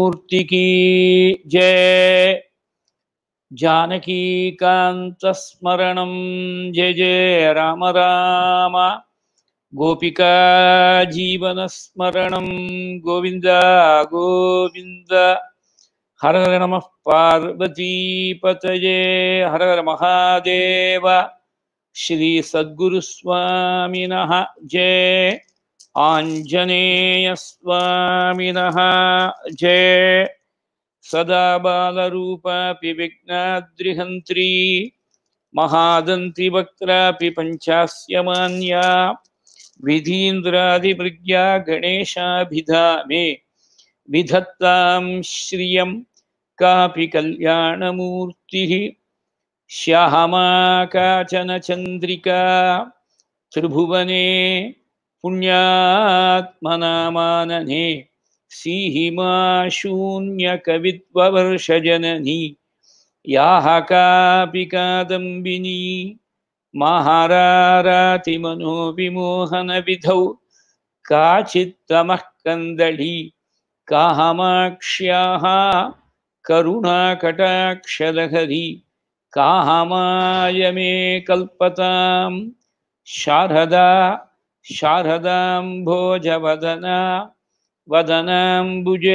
मूर्ति की जय जानकी स्मरण जय जय राम राम गोपिका जीवनस्मरण गोविंद गोविंद हर हर नम पार्वतीपतये हर हर महादेव श्री सद्गुरुस्वामिनः जय आञ्जनेयस्वामिनः जय सदा बालरूपापि विघ्नाद्रिहन्त्री महादन्तिवक्त्रापि पञ्चास्यमान्या विधीन्द्रादिमृग्या मे विधत्तां श्रियं कापि कल्याणमूर्तिः श्यामा काचन चन्द्रिका त्रिभुवने पुण्यात्मनामानने सीहिमा शून्यकवित्ववर्षजननी याः कापि कादम्बिनी महारारातिमनोविमोहनविधौ काचित्तमः कन्दळी काहमाक्ष्याः करुणाकटाक्षलहरी काहमाय मे कल्पतां शारदा शारदाम्भोजवदना वदनाम्बुजे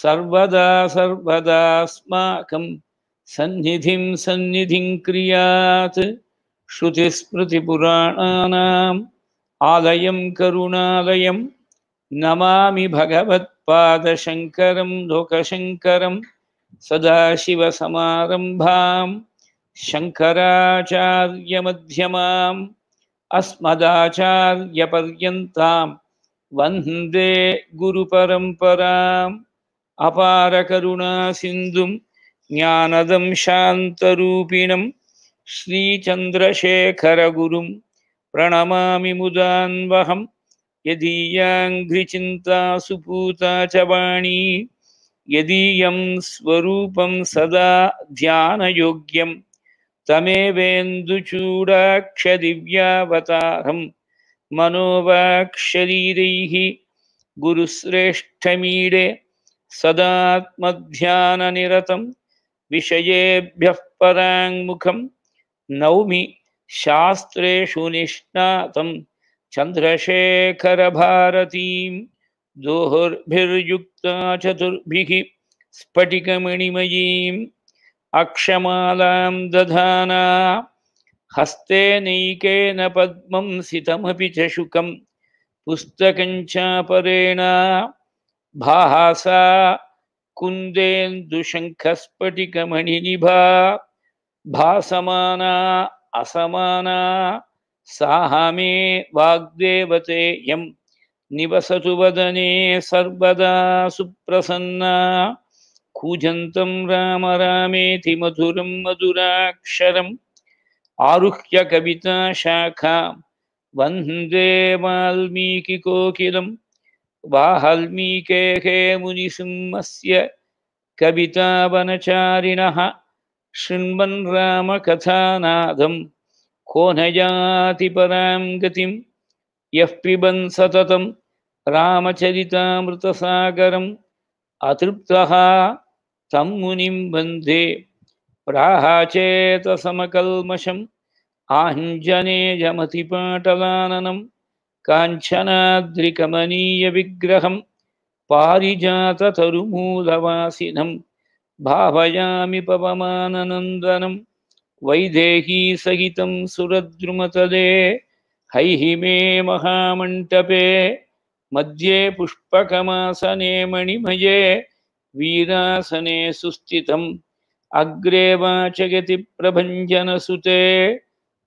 सर्वदा सर्वदास्माकं सन्निधिं सन्निधिं क्रियात् श्रुतिस्मृतिपुराणानाम् आलयं करुणालयं नमामि भगवत्पादशङ्करं लोकशङ्करं सदाशिवसमारम्भां शङ्कराचार्यमध्यमाम् अस्मदाचार्यपर्यन्तां वन्दे गुरुपरम्पराम् अपारकरुणासिन्धुं ज्ञानदं शान्तरूपिणं श्रीचन्द्रशेखरगुरुं प्रणमामि मुदान्वहं यदीयाङ्घ्रिचिन्तासु सुपूता च वाणी यदीयं स्वरूपं सदा ध्यानयोग्यम् तमेवेन्दुचूडाक्षदिव्यावतारं मनोवाक्शरीरैः गुरुश्रेष्ठमीडे सदात्मध्याननिरतं विषयेभ्यः पराङ्मुखं नौमि निष्णा चंद्रशेखर भारती दोहर्भिर्युक्ता चतुर्भि स्फटिकमणिमयी अक्षमालां दधाना हस्ते नैकेन पद्मं सितमपि च शुकं पुस्तकञ्चापरेण भाहासा कुन्देन्दुशङ्खस्फटिकमणिनिभा भासमाना असमाना साहामे वाग्देवते यं निवसतु वदने सर्वदा सुप्रसन्ना कूजन्तं राम रामेति मधुरं मधुराक्षरम् आरुह्य कविता शाखा वन्दे वाल्मीकिकोकिलं वाल्मीकेः मुनिसिंहस्य कवितावनचारिणः शृण्वन् रामकथानादं को नयाति परां गतिं यः पिबन् सततं रामचरितामृतसागरम् अतृप्तः तं मुनिं वन्दे प्राहाचेतसमकल्मषम् आञ्जनेयमतिपाटलाननं काञ्चनाद्रिकमनीयविग्रहं पारिजाततरुमूलवासिनं भावयामि पवमाननन्दनं वैदेहीसहितं सुरद्रुमतदे हैहि मे महामण्टपे मध्ये पुष्पकमासने मणिमये वीरासने सुस्थितम् अग्रे वाचयति प्रभञ्जनसुते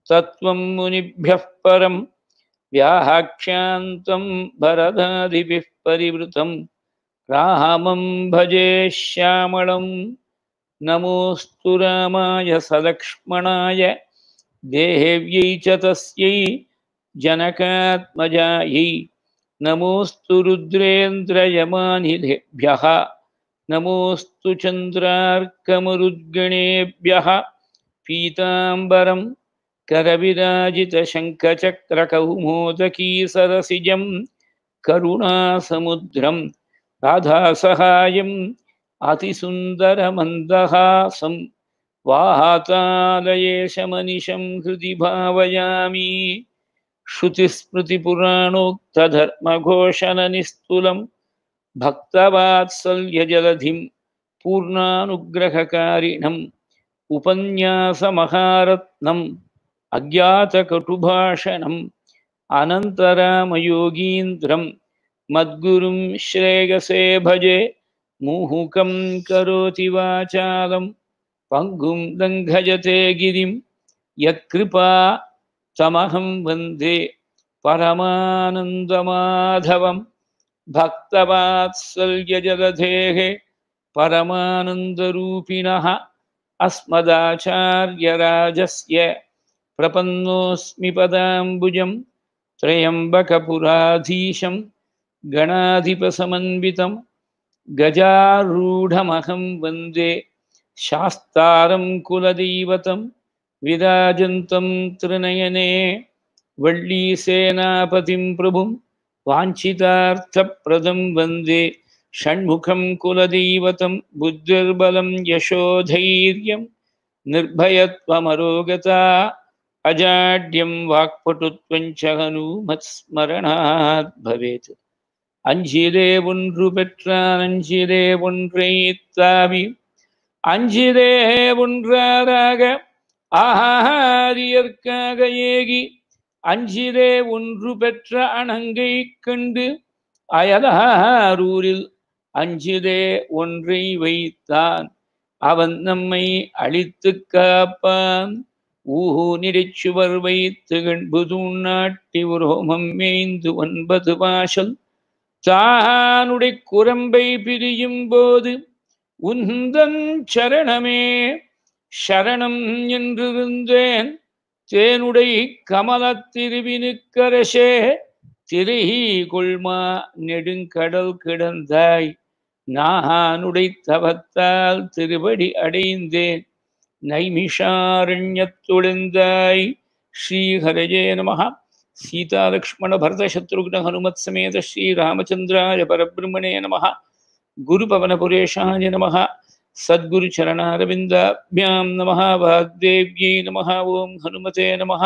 तत्त्वं मुनिभ्यः परं व्याहाक्ष्यान्तं भरदादिभिः परिवृतं रामं भजे श्याम नमोऽस्तु रामाय सलक्ष्मणाय देहेव्यै च तस्यै जनकात्मजायै नमोऽस्तु रुद्रेन्द्रयमानिभ्यः नमोऽस्तु चन्द्रार्कमरुद्गणेभ्यः पीताम्बरं करविराजितशङ्खचक्रकौमोदकीसरसिजं करुणासमुद्रं राधासहायम् अतिसुन्दरमन्दहासं वाहातालयेशमनिशं हृदि भावयामि श्रुतिस्मृतिपुराणोक्तधर्मघोषणनिस्तुलम् भक्तवात्सल्यजलधिं पूर्णानुग्रहकारिणम् उपन्यासमहारत्नम् अज्ञातकटुभाषणम् अनन्तरामयोगीन्द्रं मद्गुरुं श्रेयसे भजे मुहुकं करोति वाचालं पङ्गुं दङ्घजते गिरिं यत्कृपा तमहं वन्दे परमानन्दमाधवम् भक्तवात्सल्यजलधेः परमानन्दरूपिणः अस्मदाचार्यराजस्य प्रपन्नोऽस्मि पदाम्बुजं त्र्यम्बकपुराधीशं गणाधिपसमन्वितं गजारूढमहं वन्दे शास्तारं कुलदैवतं विराजन्तं त्रिनयने वल्लीसेनापतिं प्रभुं वाञ्छितार्थप्रदं वन्दे षण्मुखं कुलदैवतं बुद्धिर्बलं यशोधैर्यं निर्भयत्वमरोगता अजाड्यं வாக்பட்டுத்வஞ்ச ஹனுமத்ஸ்மரணாத் பவேத் அஞ்சிலே ஒன்று பெற்றான் அஞ்சிலே ஒன்றை தாவி அஞ்சிலே ஒன்றாராக ஆஹாரியற்காக ஏகி அஞ்சிலே ஒன்று பெற்ற அணங்கை கண்டு அயலாரூரில் அஞ்சிலே ஒன்றை வைத்தான் அவன் நம்மை அழித்து காப்பான் ஊஹு நிறைச்சுவர் வைத்து கண்புதூன் நாட்டி உரோமம் மேய்ந்து ஒன்பது வாசல் தானுடைய குரம்பை பிரியும் போது உந்தன் சரணமே சரணம் என்றிருந்தேன் தேனுடை கமலத்திருவினுக்கரசே திருஹி கொள்மா நெடுங்கடல் கிடந்தாய் நாகானுடை தவத்தால் திருவடி அடைந்தேன் நைமிஷாரண்யத்துழந்தாய் ஸ்ரீஹரஜே நமகா சீதாலக்ஷ்மண பரத சத்ருக்ன ஹனுமத் சமேத ஸ்ரீ ராமச்சந்திராய பரபிரம்மணே நம குரு பவனபுரேஷாய நமகா सद्गुरुचरणारविन्दाभ्यां नमः वाग्देव्यै नमः ॐ हनुमते नमः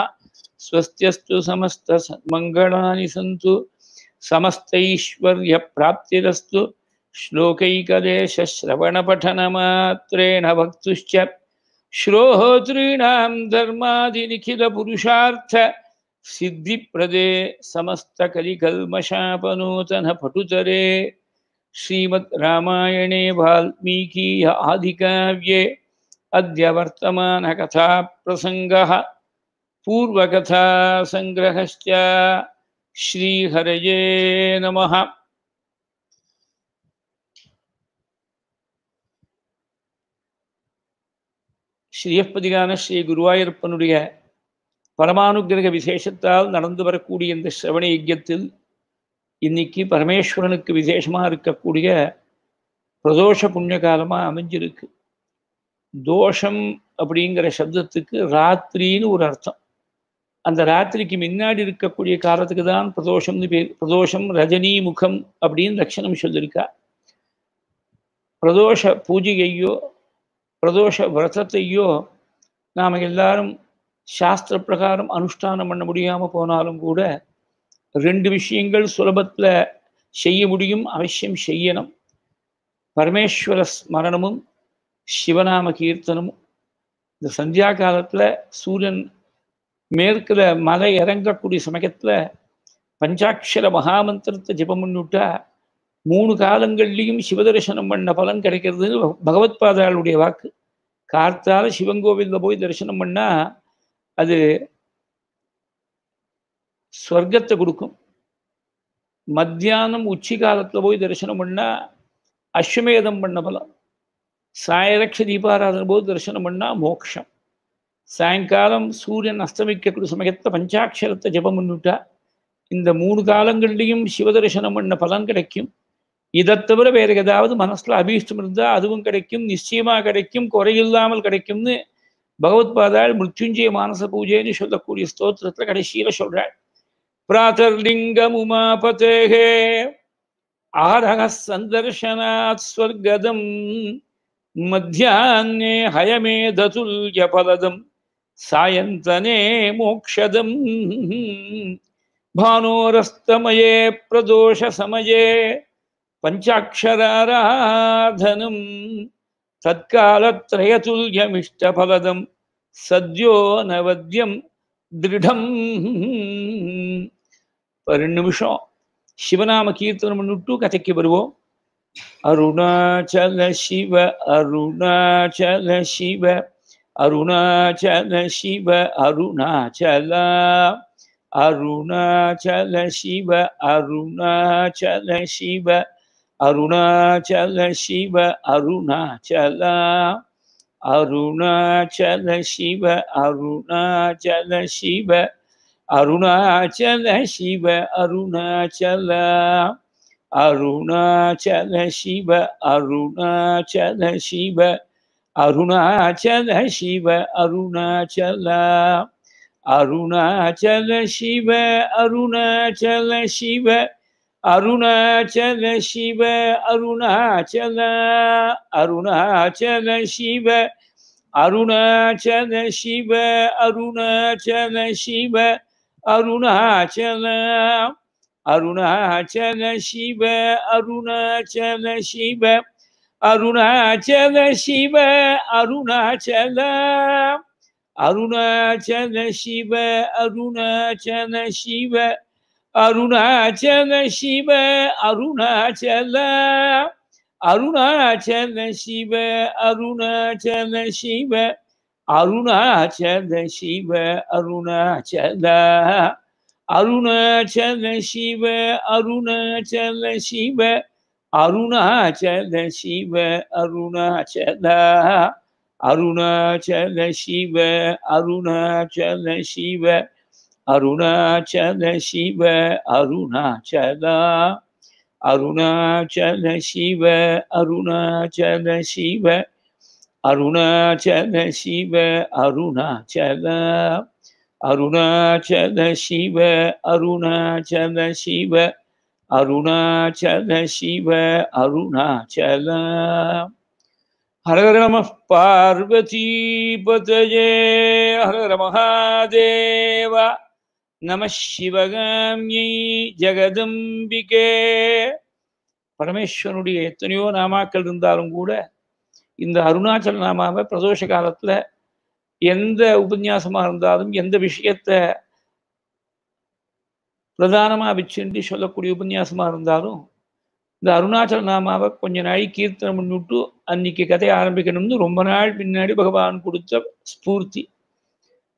स्वस्त्यस्तु समस्तमङ्गलानि सन्तु समस्तैश्वर्यप्राप्तिरस्तु श्लोकैकदेशश्रवणपठनमात्रेण भक्तुश्च श्रोहोतॄणां त्रीणां सिद्धिप्रदे समस्तकलिकल्मषापनूतनपटुतरे श्रीमद् श्रीमद्रायणे वाल्मीकी आदि काव्ये अद्य वर्तमान कथा प्रसंग पूर्वकथा संग्रह श्रीहर नम श्रीयपति श्री गुरुवायूरपन परमानुग्रह विशेषता श्रवण यज्ञ இன்னைக்கு பரமேஸ்வரனுக்கு விசேஷமாக இருக்கக்கூடிய பிரதோஷ புண்ணிய காலமாக அமைஞ்சிருக்கு தோஷம் அப்படிங்கிற சப்தத்துக்கு ராத்திரின்னு ஒரு அர்த்தம் அந்த ராத்திரிக்கு முன்னாடி இருக்கக்கூடிய காலத்துக்கு தான் பிரதோஷம்னு பேர் பிரதோஷம் ரஜினி முகம் அப்படின்னு லட்சணம் சொல்லியிருக்கா பிரதோஷ பூஜையையோ பிரதோஷ விரதத்தையோ நாம் எல்லாரும் சாஸ்திர பிரகாரம் அனுஷ்டானம் பண்ண முடியாமல் போனாலும் கூட ரெண்டு விஷயங்கள் சுலபத்தில் செய்ய முடியும் அவசியம் செய்யணும் பரமேஸ்வர ஸ்மரணமும் சிவநாம கீர்த்தனமும் இந்த சந்தியா காலத்தில் சூரியன் மேற்கில் மலை இறங்கக்கூடிய சமயத்தில் பஞ்சாட்சர மகாமந்திரத்தை ஜபம் பண்ணிவிட்டா மூணு காலங்கள்லேயும் சிவதரிசனம் பண்ண பலன் கிடைக்கிறது பகவத் பாதாளுடைய வாக்கு கார்த்தால சிவன் கோவிலில் போய் தரிசனம் பண்ணால் அது ஸ்வர்க்கத்தை கொடுக்கும் மத்தியானம் உச்சி காலத்தில் போய் தரிசனம் பண்ணால் அஸ்வமேதம் பண்ண பலம் சாயலட்சி தீபாராதனை போது தரிசனம் பண்ணால் மோட்சம் சாயங்காலம் சூரியன் அஸ்தமிக்கக்கூடிய சமயத்தை பஞ்சாட்சரத்தை ஜபம் பண்ணிவிட்டா இந்த மூணு காலங்கள்லேயும் சிவதரிசனம் பண்ண பலன் கிடைக்கும் இதை தவிர வேறு ஏதாவது மனசில் அபீஷ்டம் இருந்தால் அதுவும் கிடைக்கும் நிச்சயமாக கிடைக்கும் குறையில்லாமல் கிடைக்கும்னு பகவத்பாதாள் மிருத்யுஞ்சய மானச பூஜைன்னு சொல்லக்கூடிய ஸ்தோத்திரத்தில் கடைசியில் சொல்கிறாள் प्रातर्लिङ्गमुमापतेः आरः सन्दर्शनात् स्वर्गदम् मध्याह्ने हयमेदतुल्यफलदम् सायन्तने मोक्षदम् भानोरस्तमये प्रदोषसमये पञ्चाक्षराराधनं तत्कालत्रयतुल्यमिष्टफलदं सद्यो नवद्यं दृढम् இப்போ ரெண்டு நிமிஷம் சிவநாம கீர்த்தனம் பண்ணிவிட்டு கதைக்கு வருவோம் அருணாச்சல சிவ அருணாச்சல சிவ அருணாச்சல சிவ அருணாச்சலா அருணாச்சல சிவ அருணாச்சல சிவ அருணாச்சல சிவ அருணாச்சலா அருணாச்சல சிவ அருணாச்சல சிவ अरुणाचल शिव अरुणाचल अरुणाचल शिव अरुणाचल शिव अरुणाचल शिव अरुणाचल अरुणाचल शिव अरुणाचल शिव अरुणाचल शिव अरुणाचल अरुणाचल शिव अरुणाचल शिव अरुणाचल शिव அருணாச்சல அருணாச்சல சிவ அருணாச்சல சிவ அருணாச்சல சிவ அருணாச்சல அருணாச்சல சிவ அருணாச்சல சிவ அருணாச்சல சிவ அருணாச்சல அருணாச்சல சிவ அருணாச்சல சிவ அருணாச்சல சிவ அருணாச்சல அருணாச்சல சிவ அருணாச்சல சிவ அருணாச்சல சிவ அருணாச்சல அருணாச்சல சிவ அருணாச்சல சிவ அருணாச்சல சிவ அருணாச்சலா அருணாச்சல சிவ அருணாச்சல சிவ அருணாச்சல சிவ அருணாச்சல அருணாச்சல சிவ அருணாச்சல சிவ அருணாச்சல சிவ அருணாச்சல ஹரஹர நம பார்வதிபதயே ஹரஹர மகாதேவா நம சிவகாமியை ஜெகதம்பிகே பரமேஸ்வரனுடைய எத்தனையோ நாமாக்கள் இருந்தாலும் கூட இந்த அருணாச்சல நாமாவை பிரதோஷ காலத்தில் எந்த உபன்யாசமாக இருந்தாலும் எந்த விஷயத்தை பிரதானமாக வச்சுன்னு சொல்லக்கூடிய உபன்யாசமாக இருந்தாலும் இந்த அருணாச்சல நாமாவை கொஞ்ச நாள் கீர்த்தனம் பண்ணிவிட்டு அன்னைக்கு கதையை ஆரம்பிக்கணும்னு ரொம்ப நாள் பின்னாடி பகவான் கொடுத்த ஸ்பூர்த்தி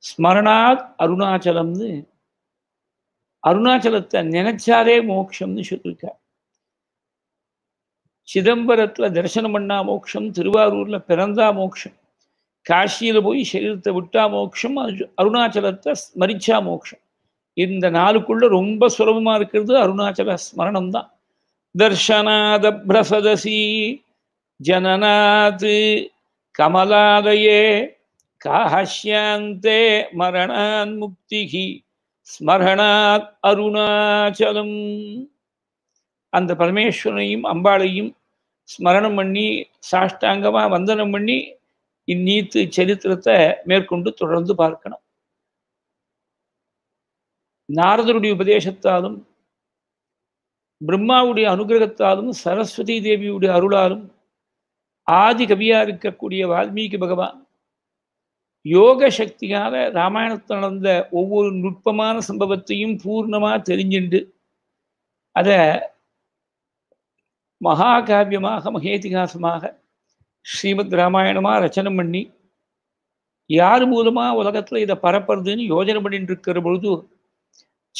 ஸ்மரணாத் அருணாச்சலம்னு அருணாச்சலத்தை நினைச்சாலே மோட்சம்னு சொல்லியிருக்கார் சிதம்பரத்தில் தரிசனம் பண்ணா மோட்சம் திருவாரூரில் பிறந்தா மோட்சம் காஷியில் போய் சரீரத்தை விட்டா மோட்சம் அருணாச்சலத்தை ஸ்மரிச்சா மோட்சம் இந்த நாளுக்குள்ள ரொம்ப சுலபமாக இருக்கிறது அருணாச்சல ஸ்மரணம் தான் பிரசதசி ஜனநாத் கமலாதயே காஹ்யாந்தே மரணான் முக்திகி ஸ்மரணாத் அருணாச்சலம் அந்த பரமேஸ்வரனையும் அம்பாளையும் ஸ்மரணம் பண்ணி சாஷ்டாங்கமாக வந்தனம் பண்ணி இந்நீத்து சரித்திரத்தை மேற்கொண்டு தொடர்ந்து பார்க்கணும் நாரதருடைய உபதேசத்தாலும் பிரம்மாவுடைய அனுகிரகத்தாலும் சரஸ்வதி தேவியுடைய அருளாலும் ஆதி கவியாக இருக்கக்கூடிய வால்மீகி பகவான் யோக சக்தியால் ராமாயணத்தில் நடந்த ஒவ்வொரு நுட்பமான சம்பவத்தையும் பூர்ணமாக தெரிஞ்சுண்டு அதை மகாகாவியமாக மகேதிகாசமாக ஸ்ரீமத் ராமாயணமாக ரச்சனம் பண்ணி யார் மூலமாக உலகத்தில் இதை பரப்புறதுன்னு யோஜனை பண்ணிட்டு இருக்கிற பொழுது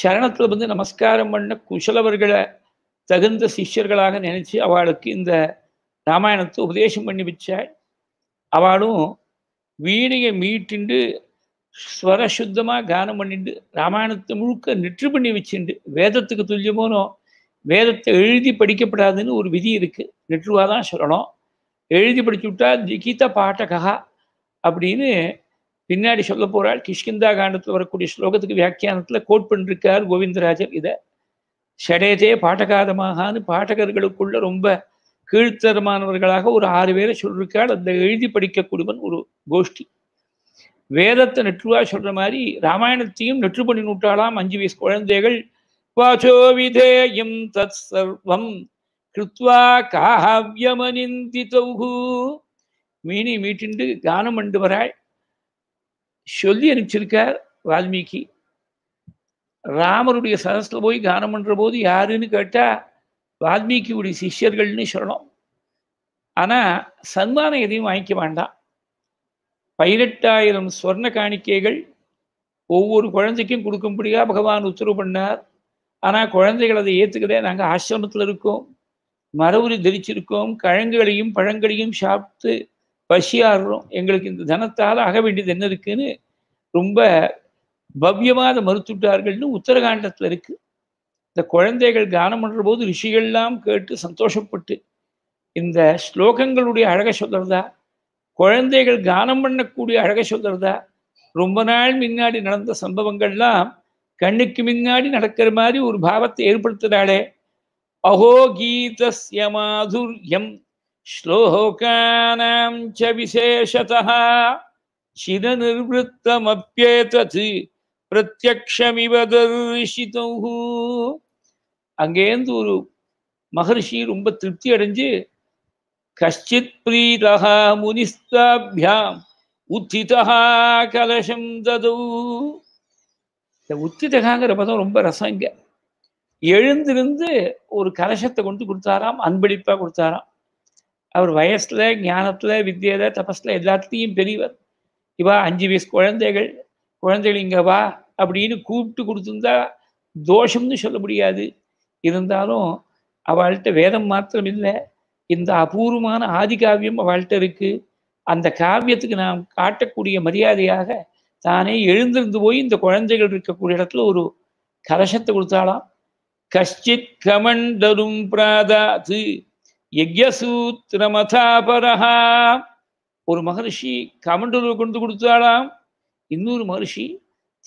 சரணத்தில் வந்து நமஸ்காரம் பண்ண குஷலவர்களை தகுந்த சிஷ்யர்களாக நினச்சி அவளுக்கு இந்த ராமாயணத்தை உபதேசம் பண்ணி வச்சாள் அவளும் வீணையை மீட்டிண்டு ஸ்வரசுத்தமாக கானம் பண்ணிட்டு ராமாயணத்தை முழுக்க நிற்று பண்ணி வச்சுண்டு வேதத்துக்கு துல்லியமோனோ வேதத்தை எழுதி படிக்கப்படாதுன்னு ஒரு விதி இருக்குது நெற்றுவா தான் சொல்லணும் எழுதி படிச்சு விட்டா லிகித பாட்டகா அப்படின்னு பின்னாடி சொல்ல போகிறாள் கிஷ்கிந்தா காண்டத்தில் வரக்கூடிய ஸ்லோகத்துக்கு வியாக்கியானத்தில் கோட் பண்ணிருக்கார் கோவிந்தராஜர் இதை ஷடேதே பாட்டகாதமாகனு பாட்டகர்களுக்குள்ள ரொம்ப கீழ்த்தரமானவர்களாக ஒரு ஆறு பேரை சொல்லிருக்காள் அந்த எழுதி படிக்கக்கூடியவன் ஒரு கோஷ்டி வேதத்தை நெற்றுவா சொல்கிற மாதிரி ராமாயணத்தையும் நெற்றுப்பணி நூற்றாளாம் அஞ்சு வயசு குழந்தைகள் வாசோ விதேயம் தத் சர்வம் கிருத்வா காஹாவியமனிந்தி தௌஹு மீனி மீட்டிண்டு கானம் அண்டுவராய் சொல்லி அனுப்பிச்சிருக்கார் வால்மீகி ராமருடைய சதஸில் போய் கானம் பண்ணுற போது யாருன்னு கேட்டால் வால்மீகியுடைய சிஷ்யர்கள்னு சொல்லணும் ஆனால் சன்மானம் எதையும் வாங்கிக்க வேண்டாம் பதினெட்டாயிரம் ஸ்வர்ண காணிக்கைகள் ஒவ்வொரு குழந்தைக்கும் கொடுக்கும்படியாக பகவான் உத்தரவு பண்ணார் ஆனால் குழந்தைகள் அதை ஏற்றுக்கதே நாங்கள் ஆசிரமத்தில் இருக்கோம் மரபுரி தரிச்சிருக்கோம் கிழங்குகளையும் பழங்களையும் சாப்பிட்டு பசியாடுறோம் எங்களுக்கு இந்த தனத்தால் ஆக வேண்டியது என்ன இருக்குன்னு ரொம்ப பவ்யமாக மறுத்துட்டார்கள்னு உத்தரகாண்டத்தில் இருக்குது இந்த குழந்தைகள் கானம் பண்ணுற போது ரிஷிகள்லாம் கேட்டு சந்தோஷப்பட்டு இந்த ஸ்லோகங்களுடைய அழகை சொல்கிறதா குழந்தைகள் கானம் பண்ணக்கூடிய அழகை சொல்கிறதா ரொம்ப நாள் முன்னாடி நடந்த சம்பவங்கள்லாம் கண்ணுக்கு முன்னாடி நடக்கிற மாதிரி ஒரு பாவத்தை ஏற்படுத்துகிறாளே அஹோ கீதஸ்ய மாதுரியம் ஸ்லோகானாம் ச விசேஷதா சித நிர்வத்தமப்பியேதத் பிரத்யக்ஷமிவ தர்ஷிதௌஹூ அங்கேருந்து ஒரு மகர்ஷி ரொம்ப திருப்தி அடைஞ்சு கஷ்டித் பிரீதா முனிஸ்தாபியாம் உத்திதா கலசம் ததூ இந்த உத்திதகாங்கிற பதம் ரொம்ப ரசம் இங்கே எழுந்திருந்து ஒரு கலசத்தை கொண்டு கொடுத்தாராம் அன்பளிப்பாக கொடுத்தாராம் அவர் வயசில் ஞானத்தில் வித்தியில தபஸில் எல்லாத்துலேயும் பெரியவர் இவா அஞ்சு வயசு குழந்தைகள் குழந்தைகள் இங்கே வா அப்படின்னு கூப்பிட்டு கொடுத்துருந்தா தோஷம்னு சொல்ல முடியாது இருந்தாலும் அவள்கிட்ட வேதம் மாத்திரம் இல்லை இந்த அபூர்வமான ஆதி காவியம் அவள்கிட்ட இருக்குது அந்த காவியத்துக்கு நாம் காட்டக்கூடிய மரியாதையாக தானே எழுந்திருந்து போய் இந்த குழந்தைகள் இருக்கக்கூடிய இடத்துல ஒரு கலசத்தை கொடுத்தாளாம் கஷ்டித் கமண்டரும் பிராதாது யஜ்யசூத்திரமதாபரஹா ஒரு மகரிஷி கமண்டரை கொண்டு கொடுத்தாளாம் இன்னொரு மகரிஷி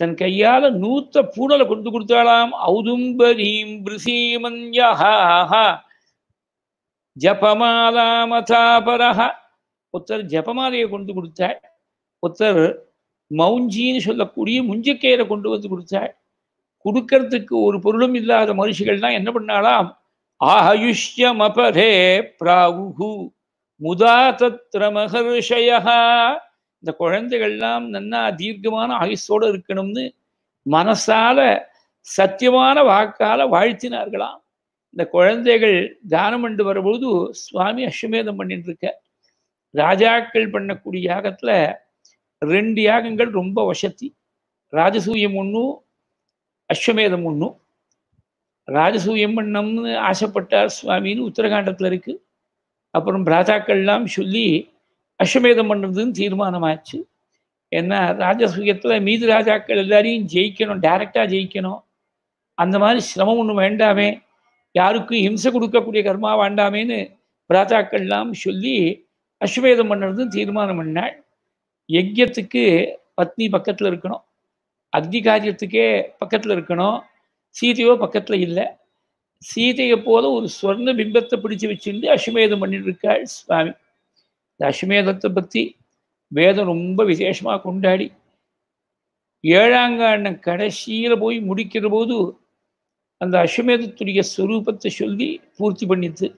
தன் கையால நூத்த பூடலை கொண்டு கொடுத்தாளாம் ஔதும்பரீம் பிரிசீமன்யஹா ஜபமாலாமதாபரஹா ஒருத்தர் ஜபமாலையை கொண்டு கொடுத்தார் ஒருத்தர் மௌஞ்சின்னு சொல்லக்கூடிய முஞ்சக்கயிறை கொண்டு வந்து கொடுத்தாள் கொடுக்கறதுக்கு ஒரு பொருளும் இல்லாத தான் என்ன பண்ணாலாம் ஆயுஷ்யம் பிராவுகு முதா தத்ர மகர்ஷயா இந்த குழந்தைகள்லாம் நன்னா தீர்க்கமான ஆயுஷோடு இருக்கணும்னு மனசால சத்தியமான வாக்கால வாழ்த்தினார்களாம் இந்த குழந்தைகள் தானம் பண்ணி வரும்பொழுது சுவாமி அஸ்வமேதம் பண்ணிட்டு இருக்க ராஜாக்கள் பண்ணக்கூடிய யாகத்துல ரெண்டு யாகங்கள் ரொம்ப வசத்தி ராஜசூயம் ஒன்றும் அஸ்வமேதம் ஒன்றும் ராஜசூயம் பண்ணம்னு ஆசைப்பட்டார் சுவாமின்னு உத்தரகாண்டத்தில் இருக்குது அப்புறம் பிராதாக்கள்லாம் சொல்லி அஸ்வமேதம் பண்ணுறதுன்னு தீர்மானமாச்சு ஏன்னா ராஜசூயத்தில் மீது ராஜாக்கள் எல்லாரையும் ஜெயிக்கணும் டைரெக்டாக ஜெயிக்கணும் அந்த மாதிரி சிரமம் ஒன்றும் வேண்டாமே யாருக்கும் ஹிம்சை கொடுக்கக்கூடிய கர்மா வேண்டாமேன்னு பிராதாக்கள்லாம் சொல்லி அஸ்வமேதம் பண்ணுறதுன்னு தீர்மானம் பண்ணாள் யஜ்யத்துக்கு பத்னி பக்கத்தில் இருக்கணும் அக்னி காரியத்துக்கே பக்கத்தில் இருக்கணும் சீதையோ பக்கத்தில் இல்லை சீதையை போல ஒரு சொர்ண பிம்பத்தை பிடிச்சி வச்சுருந்து அஸ்வமேதம் பண்ணிட்டு இருக்காள் சுவாமி இந்த அஸ்வமேதத்தை பற்றி வேதம் ரொம்ப விசேஷமாக கொண்டாடி ஏழாங்காண்ட கடைசியில் போய் முடிக்கிற போது அந்த அஸ்வமேதத்துடைய ஸ்வரூபத்தை சொல்லி பூர்த்தி பண்ணிடுது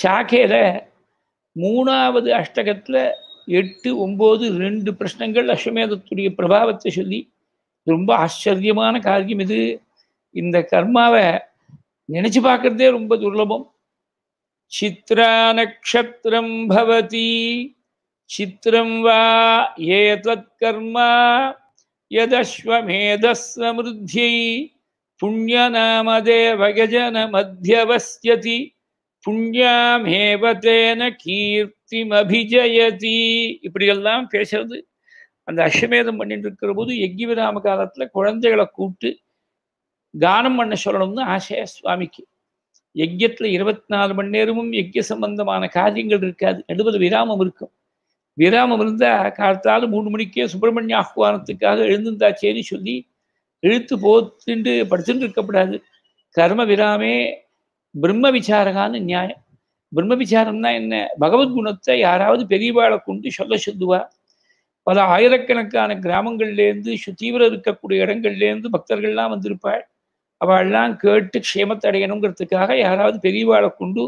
சாக்கையில் மூணாவது அஷ்டகத்தில் எட்டு ஒம்பது ரெண்டு பிரச்சனைகள் அஸ்வமேதத்துடைய பிரபாவத்தை சொல்லி ரொம்ப ஆச்சரியமான காரியம் இது இந்த கர்மாவை நினைச்சு பார்க்கறதே ரொம்ப துர்லபம் சித்ரா நக்ஷத்திரம் பவதி சித்திரம் வா ஏ ஏதத் கர்மா புண்ணியநாமதே புண்ணியநாமதேவகஜன மத்தியவசியதி புண்ணியாமேவதேன கீர்த்திமபிஜயதி இப்படியெல்லாம் பேசுறது அந்த அஸ்வமேதம் பண்ணிட்டு இருக்கிற போது யஜ்ய விராம காலத்தில் குழந்தைகளை கூப்பிட்டு கானம் பண்ண சொல்லணும்னு ஆசைய சுவாமிக்கு யஜ்யத்தில் இருபத்தி நாலு மணி நேரமும் யஜ்ய சம்பந்தமான காரியங்கள் இருக்காது நடுவது விராமம் இருக்கும் விராமம் இருந்தால் காலத்தால் மூணு மணிக்கே சுப்பிரமணிய ஆஹ்வானத்துக்காக எழுந்திருந்தா சரி சொல்லி இழுத்து போத்துண்டு படுத்துட்டு இருக்கக்கூடாது கர்ம விராமே பிரம்ம விசாரகான்னு நியாயம் பிரம்ம விசாரம்னா என்ன பகவத் குணத்தை யாராவது பெரியவாளை கொண்டு சொல்ல சொல்லுவா பல ஆயிரக்கணக்கான கிராமங்கள்லேருந்து தீவிரம் இருக்கக்கூடிய இடங்கள்லேருந்து பக்தர்கள்லாம் வந்திருப்பாள் அவள்லாம் கேட்டு க்ஷேமத்தை யாராவது பெரியவாளை கொண்டு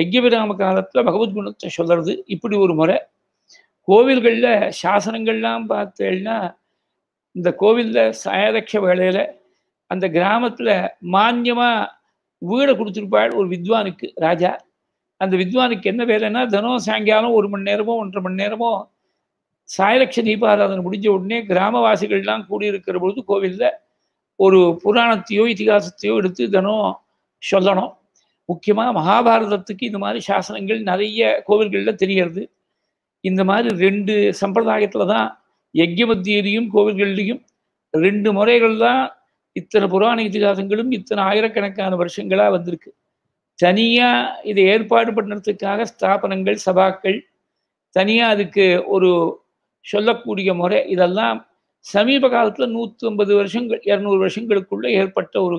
யஜ்யபிராம காலத்தில் பகவத் குணத்தை சொல்கிறது இப்படி ஒரு முறை கோவில்களில் சாசனங்கள்லாம் பார்த்தேன்னா இந்த கோவிலில் சாயரட்ச வேலையில் அந்த கிராமத்தில் மானியமாக வீடை கொடுத்துருப்பாள் ஒரு வித்வானுக்கு ராஜா அந்த வித்வானுக்கு என்ன வேலைன்னா தினம் சாயங்காலம் ஒரு மணி நேரமோ ஒன்றரை மணி நேரமோ சாயலட்ச தீபாராதனை முடிஞ்ச உடனே கிராமவாசிகள்லாம் கூடியிருக்கிற பொழுது கோவிலில் ஒரு புராணத்தையோ இதிகாசத்தையோ எடுத்து தினம் சொல்லணும் முக்கியமாக மகாபாரதத்துக்கு இந்த மாதிரி சாசனங்கள் நிறைய கோவில்களில் தெரியறது இந்த மாதிரி ரெண்டு சம்பிரதாயத்தில் தான் யஜ்யமத்தியிலையும் கோவில்கள்லையும் ரெண்டு முறைகள் தான் இத்தனை புராண இதிகாசங்களும் இத்தனை ஆயிரக்கணக்கான வருஷங்களாக வந்திருக்கு தனியாக இதை ஏற்பாடு பண்ணுறதுக்காக ஸ்தாபனங்கள் சபாக்கள் தனியாக அதுக்கு ஒரு சொல்லக்கூடிய முறை இதெல்லாம் சமீப காலத்தில் நூற்றி ஐம்பது வருஷங்கள் இரநூறு வருஷங்களுக்குள்ளே ஏற்பட்ட ஒரு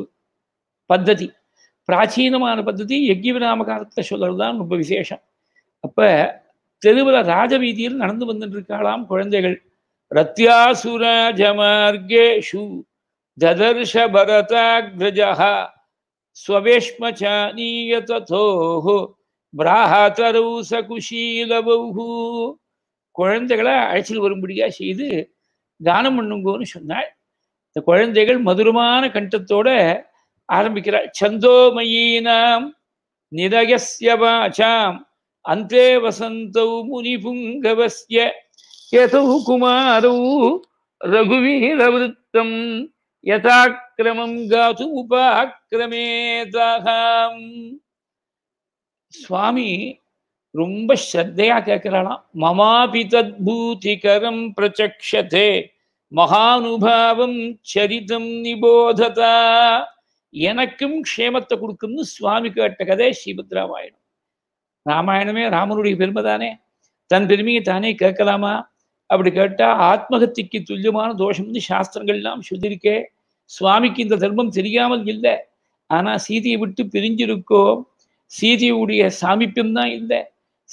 பத்ததி பிராச்சீனமான பத்ததி யஜ்யவிராம காலத்தில் சொல்கிறது தான் ரொம்ப விசேஷம் அப்போ தெருவில் ராஜவீதியில் நடந்து வந்துட்டு இருக்காளாம் குழந்தைகள் ரத்யாசுராஜமார்கேஷு ददर्श भरताग्रजः स्ववेश्मचानीय तथोः பிராஹாதரவு சகுஷீலபூ குழந்தைகளை அழைச்சல் வரும்படியாக செய்து தானம் பண்ணுங்கன்னு சொன்னாள் இந்த குழந்தைகள் மதுரமான கண்டத்தோட ஆரம்பிக்கிறாள் சந்தோமயீனாம் நிதயஸ்ய வாசாம் அந்தே வசந்தௌ முனி புங்கவசிய குமாரௌ ரகுவீரவருத்தம் யதாக்கிரமம் காது உபாக்கிரமேதாக சுவாமி ரொம்ப ஸ்ரத்தையா கேட்கிறாளாம் மமாபி தத்பூதிகரம் பிரச்சக்ஷதே மகானுபாவம் சரிதம் நிபோததா எனக்கும் க்ஷேமத்தை கொடுக்கும்னு சுவாமி கேட்ட கதை ஸ்ரீபத்ராமாயணம் ராமாயணமே ராமனுடைய பெருமை தானே தன் பெருமையை தானே கேட்கலாமா அப்படி கேட்டால் ஆத்மகத்திக்கு துல்லியமான தோஷம்னு சாஸ்திரங்கள்லாம் சொல்லியிருக்கே சுவாமிக்கு இந்த தர்மம் தெரியாமல் இல்லை ஆனால் சீதையை விட்டு பிரிஞ்சிருக்கோம் சீதையுடைய சாமிப்பியம் தான் இல்லை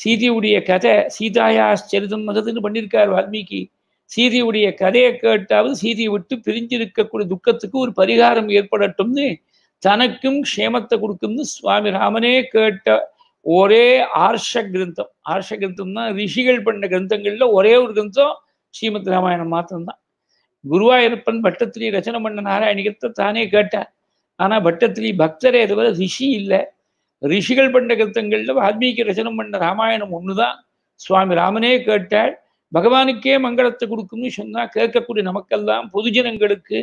சீதையுடைய கதை சீதாயா சரிதம் மகதுன்னு பண்ணியிருக்கார் வால்மீகி சீதையுடைய கதையை கேட்டாவது சீதையை விட்டு பிரிஞ்சிருக்கக்கூடிய துக்கத்துக்கு ஒரு பரிகாரம் ஏற்படட்டும்னு தனக்கும் க்ஷேமத்தை கொடுக்கும்னு சுவாமி ராமனே கேட்ட ஒரே ஆர்ஷ கிரந்தம் ஆர்ஷ கிரந்தம்னா ரிஷிகள் பண்ண கிரந்தங்கள்ல ஒரே ஒரு கிரந்தம் ஸ்ரீமத் ராமாயணம் மாத்திரம்தான் குருவாயூரப்பன் பட்டத்திரி ரச்சனை பண்ண நாராயணிகத்தை தானே கேட்டார் ஆனால் பட்டத்திரி பக்தரே தவிர ரிஷி இல்லை ரிஷிகள் பண்ண கிரந்தங்களில் வால்மீகி ரச்சனம் பண்ண ராமாயணம் ஒன்று தான் சுவாமி ராமனே கேட்டாள் பகவானுக்கே மங்களத்தை கொடுக்கும்னு சொன்னா கேட்கக்கூடிய நமக்கெல்லாம் பொதுஜனங்களுக்கு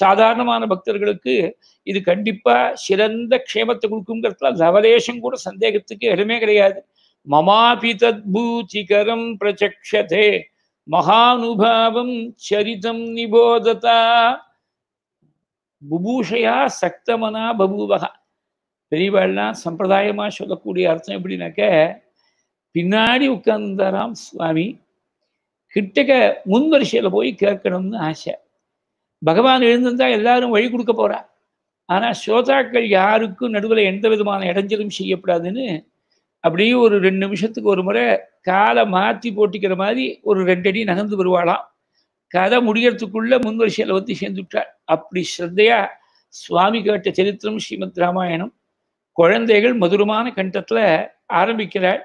சாதாரணமான பக்தர்களுக்கு இது கண்டிப்பா சிறந்த க்ஷேமத்தை கொடுக்குங்கிறதுல லவலேஷம் கூட சந்தேகத்துக்கு இடமே கிடையாது மமாபி தத்பூதிகரம் பிரச்சக்ஷதே மகானுபாவம் சரிதம் நிபோததா புபூஷையா சக்தமனா பபூவகா பெரியவாள்லாம் சம்பிரதாயமா சொல்லக்கூடிய அர்த்தம் எப்படின்னாக்க பின்னாடி உட்கார்ந்தாராம் சுவாமி கிட்டக்க முன் வரிசையில் போய் கேட்கணும்னு ஆசை பகவான் எழுந்திருந்தால் எல்லாரும் வழி கொடுக்க போகிறா ஆனால் ஸ்ரோதாக்கள் யாருக்கும் நடுவில் எந்த விதமான இடைஞ்சலும் செய்யப்படாதுன்னு அப்படியே ஒரு ரெண்டு நிமிஷத்துக்கு ஒரு முறை காலை மாற்றி போட்டிக்கிற மாதிரி ஒரு ரெண்டடி நகர்ந்து வருவாளாம் கதை முடியறதுக்குள்ள முன் வரிசையில் வந்து சேர்ந்துட்டாள் அப்படி ஸ்ரத்தையா சுவாமி கேட்ட சரித்திரம் ஸ்ரீமத் ராமாயணம் குழந்தைகள் மதுரமான கண்டத்தில் ஆரம்பிக்கிறாள்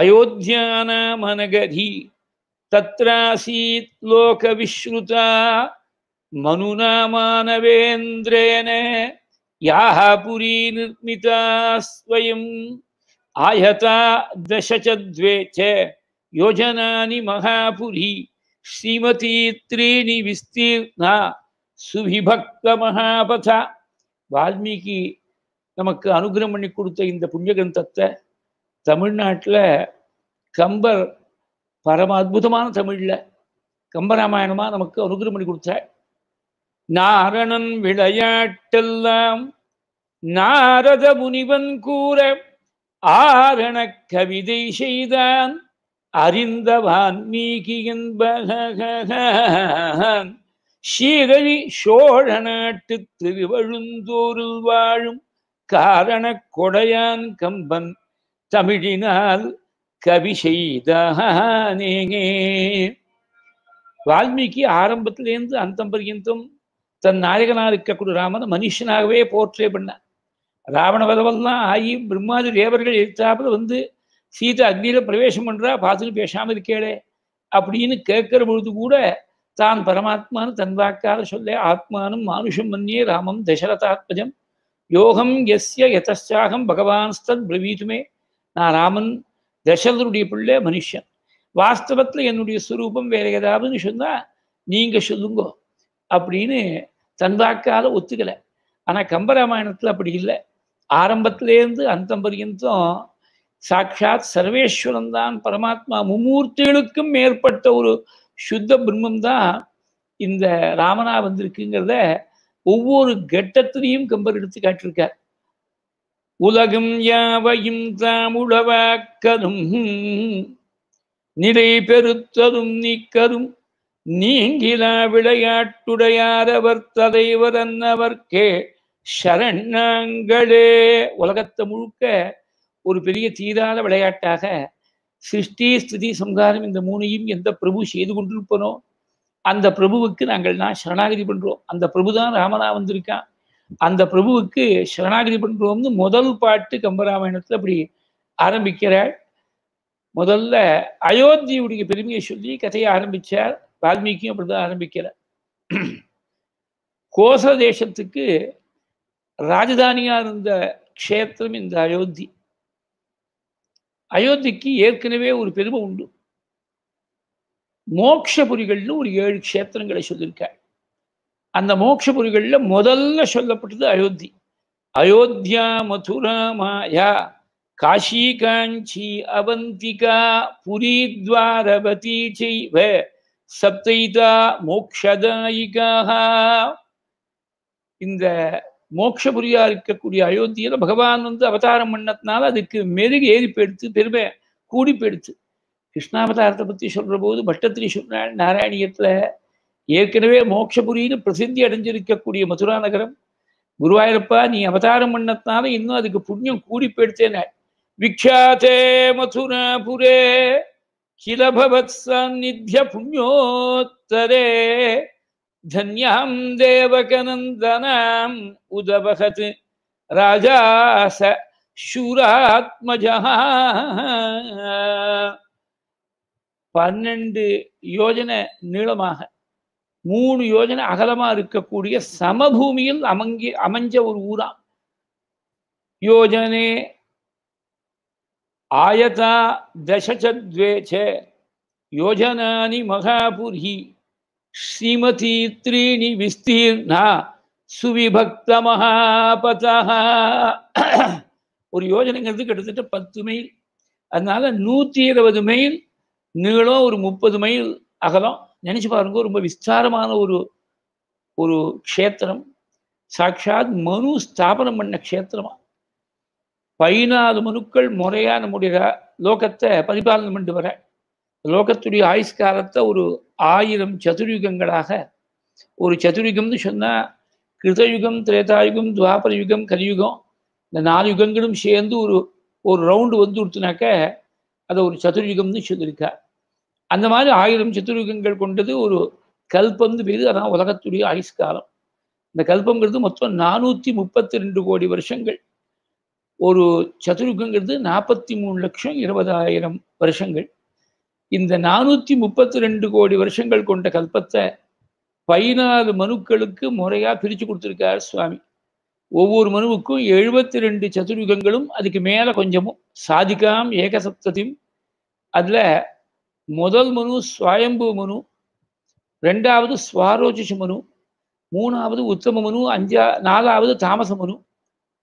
அயோத்தியான மனகதி तत्रासीत् लोकविश्रुता मनुना मानवेन्द्रेण याः पुरी निर्मिता स्वयम् आयता दश च द्वे च योजनानि महापुरी श्रीमती त्रीणि विस्तीर्णा சுவிபக்த வால்மீகி நமக்கு அனுகிரகம் பண்ணி கொடுத்த இந்த புண்ணிய கிரந்தத்தை தமிழ்நாட்டில் கம்பர் பரம அற்புதமான தமிழில் கம்பராமாயணமாக நமக்கு அனுகிரம் பண்ணி கொடுத்த நாரணன் விளையாட்டெல்லாம் நாரத முனிவன் கூற ஆரண கவிதை செய்தான் அறிந்த வான்மீகி என்பகன் சீரழி சோழ நாட்டு திருவழுந்தோருள் வாழும் காரண கொடையான் கம்பன் தமிழினால் கவிஷெய்தே வால்மீகி ஆரம்பத்திலேருந்து அந்தம் பர்யந்தம் தன் நாயகனாக இருக்கக்கூடிய ராமன் மனுஷனாகவே போற்றே பண்ண ராவண வதவெல்லாம் ஆகி பிரம்மாதி தேவர்கள் எழுத்தாப்புல வந்து சீதா அக்னியில பிரவேசம் பண்றா பார்த்துன்னு பேசாம இருக்கேளே அப்படின்னு கேட்கிற பொழுது கூட தான் பரமாத்மானு தன் வாக்கால சொல்ல ஆத்மானும் மானுஷம் மன்னியே ராமம் தசரதாத்மஜம் யோகம் எஸ்ய எதாகம் பகவான் ஸ்தன் பிரவீதுமே நான் ராமன் தசரதனுடைய பிள்ளை மனுஷன் வாஸ்தவத்தில் என்னுடைய சுரூபம் வேற ஏதாவதுன்னு சொன்னால் நீங்கள் சொல்லுங்கோ அப்படின்னு தன்வாக்கால ஒத்துக்கலை ஆனால் கம்பராமாயணத்தில் அப்படி இல்லை ஆரம்பத்திலேருந்து அந்தம் பரியந்தும் சாட்சாத் சர்வேஸ்வரன் தான் பரமாத்மா மும்மூர்த்திகளுக்கும் மேற்பட்ட ஒரு சுத்த பிரம்மம் தான் இந்த ராமனா வந்திருக்குங்கிறத ஒவ்வொரு கட்டத்திலையும் கம்பர் எடுத்து காட்டியிருக்கார் உலகம் யாவையும் தாமுழவாக்கலும் நிலை பெருத்ததும் நீக்கதும் நீங்கிலா விளையாட்டுடையார் அவர் தலைவர் அன்னவர்க்கே சரணங்களே உலகத்தை முழுக்க ஒரு பெரிய தீராத விளையாட்டாக சிருஷ்டி ஸ்திதி சம்காரம் இந்த மூணையும் எந்த பிரபு செய்து கொண்டிருப்பனோ அந்த பிரபுவுக்கு நாங்கள் நான் சரணாகதி பண்றோம் அந்த பிரபு தான் ராமனா வந்திருக்கான் அந்த பிரபுவுக்கு சரணாகதி பண்புவம்னு முதல் பாட்டு கம்பராமாயணத்துல அப்படி ஆரம்பிக்கிறாள் முதல்ல அயோத்தியுடைய பெருமையை சொல்லி கதையை ஆரம்பிச்சார் வால்மீகியும் அப்படிதான் ஆரம்பிக்கிறார் கோச தேசத்துக்கு ராஜதானியா இருந்த க்ஷேத்திரம் இந்த அயோத்தி அயோத்திக்கு ஏற்கனவே ஒரு பெருமை உண்டு மோக்ஷபுரிகள்னு ஒரு ஏழு கஷேத்திரங்களை சொல்லியிருக்காள் அந்த மோட்சபுரிகளில் முதல்ல சொல்லப்பட்டது அயோத்தி அயோத்தியா மதுரா மாயா காஷி காஞ்சி அவந்திகா புரி துவாரபதி செய்வ சப்தைதா மோக்ஷதாயிகாக இந்த மோக்ஷபுரியா இருக்கக்கூடிய அயோத்தியில பகவான் வந்து அவதாரம் பண்ணதுனால அதுக்கு மெருகு ஏறி போயிடுத்து பெருமை கூடி போயிடுத்து கிருஷ்ணாவதாரத்தை பத்தி சொல்ற போது பட்டத்திரி சொல்றாள் நாராயணியத்துல ஏற்கனவே மோட்சபுரின்னு பிரசித்தி அடைஞ்சிருக்கக்கூடிய மதுரா நகரம் குருவாயூரப்பா நீ அவதாரம் பண்ணத்தான இன்னும் அதுக்கு புண்ணியம் கூடி போயிடுச்சேன விக்ஷாத்தே மதுராபுரே கிலபவத் சாநித்ய புண்ணியோத்தரே தன்யாம் தேவகநந்தனாம் உதவகத் ராஜாச சூராத்மஜா பன்னெண்டு யோஜனை நீளமாக மூணு யோஜனை அகலமா இருக்கக்கூடிய சமபூமியில் அமங்கி அமைஞ்ச ஒரு ஊரா யோஜனே ஆயதா தசச்சத்வேச்சே யோஜனானி மகாபுரி ஸ்ரீமதி த்ரீணி விஸ்தீர்ணா சுவிபக்த மகாபதா ஒரு யோஜனைங்கிறது கிட்டத்தட்ட பத்து மைல் அதனால நூற்றி இருபது மைல் நீளம் ஒரு முப்பது மைல் அகலம் நினச்சி பாருங்க ரொம்ப விஸ்தாரமான ஒரு ஒரு க்ஷேத்திரம் சாட்சாத் மனு ஸ்தாபனம் பண்ண க்ஷேத்திரமா பதினாலு மனுக்கள் முறையாக நம்முடைய லோகத்தை பரிபாலனம் பண்ணி வர லோகத்துடைய ஆயுஷ்காலத்தை ஒரு ஆயிரம் சதுர்யுகங்களாக ஒரு சதுர்யுகம்னு சொன்னால் கிருதயுகம் திரேதாயுகம் துவாபர யுகம் கலியுகம் இந்த நாலு யுகங்களும் சேர்ந்து ஒரு ஒரு ரவுண்டு வந்து கொடுத்தினாக்க அதை ஒரு சதுர்யுகம்னு சொல்லியிருக்கார் அந்த மாதிரி ஆயிரம் சத்துருகங்கள் கொண்டது ஒரு கல்பந்து பெய்து அதான் உலகத்துடைய ஆயுஷ்காலம் இந்த கல்பங்கிறது மொத்தம் நானூற்றி முப்பத்தி ரெண்டு கோடி வருஷங்கள் ஒரு சதுருகங்கிறது நாற்பத்தி மூணு லட்சம் இருபதாயிரம் வருஷங்கள் இந்த நானூற்றி முப்பத்தி ரெண்டு கோடி வருஷங்கள் கொண்ட கல்பத்தை பதினாலு மனுக்களுக்கு முறையாக பிரித்து கொடுத்துருக்கார் சுவாமி ஒவ்வொரு மனுவுக்கும் எழுபத்தி ரெண்டு சதுருகங்களும் அதுக்கு மேலே கொஞ்சமும் சாதிக்காம் ஏகசப்தத்தையும் அதில் முதல் மனு சுவயம்பு மனு ரெண்டாவது சுவாரோஜிஷ மனு மூணாவது உத்தம மனு அஞ்சா நாலாவது தாமச மனு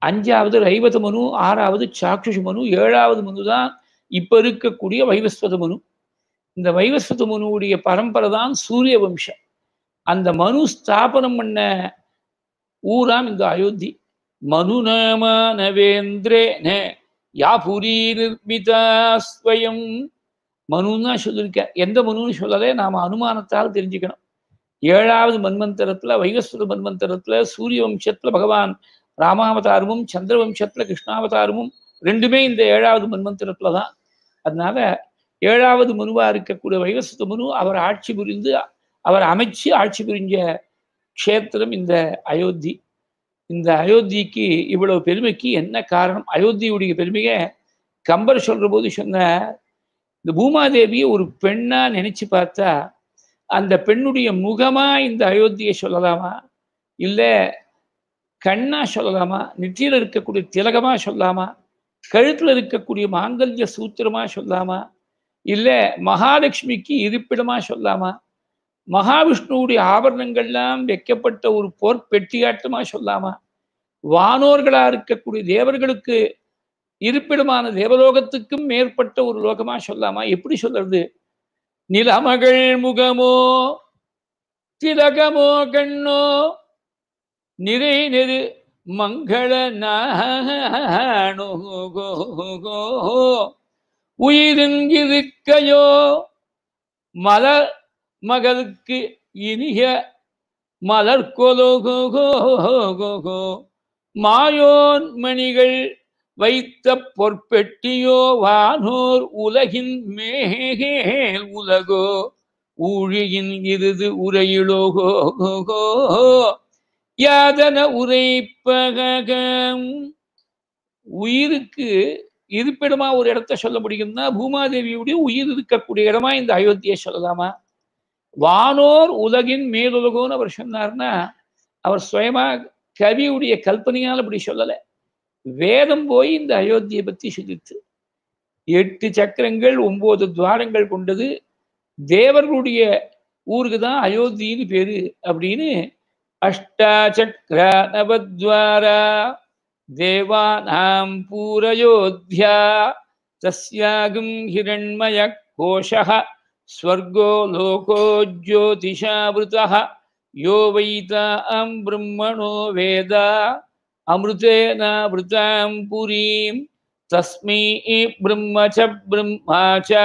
அஞ்சாவது ரைவத மனு ஆறாவது சாக்ஷுஷ மனு ஏழாவது மனு தான் இப்போ இருக்கக்கூடிய வைவஸ்வத மனு இந்த வைவஸ்வத மனுவுடைய பரம்பரை தான் சூரிய வம்சம் அந்த மனு ஸ்தாபனம் பண்ண ஊராம் இந்த அயோத்தி மனு நாம நவேந்திரே நே யா புரி நிர்மிதா ஸ்வயம் மனுன்னா சொல்லியிருக்க எந்த மனுன்னு சொல்லலே நாம் அனுமானத்தால் தெரிஞ்சுக்கணும் ஏழாவது மன்மந்திரத்தில் வைகஸ்வர மன்மந்திரத்தில் சூரிய வம்சத்தில் பகவான் ராமாவதாரமும் சந்திர வம்சத்தில் கிருஷ்ணாவதாரமும் ரெண்டுமே இந்த ஏழாவது மன்மந்திரத்தில் தான் அதனால ஏழாவது மனுவாக இருக்கக்கூடிய வைகஸ்வத மனு அவர் ஆட்சி புரிந்து அவர் அமைச்சு ஆட்சி புரிஞ்ச க்ஷேத்திரம் இந்த அயோத்தி இந்த அயோத்திக்கு இவ்வளவு பெருமைக்கு என்ன காரணம் அயோத்தியுடைய பெருமையை கம்பர் சொல்கிற போது சொன்ன இந்த பூமாதேவியை ஒரு பெண்ணா நினைச்சு பார்த்தா அந்த பெண்ணுடைய முகமா இந்த அயோத்தியை சொல்லலாமா இல்லை கண்ணா சொல்லலாமா நெற்றியில் இருக்கக்கூடிய திலகமா சொல்லலாமா கழுத்தில் இருக்கக்கூடிய மாங்கல்ய சூத்திரமா சொல்லலாமா இல்லை மகாலட்சுமிக்கு இருப்பிடமா சொல்லலாமா மகாவிஷ்ணுவுடைய ஆபரணங்கள்லாம் வைக்கப்பட்ட ஒரு போர் பெட்டியாட்டமா சொல்லலாமா வானோர்களா இருக்கக்கூடிய தேவர்களுக்கு இருப்பிடமான தேவலோகத்துக்கும் மேற்பட்ட ஒரு லோகமா சொல்லாமா எப்படி சொல்றது நிலமகள் முகமோ திலகமோ கண்ணோ நிறை நெரு மங்கள நாணுகோ உயிருங்கிருக்கையோ மல மகளுக்கு இனிய மலர் மாயோன் மாயோன்மணிகள் வைத்த பொற்பெட்டியோ வானோர் உலகின் மேகே உலகோ ஊழியின் இருது உரையிலோகோ யாதன உரைப்பகம் உயிருக்கு இருப்பிடமா ஒரு இடத்த சொல்ல முடியும்னா பூமாதேவியுடைய உயிர் இருக்கக்கூடிய இடமா இந்த அயோத்தியை சொல்லலாமா வானோர் உலகின் மேலுலகோன்னு அவர் சொன்னார்னா அவர் சுயமா கவியுடைய கல்பனையால் அப்படி சொல்லலை வேதம் போய் இந்த அயோத்தியை பற்றி சொல்லித்து எட்டு சக்கரங்கள் ஒன்பது துவாரங்கள் கொண்டது தேவர்களுடைய ஊருக்கு தான் அயோத்தின்னு பேரு அப்படின்னு அஷ்டா சக்கர நவத்வாரா நாம் பூரயோத்யா தஸ்யாகும் ஹிரண்மய கோஷ ஸ்வர்கோ லோகோ ஜோதிஷாவிருத யோ வைதா பிரம்மணோ வேதா अमृतेन वृतां पुरीं तस्मै ब्रह्म च ब्रह्मा च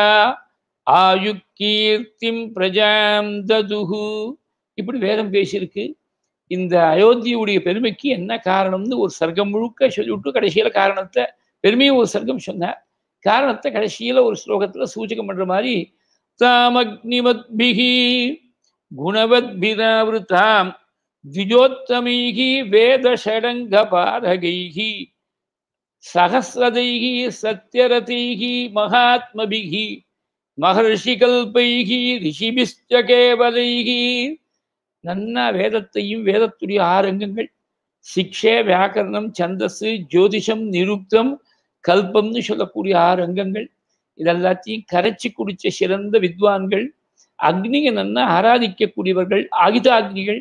ஆயுக்கீர்த்திம் பிரஜாம் ததுகு இப்படி வேதம் பேசியிருக்கு இந்த அயோத்தியுடைய பெருமைக்கு என்ன காரணம்னு ஒரு சர்க்கம் முழுக்க சொல்லிவிட்டு கடைசியில காரணத்தை பெருமையும் ஒரு சர்க்கம் சொன்னார் காரணத்தை கடைசியில ஒரு ஸ்லோகத்துல சூச்சகம் பண்ற மாதிரி தாமக்னிமத்பிகி குணவத்பிதாவிருத்தாம் ஷடங்க பாதகைகி சகசிரதைகி சத்யரதைகி மகாத்மபிகி மகர்ஷி கல்பைகி கேவலைகி நன்னா வேதத்தையும் வேதத்துடைய ஆறு அங்கங்கள் சிக்ஷே வியாக்கரணம் சந்தஸு ஜோதிஷம் நிருக்தம் கல்பம்னு சொல்லக்கூடிய ஆறு அங்கங்கள் இதெல்லாத்தையும் கரைச்சி குடிச்ச சிறந்த வித்வான்கள் அக்னியை நன்னா ஆராதிக்கக்கூடியவர்கள் ஆகிதாக்னிகள்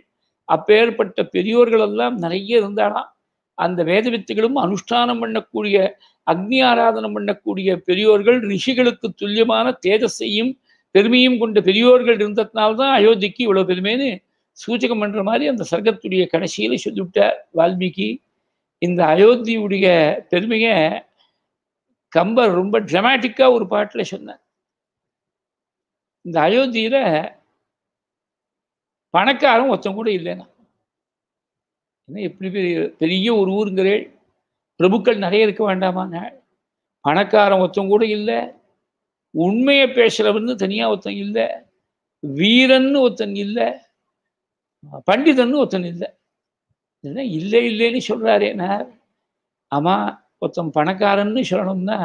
அப்பேற்பட்ட பெரியோர்கள் எல்லாம் நிறைய இருந்தாலாம் அந்த வேத வித்துகளும் அனுஷ்டானம் பண்ணக்கூடிய அக்னி ஆராதனம் பண்ணக்கூடிய பெரியோர்கள் ரிஷிகளுக்கு துல்லியமான தேஜஸையும் பெருமையும் கொண்ட பெரியோர்கள் இருந்ததுனால்தான் அயோத்திக்கு இவ்வளவு பெருமைன்னு சூச்சகம் பண்ற மாதிரி அந்த சர்க்கத்துடைய கடைசியில சொல்லிவிட்டார் வால்மீகி இந்த அயோத்தியுடைய பெருமைய கம்பர் ரொம்ப ட்ரமேட்டிக்கா ஒரு பாட்டுல சொன்னார் இந்த அயோத்தியில பணக்காரன் ஒருத்தன் கூட இல்லைன்னா எப்படி பெரிய பெரிய ஒரு ஊருங்கிறேள் பிரபுக்கள் நிறைய இருக்க வேண்டாமாங்க பணக்காரன் ஒருத்தன் கூட இல்லை உண்மையை பேசுறவன்னு தனியாக ஒருத்தன் இல்லை வீரன்னு ஒருத்தன் இல்லை பண்டிதன்னு ஒருத்தன் இல்லை என்ன இல்லை இல்லைன்னு சொல்கிறாரு என்ன ஆமாம் ஒருத்தன் பணக்காரன்னு சொல்லணும்னா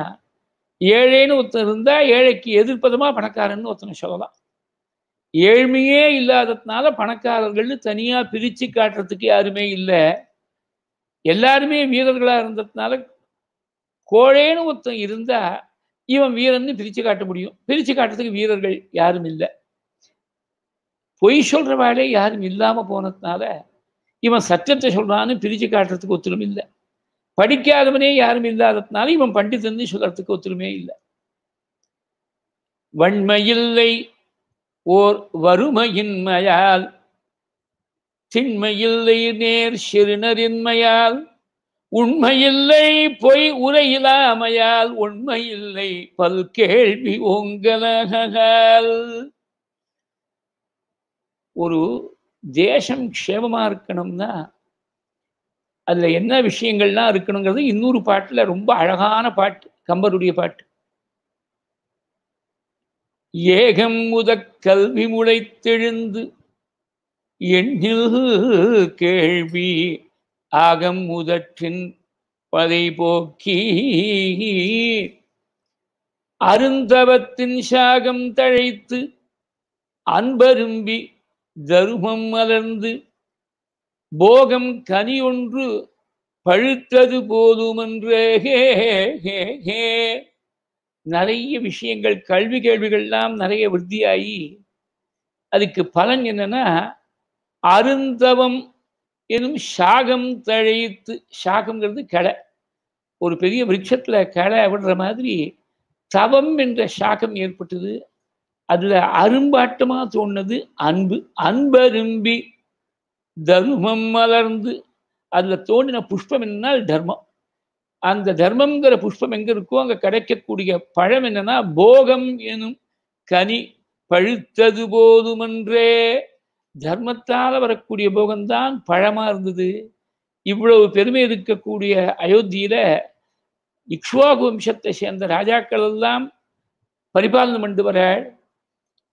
ஏழைன்னு ஒருத்தன் இருந்தால் ஏழைக்கு எதிர்ப்பதமாக பணக்காரன்னு ஒருத்தனை சொல்லலாம் ஏழ்மையே இல்லாததுனால பணக்காரர்கள்னு தனியாக பிரித்து காட்டுறதுக்கு யாருமே இல்லை எல்லாருமே வீரர்களாக இருந்ததுனால கோழேன்னு ஒருத்தன் இருந்தால் இவன் வீரன்னு பிரித்து காட்ட முடியும் பிரித்து காட்டுறதுக்கு வீரர்கள் யாரும் இல்லை பொய் சொல்கிற வேலை யாரும் இல்லாமல் போனதுனால இவன் சத்தியத்தை சொல்கிறான்னு பிரித்து காட்டுறதுக்கு ஒத்துரும் இல்லை படிக்காதவனே யாரும் இல்லாததுனால இவன் பண்டிதன்னு சொல்கிறதுக்கு ஒத்துருமே இல்லை வன்மையில்லை ஓர் வறுமையின்மையால் திண்மையில்லை நேர் சிறுநரின்மையால் உண்மையில்லை பொய் உரையிலாமையால் உண்மையில்லை பல் கேள்வி உங்களால் ஒரு தேசம் க்ஷேமமா இருக்கணும்னா அதுல என்ன விஷயங்கள்லாம் இருக்கணுங்கிறது இன்னொரு பாட்டுல ரொம்ப அழகான பாட்டு கம்பருடைய பாட்டு ஏகம் முதக் கல்வி முளைத்தெழுந்து எண்ணில் கேள்வி ஆகம் முதற்றின் பதை போக்கி அருந்தவத்தின் சாகம் தழைத்து அன்பரும்பி தருமம் மலர்ந்து போகம் கனி ஒன்று பழுத்தது போதுமென்றே நிறைய விஷயங்கள் கல்வி கேள்விகள்லாம் நிறைய விருத்தியாகி அதுக்கு பலன் என்னன்னா அருந்தவம் எனும் சாகம் தழைத்து சாகம்ங்கிறது கலை ஒரு பெரிய விருட்சத்தில் கலை விடுற மாதிரி தவம் என்ற சாகம் ஏற்பட்டது அதில் அரும்பாட்டமாக தோணுது அன்பு அன்பரும்பி தர்மம் மலர்ந்து அதில் தோன்றின புஷ்பம் என்னால் தர்மம் அந்த தர்மங்கிற புஷ்பம் எங்க இருக்கோ அங்க கிடைக்கக்கூடிய பழம் என்னன்னா போகம் எனும் கனி பழுத்தது போதுமென்றே தர்மத்தால வரக்கூடிய போகம்தான் பழமா இருந்தது இவ்வளவு பெருமை இருக்கக்கூடிய அயோத்தியில இக்ஷ்வாகு வம்சத்தை சேர்ந்த ராஜாக்கள் எல்லாம் பரிபாலனம் பண்ணி வராள்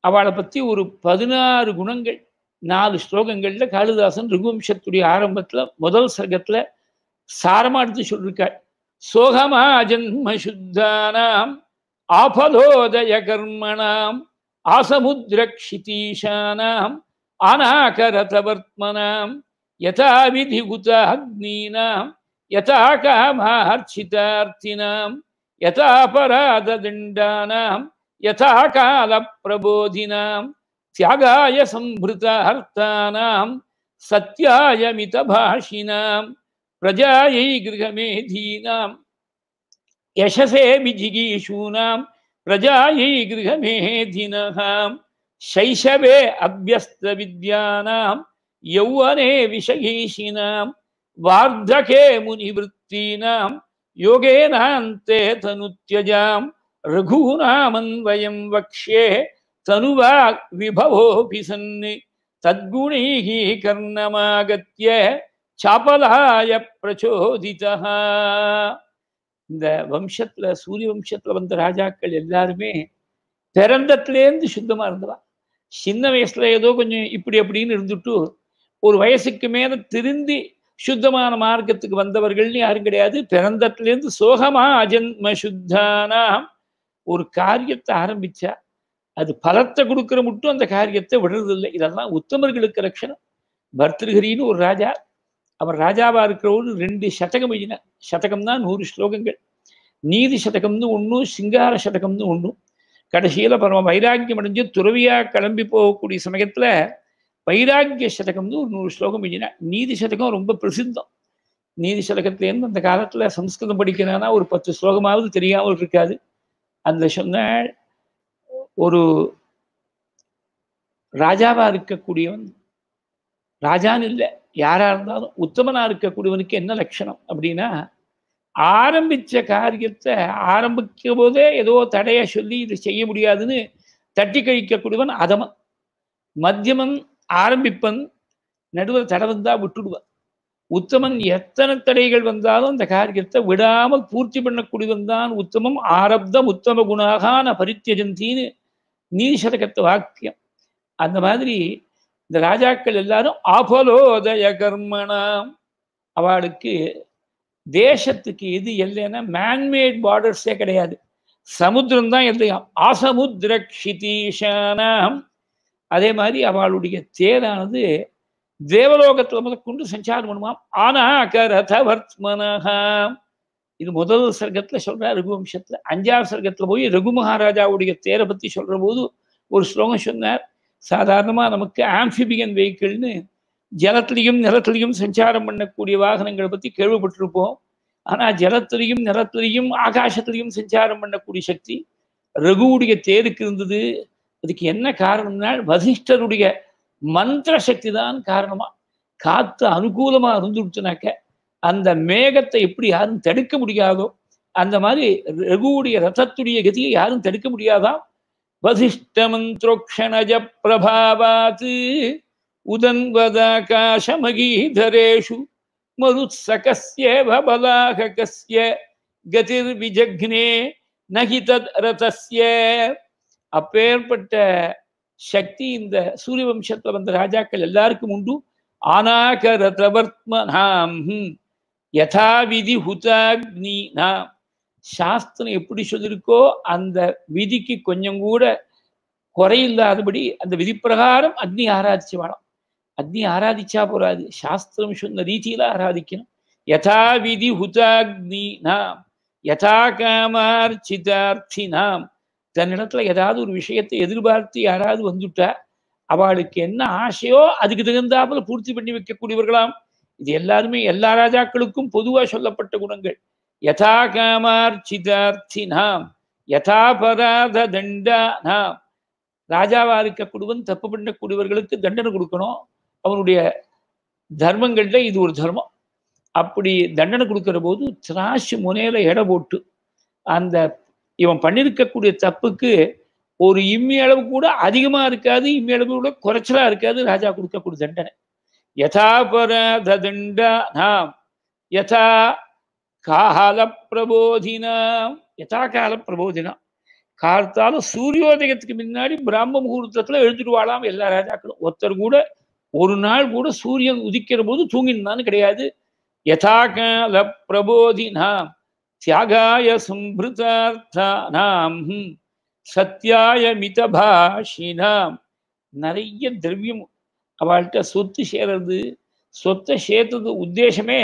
அவளை பற்றி ஒரு பதினாறு குணங்கள் நாலு ஸ்லோகங்களில் காளிதாசன் ரகுவம்சத்துடைய ஆரம்பத்தில் முதல் சர்க்கத்துல சாரமாக எடுத்து சொல்லியிருக்காள் सोहमाजन्मशुद्धानाम् आपदोदयकर्मणाम् आसमुद्रक्षितीशानाम् अनाकरतवर्त्मनाम् यथा विधिगुताग्नीनाम् यथा कामहर्षितार्थिनाम् यथा अपराधदण्डानाम् यथा कालप्रबोधिनाम् त्यागाय संभृतहर्तानाम् सत्याय मितभाषिनाम् गृह मेधीना यशसे विजिगीषूणां गृह मेधीन शैशवे अभ्यस्तविद्यानां यौवने विषयीषिणां वार्धके मुनिवृत्तीनां योगेनान्ते तनुत्यजां रघूनामन्वयं वक्ष्ये तनुवा विभवोऽपि सन् तद्गुणैः कर्णमागत्य சாபலாய பிரச்சோதிதா இந்த வம்சத்துல சூரிய வம்சத்துல வந்த ராஜாக்கள் எல்லாருமே பிறந்தத்துலேருந்து சுத்தமா இருந்தவா சின்ன வயசுல ஏதோ கொஞ்சம் இப்படி அப்படின்னு இருந்துட்டு ஒரு வயசுக்கு மேல திருந்தி சுத்தமான மார்க்கத்துக்கு வந்தவர்கள்னு யாரும் கிடையாது பிறந்தத்துலேருந்து சோகமா அஜன்ம சுத்தானாம் ஒரு காரியத்தை ஆரம்பிச்சா அது பலத்தை கொடுக்குற மட்டும் அந்த காரியத்தை விடுறதில்லை இதெல்லாம் உத்தமர்களுக்கு லட்சணம் பர்திருகிரின்னு ஒரு ராஜா அவர் ராஜாவா இருக்கிறவரு ரெண்டு சதகம் எழுதினார் சதகம்னா நூறு ஸ்லோகங்கள் நீதி சதகம்னு ஒண்ணும் சிங்கார சதகம்னு ஒன்றும் கடைசியில் பரம வைராக்கியம் அடைஞ்சு துறவியாக கிளம்பி போகக்கூடிய சமயத்தில் வைராக்கிய சதகம்னு ஒரு நூறு ஸ்லோகம் எழுதினார் நீதி சதகம் ரொம்ப பிரசித்தம் நீதி சதகத்திலேருந்து அந்த காலத்தில் சம்ஸ்கிருதம் படிக்கிறானா ஒரு பத்து ஸ்லோகமாவது தெரியாமல் இருக்காது அந்த சொன்ன ஒரு ராஜாவாக இருக்கக்கூடியவன் ராஜான்னு இல்லை யாரா இருந்தாலும் உத்தமனா இருக்கக்கூடியவனுக்கு என்ன லட்சணம் அப்படின்னா ஆரம்பிச்ச காரியத்தை ஆரம்பிக்கும் போதே ஏதோ தடைய சொல்லி இது செய்ய முடியாதுன்னு தட்டி கழிக்கக்கூடியவன் அதமன் மத்தியமன் ஆரம்பிப்பன் நடுவில் தடை வந்தால் விட்டுடுவான் உத்தமன் எத்தனை தடைகள் வந்தாலும் அந்த காரியத்தை விடாமல் பூர்த்தி பண்ணக்கூடியவன் தான் உத்தமம் ஆரப்தம் உத்தம குணாகான பரித்தியஜந்தின்னு நீதிசதகத்து வாக்கியம் அந்த மாதிரி இந்த ராஜாக்கள் எல்லாரும் அபலோதய கர்மணம் அவளுக்கு தேசத்துக்கு இது இல்லைன்னா மேன்மேட் பார்டர்ஸே கிடையாது சமுத்திரம் தான் எல்லையாம் அசமுத்ரக்ஷிதீஷானாம் அதே மாதிரி அவளுடைய தேரானது தேவலோகத்துல முதல் கொண்டு சஞ்சாரம் பண்ணுவாம் ஆனா கரதவர்த்மனகாம் இது முதல் சர்க்கத்தில் சொல்கிறார் ரகுவம்சத்தில் அஞ்சாவது சர்க்கத்தில் போய் ரகு மகாராஜாவுடைய தேரை பற்றி சொல்கிற போது ஒரு ஸ்லோகம் சொன்னார் சாதாரணமாக நமக்கு ஆம்பிபியன் வெஹிக்கிள்னு ஜலத்திலையும் நிலத்திலையும் சஞ்சாரம் பண்ணக்கூடிய வாகனங்களை பற்றி கேள்விப்பட்டிருப்போம் ஆனால் ஜலத்திலையும் நிலத்திலையும் ஆகாசத்திலையும் சஞ்சாரம் பண்ணக்கூடிய சக்தி ரகுவுடைய தேருக்கு இருந்தது அதுக்கு என்ன காரணம்னா வசிஷ்டருடைய மந்திர சக்தி தான் காரணமா காத்து அனுகூலமா இருந்துடுச்சுனாக்க அந்த மேகத்தை எப்படி யாரும் தடுக்க முடியாதோ அந்த மாதிரி ரகுவுடைய ரத்தத்துடைய கதியை யாரும் தடுக்க முடியாதான் वसिष्ठ मंत्रोक्षण प्रभावात् उदन्वदाकाशमगीधरेषु मरुत्सकस्येव बलाहकस्य गतिर्विजघ्ने न हि तद् ரதஸ்ய அப்பேற்பட்ட சக்தி இந்த சூரிய வம்சத்தில் வந்த ராஜாக்கள் எல்லாருக்கும் உண்டு ஆனாக ரதவர்த்மனாம் யதா விதி ஹுதாக்னி நாம் சாஸ்திரம் எப்படி சொல்லியிருக்கோ அந்த விதிக்கு கொஞ்சம் கூட குறையில்லாதபடி அந்த விதி பிரகாரம் அக்னி ஆராதிச்சு வேணும் அக்னி ஆராதிச்சா போராது சாஸ்திரம் சொன்ன ரீதியில ஆராதிக்கணும் யதா விதி ஹுதாக்னி நாம் யதா காமார்ச்சிதார்த்தி நாம் தன்னிடத்துல ஏதாவது ஒரு விஷயத்தை எதிர்பார்த்து யாராவது வந்துட்டா அவளுக்கு என்ன ஆசையோ அதுக்கு தகுந்தாப்புல பூர்த்தி பண்ணி வைக்கக்கூடியவர்களாம் இது எல்லாருமே எல்லா ராஜாக்களுக்கும் பொதுவாக சொல்லப்பட்ட குணங்கள் யதா காமார்ச்சிதார்த்தினாம் யதா பராத தண்டா நாம் ராஜாவா இருக்கக்கூடியவன் தப்பு பண்ணக்கூடியவர்களுக்கு தண்டனை கொடுக்கணும் அவனுடைய தர்மங்கள்ல இது ஒரு தர்மம் அப்படி தண்டனை கொடுக்கிற போது திராசு முனையில எடை போட்டு அந்த இவன் பண்ணியிருக்கக்கூடிய தப்புக்கு ஒரு இம்மி அளவு கூட அதிகமா இருக்காது இம்மி அளவு கூட குறைச்சலா இருக்காது ராஜா கொடுக்கக்கூடிய தண்டனை யதா பராத தண்டா நாம் யதா கால பிரபோதினா யதா கால பிரபோதினா கார்த்தாலும் சூரியோதயத்துக்கு முன்னாடி பிரம்ம முகூர்த்தத்துல எழுந்துடுவாளாம் எல்லா ராஜாக்களும் ஒருத்தர் கூட ஒரு நாள் கூட சூரியன் உதிக்கிற போது தூங்கினான்னு கிடையாது யதா கால பிரபோதினா தியாகாய சம்பிருதார்த்தானாம் சத்தியாய மிதபாஷினாம் நிறைய திரவியம் அவள்கிட்ட சொத்து சேர்றது சொத்தை சேர்த்தது உத்தேசமே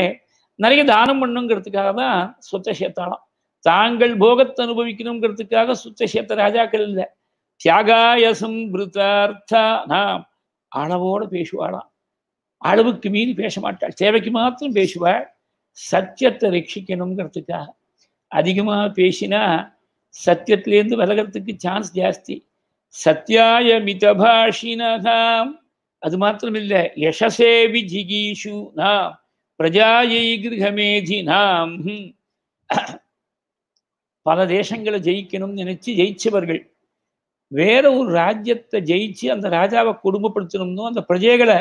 நிறைய தானம் பண்ணுங்கிறதுக்காக தான் சுத்தசேத்தாளம் தாங்கள் போகத்தை அனுபவிக்கணுங்கிறதுக்காக சுத்தசேத்த ராஜாக்கள் இல்லை தியாகாயசம் நாம் அளவோடு பேசுவாளாம் அளவுக்கு மீறி பேச மாட்டாள் தேவைக்கு மாத்திரம் பேசுவாள் சத்தியத்தை ரட்சிக்கணுங்கிறதுக்காக அதிகமாக பேசினா சத்தியத்திலேருந்து விலகிறதுக்கு சான்ஸ் ஜாஸ்தி சத்யாய மிதபாஷினாம் அது மாத்திரம் இல்லை ஜிகீஷு நாம் பிரஜாயை கிரகமேதினாம் பல தேசங்களை ஜெயிக்கணும்னு நினைச்சு ஜெயிச்சவர்கள் வேற ஒரு ராஜ்யத்தை ஜெயிச்சு அந்த ராஜாவை குடும்பப்படுத்தணும்னோ அந்த பிரஜைகளை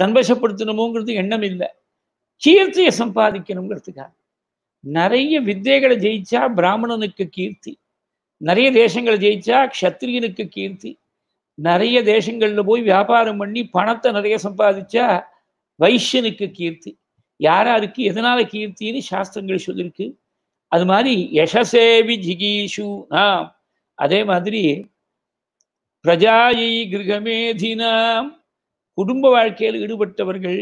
தன்வசப்படுத்தணுமோங்கிறது எண்ணம் இல்லை கீர்த்தியை சம்பாதிக்கணுங்கிறதுக்காக நிறைய வித்தைகளை ஜெயிச்சா பிராமணனுக்கு கீர்த்தி நிறைய தேசங்களை ஜெயிச்சா க்ஷத்ரியனுக்கு கீர்த்தி நிறைய தேசங்கள்ல போய் வியாபாரம் பண்ணி பணத்தை நிறைய சம்பாதிச்சா வைஷ்யனுக்கு கீர்த்தி யாராருக்கு எதனால கீர்த்தின்னு சாஸ்திரங்கள் சொல்லியிருக்கு அது மாதிரி யசசேவி ஜிகீஷு நாம் அதே மாதிரி பிரஜாயை கிரகமேதினாம் குடும்ப வாழ்க்கையில் ஈடுபட்டவர்கள்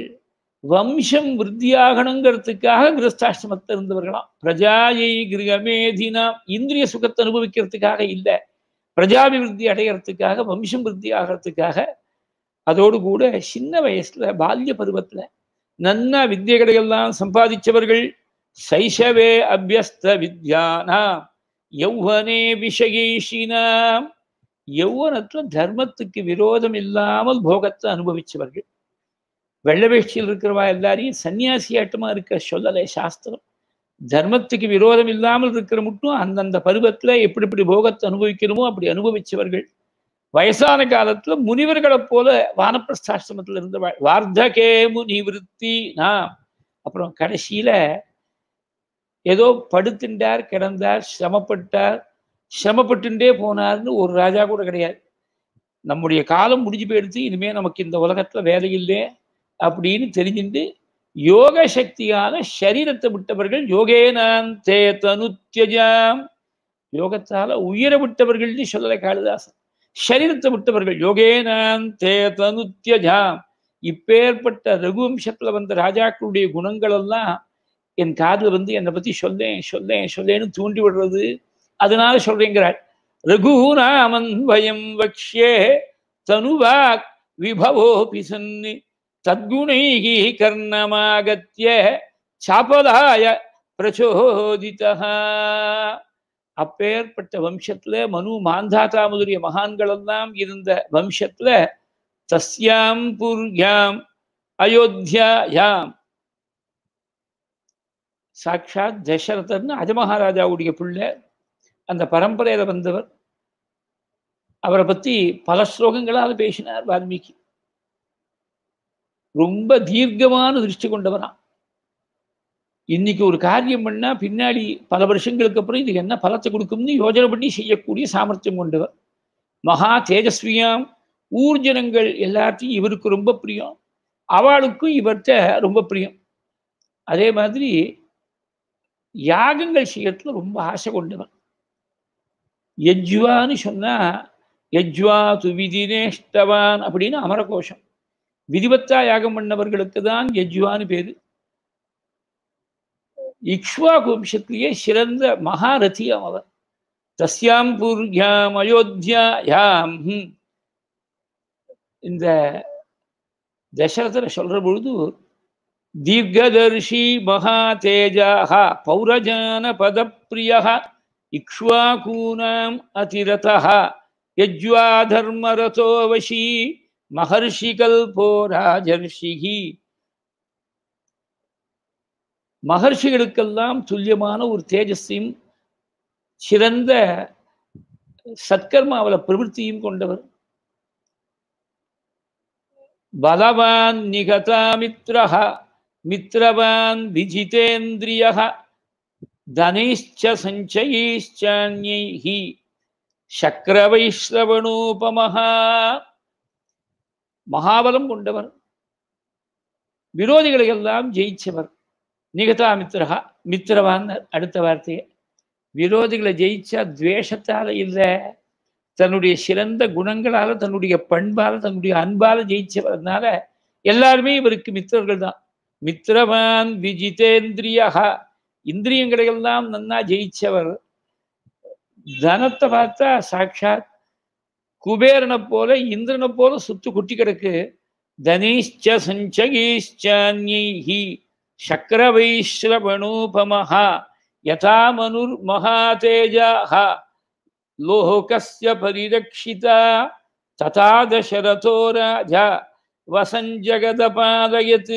வம்சம் விருத்தியாகணுங்கிறதுக்காக கிரஸ்தாசிரமத்தில் இருந்தவர்களாம் பிரஜாயை கிரகமேதினாம் இந்திரிய சுகத்தை அனுபவிக்கிறதுக்காக இல்லை பிரஜாபிவிருத்தி அடைகிறதுக்காக வம்சம் விருத்தி ஆகிறதுக்காக அதோடு கூட சின்ன வயசுல பால்ய பருவத்தில் நன்ன வித்தியகளை எல்லாம் சம்பாதிச்சவர்கள் சைஷவே அபியஸ்த வித்யானா யௌவனே விஷயேஷினாம் யௌவனத்துல தர்மத்துக்கு விரோதம் இல்லாமல் போகத்தை அனுபவிச்சவர்கள் வெள்ள வேஷ்டியில் இருக்கிறவா எல்லாரையும் ஆட்டமா இருக்க சொல்லலை சாஸ்திரம் தர்மத்துக்கு விரோதம் இல்லாமல் இருக்கிற மட்டும் அந்தந்த பருவத்துல எப்படி எப்படி போகத்தை அனுபவிக்கணுமோ அப்படி அனுபவிச்சவர்கள் வயசான காலத்துல முனிவர்களை போல வானப்பிரஸ்தாசிரமத்துல இருந்த வார்த்தகே முனி விருத்தி நான் அப்புறம் கடைசியில ஏதோ படுத்துட்டார் கிடந்தார் சிரமப்பட்டார் சிரமப்பட்டுட்டே போனார்னு ஒரு ராஜா கூட கிடையாது நம்முடைய காலம் முடிஞ்சு போயிடுச்சு இனிமே நமக்கு இந்த உலகத்துல வேலை இல்லை அப்படின்னு தெரிஞ்சுட்டு யோக சக்தியான சரீரத்தை விட்டவர்கள் யோகேனான் தே தனுத்தியஜாம் யோகத்தால உயிரை விட்டவர்கள்னு சொல்லலை காளிதாசன் சரீரத்தை விட்டவர்கள் யோகேனான் தே தனுத்தியஜா இப்பேற்பட்ட ரகுவம்சத்துல வந்த ராஜாக்களுடைய குணங்கள் எல்லாம் என் காதில் வந்து என்னை பத்தி சொல்லேன் சொல்லேன் சொல்லேன்னு தூண்டி விடுறது அதனால சொல்றேங்கிறாள் ரகுநாமன் பயம் வக்ஷே தனுவாக் விபவோபி சன்னி தத்குணைகி கர்ணமாகத்திய சாப்பதாய பிரச்சோதிதா அப்பேற்பட்ட வம்சத்துல மனு மாந்தாதா முதலிய மகான்களெல்லாம் இருந்த வம்சத்துல தஸ்யாம் புர்யாம் அயோத்தியாயாம் சாட்சாத் தசரதன் அஜமகாராஜாவுடைய புள்ள அந்த பரம்பரையில வந்தவர் அவரை பத்தி பல ஸ்லோகங்களால் பேசினார் வால்மீகி ரொம்ப தீர்க்கமான திருஷ்டி கொண்டவரான் இன்னைக்கு ஒரு காரியம் பண்ணால் பின்னாடி பல வருஷங்களுக்கு அப்புறம் இதுக்கு என்ன பலத்தை கொடுக்கும்னு யோஜனை பண்ணி செய்யக்கூடிய சாமர்த்தியம் கொண்டவர் மகா தேஜஸ்வியாம் ஊர்ஜனங்கள் எல்லாத்தையும் இவருக்கு ரொம்ப பிரியம் அவளுக்கும் இவர்கிட்ட ரொம்ப பிரியம் அதே மாதிரி யாகங்கள் செய்யறதுல ரொம்ப ஆசை கொண்டவர் யஜ்வான்னு சொன்னா யஜ்வா துவிதினேஷ்டவான் அப்படின்னு அமரகோஷம் விதிவத்தா யாகம் பண்ணவர்களுக்கு தான் யஜ்வான்னு பேரு இக்ஷ்வாகு வம்சத்திலேயே சிறந்த மகாரதி அவர் தஸ்யாம் பூர்யாம் அயோத்தியா யாம் இந்த தசரதரை சொல்ற பொழுது தீர்க்கதர்ஷி மகா தேஜாக பௌரஜான பதப்பிரியா இக்ஷ்வாகூனாம் அதிரதா யஜ்வாதர்மரதோ வசி महर्षिकल्पो राजर्षिः மகர்ஷிகளுக்கெல்லாம் துல்லியமான ஒரு தேஜஸையும் சிறந்த சத்கர்மாவில் பிரவృத்தியும் கொண்டவர் பலவான் நிகதா மித்ரவான் விஜிதேந்திரிய தனைச்ச சஞ்சயைச்சான்யை சக்கரவைஸ்ரவணோபமஹா மகாபலம் கொண்டவர் விரோதிகளை எல்லாம் ஜெயிச்சவர் நிகதா மித்ரஹா மித்திரவான்னு அடுத்த வார்த்தையை விரோதிகளை ஜெயிச்சா துவேஷத்தால இல்லை தன்னுடைய சிறந்த குணங்களால தன்னுடைய பண்பால தன்னுடைய அன்பால ஜெயிச்சவர்னால எல்லாருமே இவருக்கு மித்திரர்கள் தான் மித்திரவான் விஜிதேந்திரியகா இந்திரியங்களையெல்லாம் நன்னா ஜெயிச்சவர் தனத்தை பார்த்தா சாட்சாத் குபேரனை போல இந்திரனை போல சுத்து குட்டி கிடக்கு தனிஷ்ச சஞ்சகீஷ்சான்யி शक्रवैश्रवणोपमः यथा मनुर्महातेजाः लोकस्य परिरक्षिता तथा दशरथो राजा வசஞ்சகதபாலயத்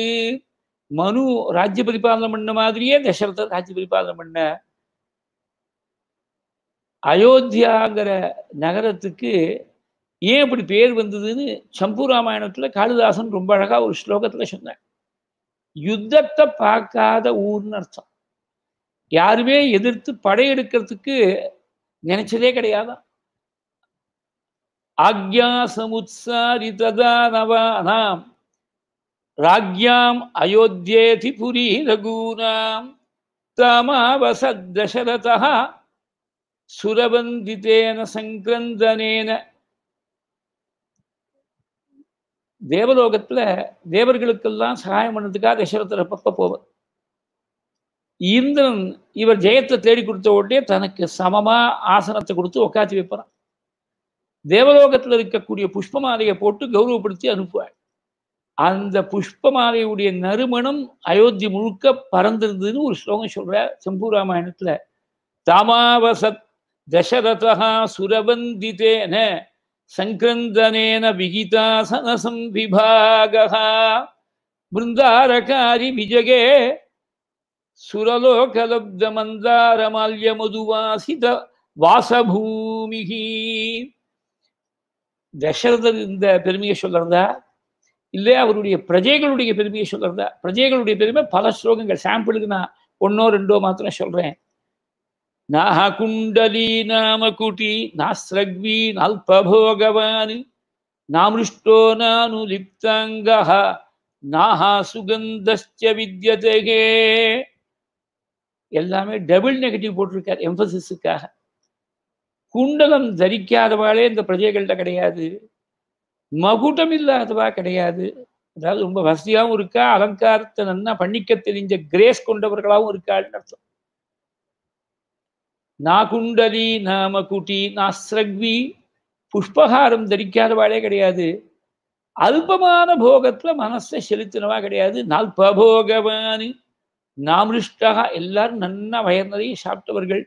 மனு ராஜ்ய பரிபாலனம் பண்ண மாதிரியே தசரத ராஜ்ய பரிபாலனம் பண்ண அயோத்தியாங்கிற நகரத்துக்கு ஏன் இப்படி பேர் வந்ததுன்னு சம்பு ராமாயணத்துல காளிதாசன் ரொம்ப அழகா ஒரு ஸ்லோகத்துல சொன்னார் யுத்தத்தை பார்க்காத ஊர்னு அர்த்தம் யாருமே எதிர்த்து படையெடுக்கிறதுக்கு நினைச்சதே கிடையாதா ஆக்யா சமுத்சாரிததானவானாம் ராஜ்யாம் அயோத்தியேதி புரி ரகுனாம் தாமாவசத் தசரதா சுரபந்திதேன சங்கிரந்தனேன தேவலோகத்தில் தேவர்களுக்கெல்லாம் சகாயம் பண்ணதுக்காக தசரதர் பக்கம் போவார் இந்திரன் இவர் ஜெயத்தை தேடி கொடுத்த உடனே தனக்கு சமமாக ஆசனத்தை கொடுத்து உக்காத்தி வைப்பறான் தேவலோகத்தில் இருக்கக்கூடிய புஷ்ப மாலையை போட்டு கௌரவப்படுத்தி அனுப்புவாள் அந்த புஷ்ப மாலையுடைய நறுமணம் அயோத்தி முழுக்க பறந்திருந்ததுன்னு ஒரு ஸ்லோகம் சொல்ற செம்பு ராமாயணத்துல தாமாவசத் தசரதா சுரவந்திதேன சங்கிரந்தனேன விகிதாசனசம் விபாகா பிருந்தாரகாரி விஜகே சுரலோகலப்த மந்தார மால்ய மதுவாசித வாசபூமிகி தசரதர் இந்த பெருமையை சொல்றதா இல்லை அவருடைய பிரஜைகளுடைய பெருமையை சொல்றதா பிரஜைகளுடைய பெருமை பல ஸ்லோகங்கள் சாம்பிளுக்கு நான் ஒன்னோ ரெண்டோ மாத்திரம் சொல்றேன் నాహకుండలీ నామకుటి நாஸ்ரக்வி నల్పభోగవాన్ நாமிருஷ்டோ நானு லிப்தங்க நாஹா சுகந்தஸ்ய வித்யதகே எல்லாமே டபுள் நெகட்டிவ் போட்டிருக்கார் எம்பசிஸுக்காக குண்டலம் தரிக்காதவாளே இந்த பிரஜைகள்கிட்ட கிடையாது மகுடம் இல்லாதவா கிடையாது அதாவது ரொம்ப வசதியாகவும் இருக்கா அலங்காரத்தை நன்னா பண்ணிக்க தெரிஞ்ச கிரேஸ் கொண்டவர்களாகவும் இருக்காள்னு அர்த்தம் நா குண்டலி நாம குட்டி நாஸ்ரக்வி புஷ்பஹாரம் தரிக்காதவாளே கிடையாது அல்பமான போகத்துல மனசை செலுத்தினவா கிடையாது நால்பபோகவானு நாமிருஷ்டா எல்லாரும் நன்னா வயர்ந்ததையும் சாப்பிட்டவர்கள்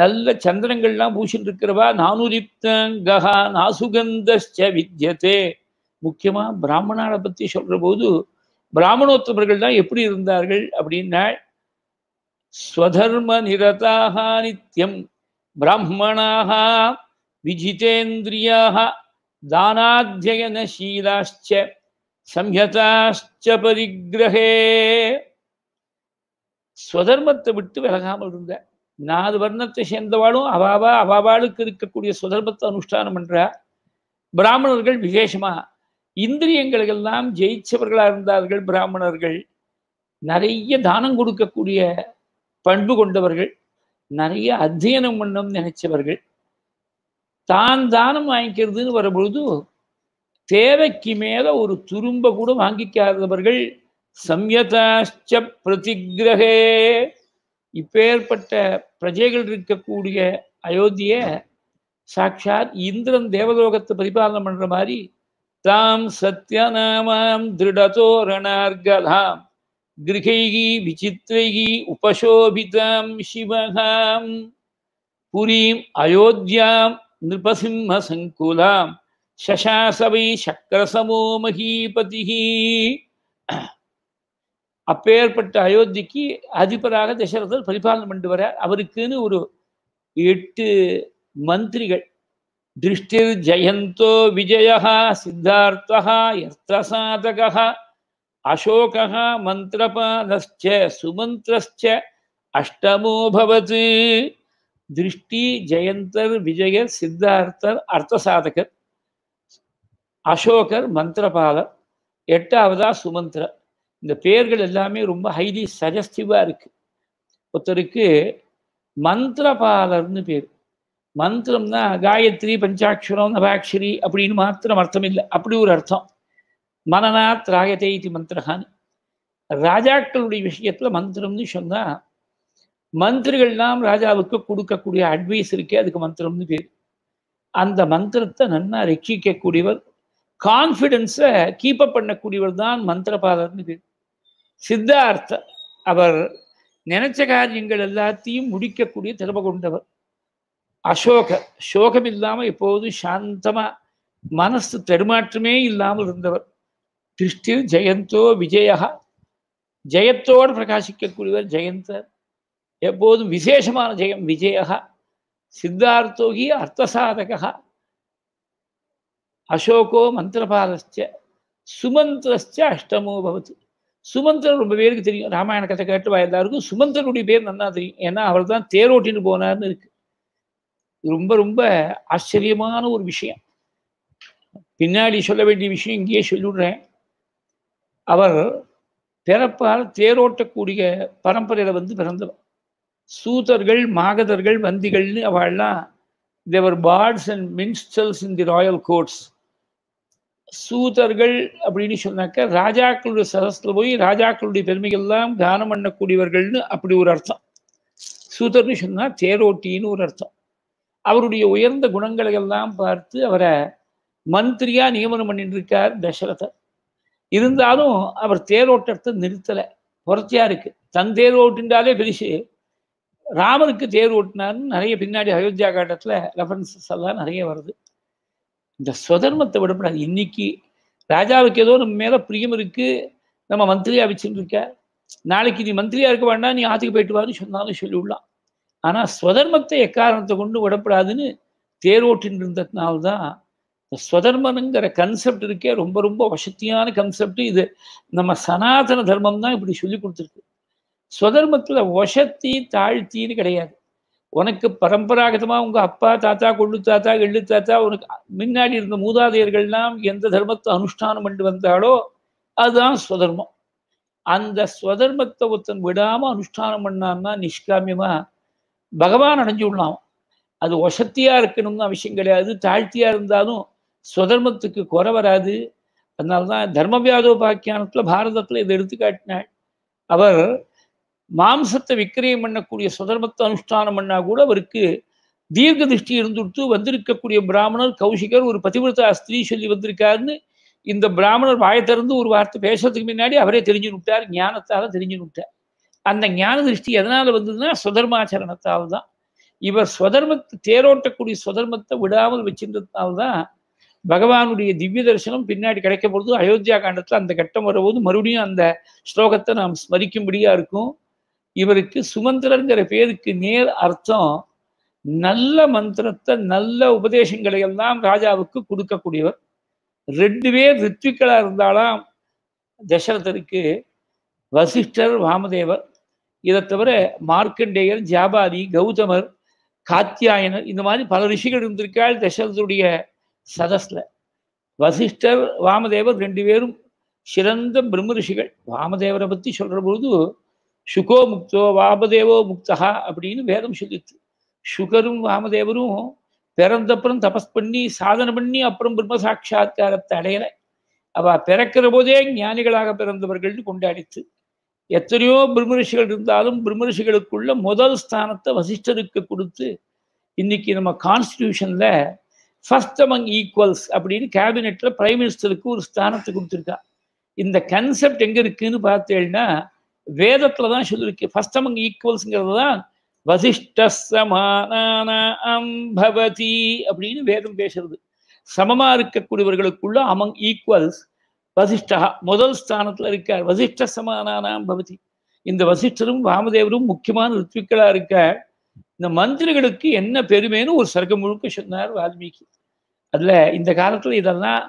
நல்ல சந்திரங்கள்லாம் பூசிட்டு இருக்கிறவா நானுரிப்தங்கா நாசுகந்தஸ்ச வித்யதே முக்கியமா பிராமணாவை பத்தி சொல்ற போது பிராமணோத்தவர்கள் தான் எப்படி இருந்தார்கள் அப்படின்னா ஸ்வதர்ம நிரதாக நித்யம் பிராமணாக விஜிதேந்திரியாக தானாத்தியனசீலாச்ச சம்யதாச்ச பரிகிரகே ஸ்வதர்மத்தை விட்டு விலகாமல் இருந்த நாலு வர்ணத்தை சேர்ந்தவாளும் அவாவா அவாவாளுக்கு இருக்கக்கூடிய சுதர்மத்தை அனுஷ்டானம் பண்றார் பிராமணர்கள் விசேஷமா எல்லாம் ஜெயிச்சவர்களா இருந்தார்கள் பிராமணர்கள் நிறைய தானம் கொடுக்கக்கூடிய பண்பு கொண்டவர்கள் நிறைய அத்தியனம் பண்ணணும்னு நினைச்சவர்கள் தான் தானம் வாங்கிக்கிறதுன்னு வரும்பொழுது தேவைக்கு மேல ஒரு துரும்ப கூட வாங்கிக்காதவர்கள் சம்யதாஷ்ட பிரதிகிரகே இப்பேற்பட்ட பிரஜைகள் இருக்கக்கூடிய அயோத்திய சாட்சாத் இந்திரன் தேவலோகத்தை பரிபாலனம் பண்ற மாதிரி தாம் சத்யநாமாம் திருடதோரணார்கலாம் गृहैः विचित्रैः उपशोभितां शिवहां पुरीम् अयोध्यां नृपसिंहसङ्कुलां शशास वै शक्रसमो महीपतिः அப்பேற்பட்ட அயோத்திக்கு அதிபராக தசரதர் பரிபாலனம் பண்ணி வரார் அவருக்குன்னு ஒரு எட்டு மந்திரிகள் திருஷ்டிர் ஜெயந்தோ விஜயா சித்தார்த்தா யஸ்திர சாதகா அசோகः मन्त्रपानश्च सुमन्त्रश्च अष्टमो திருஷ்டி ஜெயந்தர் விஜயர் சித்தார்த்தர் சித்தார்த்தர் அர்த்தசாதகர் அசோகர் மந்திரபாதர் எட்டாவதா சுமந்திர இந்த பெயர்கள் எல்லாமே ரொம்ப ஹைலி சஜஸ்டிவாக இருக்குது ஒருத்தருக்கு மந்திரபாலர்னு பேர் மந்திரம்னா காயத்ரி பஞ்சாட்சரம் நவாட்சரி அப்படின்னு மாத்திரம் அர்த்தம் இல்லை அப்படி ஒரு அர்த்தம் மனநாத் ராயதே இது மந்திரஹானி ராஜாக்களுடைய விஷயத்தில் மந்திரம்னு சொன்னால் மந்திரிகள்லாம் ராஜாவுக்கு கொடுக்கக்கூடிய அட்வைஸ் இருக்கே அதுக்கு மந்திரம்னு பேர் அந்த மந்திரத்தை நன்னா ரட்சிக்கக்கூடியவர் கான்ஃபிடென்ஸை கீப் அப் பண்ணக்கூடியவர் தான் மந்திரபாதர்னு பேர் சித்தார்த்த அவர் நினைச்ச காரியங்கள் எல்லாத்தையும் முடிக்கக்கூடிய திறமை கொண்டவர் அசோக சோகம் இல்லாமல் எப்போதும் சாந்தமாக மனசு தடுமாற்றமே இல்லாமல் இருந்தவர் திருஷ்டி ஜெயந்தோ விஜயா ஜெயத்தோடு பிரகாசிக்கக்கூடியவர் ஜெயந்தர் எப்போதும் விசேஷமான ஜெயம் விஜயா சித்தார்த்தோகி அர்த்தசாதகா அசோகோ மந்திரபாதஸ்ட சுமந்திரஸ்ச அஷ்டமோ பவத்து சுமந்திரன் ரொம்ப பேருக்கு தெரியும் ராமாயண கதை கேட்டுவா எல்லாருக்கும் சுமந்திரனுடைய பேர் நல்லா தெரியும் ஏன்னா அவர் தான் தேரோட்டின்னு போனார்னு இருக்கு ரொம்ப ரொம்ப ஆச்சரியமான ஒரு விஷயம் பின்னாடி சொல்ல வேண்டிய விஷயம் இங்கேயே சொல்லிவிடுறேன் அவர் பிறப்பால் தேரோட்டக்கூடிய பரம்பரையில் வந்து பிறந்தவர் சூதர்கள் மாகதர்கள் வந்திகள்னு அவள்லாம் they're bards and minstrels in the royal courts சூதர்கள் அப்படின்னு சொன்னாக்க ராஜாக்களுடைய சதஸ்தில் போய் ராஜாக்களுடைய பெருமைகள்லாம் தானம் பண்ணக்கூடியவர்கள்னு அப்படி ஒரு அர்த்தம் சூதர்னு சொன்னால் தேரோட்டின்னு ஒரு அர்த்தம் அவருடைய உயர்ந்த குணங்களை எல்லாம் பார்த்து அவரை மந்திரியாக நியமனம் பண்ணிட்டு இருக்கார் தசரதர் இருந்தாலும் அவர் தேரோட்டத்தை நிறுத்தலை இருக்கு தன் தேர் ஓட்டுன்றாலே பெருசு ராமருக்கு தேர் ஓட்டினார்னு நிறைய பின்னாடி அயோத்தியா காட்டத்தில் ரெஃபரன்சஸ் எல்லாம் நிறைய வருது இந்த சுதர்மத்தை விடப்படாது இன்னைக்கு ராஜாவுக்கு ஏதோ நம்ம மேலே பிரியம் இருக்கு நம்ம மந்திரியா இருக்க நாளைக்கு நீ மந்திரியா இருக்க வேண்டாம் நீ ஆற்றுக்கு போயிட்டு வான்னு சொன்னாலும் சொல்லிவிடலாம் ஆனால் சுதர்மத்தை எக்காரணத்தை கொண்டு விடப்படாதுன்னு தேரோட்டின் இருந்ததுனால்தான் இந்த ஸ்வதர்மனுங்கிற கன்செப்ட் இருக்கே ரொம்ப ரொம்ப வசத்தியான கன்செப்ட் இது நம்ம சனாதன தர்மம் தான் இப்படி சொல்லி கொடுத்துருக்கு ஸ்வதர்மத்தில் வசத்தி தாழ்த்தின்னு கிடையாது உனக்கு பரம்பராகதமாக உங்கள் அப்பா தாத்தா கொள்ளு தாத்தா எள்ளு தாத்தா உனக்கு முன்னாடி இருந்த மூதாதையர்கள்லாம் எந்த தர்மத்தை அனுஷ்டானம் பண்ணி வந்தாலோ அதுதான் ஸ்வதர்மம் அந்த ஸ்வதர்மத்தை ஒருத்தன் விடாமல் அனுஷ்டானம் பண்ணான்னா நிஷ்காமியமாக பகவான் அடைஞ்சு விடலாம் அது வசத்தியாக இருக்கணும்னு அவசியம் கிடையாது தாழ்த்தியாக இருந்தாலும் ஸ்வதர்மத்துக்கு குறை வராது அதனால்தான் தர்மவியாதோபாக்கியானத்தில் பாரதத்தில் இதை எடுத்துக்காட்டினாள் அவர் மாம்சத்தை விக்கிரயம் பண்ணக்கூடிய சுதர்மத்தை அனுஷ்டானம் பண்ணா கூட அவருக்கு தீர்க்க திருஷ்டி இருந்துட்டு வந்திருக்கக்கூடிய பிராமணர் கௌஷிகர் ஒரு பதிவிரதா ஸ்திரீ சொல்லி வந்திருக்காருன்னு இந்த பிராமணர் வாயை திறந்து ஒரு வார்த்தை பேசுறதுக்கு முன்னாடி அவரே தெரிஞ்சு விட்டார் ஞானத்தால் தெரிஞ்சு விட்டார் அந்த ஞான திருஷ்டி எதனால் வந்ததுன்னா சுதர்மாச்சரணத்தால் தான் இவர் சுதர்மத்தை தேரோட்டக்கூடிய சுதர்மத்தை விடாமல் வச்சிருந்ததுனால தான் பகவானுடைய திவ்ய தரிசனம் பின்னாடி கிடைக்க பொழுது அயோத்தியா காண்டத்தில் அந்த கட்டம் வரும்போது மறுபடியும் அந்த ஸ்லோகத்தை நாம் ஸ்மரிக்கும்படியா இருக்கும் இவருக்கு சுமந்திரங்கிற பேருக்கு நேர் அர்த்தம் நல்ல மந்திரத்தை நல்ல உபதேசங்களை எல்லாம் ராஜாவுக்கு கொடுக்கக்கூடியவர் ரெண்டு பேர் ரித்விகளா இருந்தாலாம் தசரதருக்கு வசிஷ்டர் வாமதேவர் இதை தவிர மார்க்கண்டேயர் ஜாபாதி கௌதமர் காத்தியாயனர் இந்த மாதிரி பல ரிஷிகள் இருந்திருக்காள் தசரதருடைய சதஸ்ல வசிஷ்டர் வாமதேவர் ரெண்டு பேரும் சிறந்த பிரம்ம ரிஷிகள் வாமதேவரை பற்றி சொல்கிற பொழுது சுகோ முக்தோ வாமதேவோ முக்தகா அப்படின்னு வேதம் சொல்லிச்சு சுகரும் வாமதேவரும் பிறந்தப்புறம் தபஸ் பண்ணி சாதனை பண்ணி அப்புறம் பிரம்ம சாட்சா்காரத்தை அடையலை அவ பிறக்கிற போதே ஞானிகளாக பிறந்தவர்கள்னு கொண்டாடித்து எத்தனையோ ரிஷிகள் இருந்தாலும் ரிஷிகளுக்குள்ள முதல் ஸ்தானத்தை வசிஷ்டருக்கு கொடுத்து இன்னைக்கு நம்ம கான்ஸ்டியூஷன்ல ஃபர்ஸ்ட் அமங் ஈக்குவல்ஸ் அப்படின்னு கேபினெட்டில் பிரைம் மினிஸ்டருக்கு ஒரு ஸ்தானத்தை கொடுத்துருக்கா இந்த கன்செப்ட் எங்கே இருக்குன்னு பார்த்தேன்னா வேதத்தில் தான் சொல்லியிருக்கு ஃபர்ஸ்ட் அமங் ஈக்குவல்ஸுங்கிறது தான் பவதி அப்படின்னு வேதம் பேசுறது சமமாக இருக்கக்கூடியவர்களுக்குள்ள அமங் ஈக்குவல்ஸ் வசிஷ்டா முதல் ஸ்தானத்தில் இருக்கார் வசிஷ்ட சமானானாம் பவதி இந்த வசிஷ்டரும் வாமதேவரும் முக்கியமான ரித்விக்களாக இருக்கார் இந்த மந்திரிகளுக்கு என்ன பெருமைன்னு ஒரு சர்க்கம் முழுக்க சொன்னார் வால்மீகி அதில் இந்த காலத்தில் இதெல்லாம்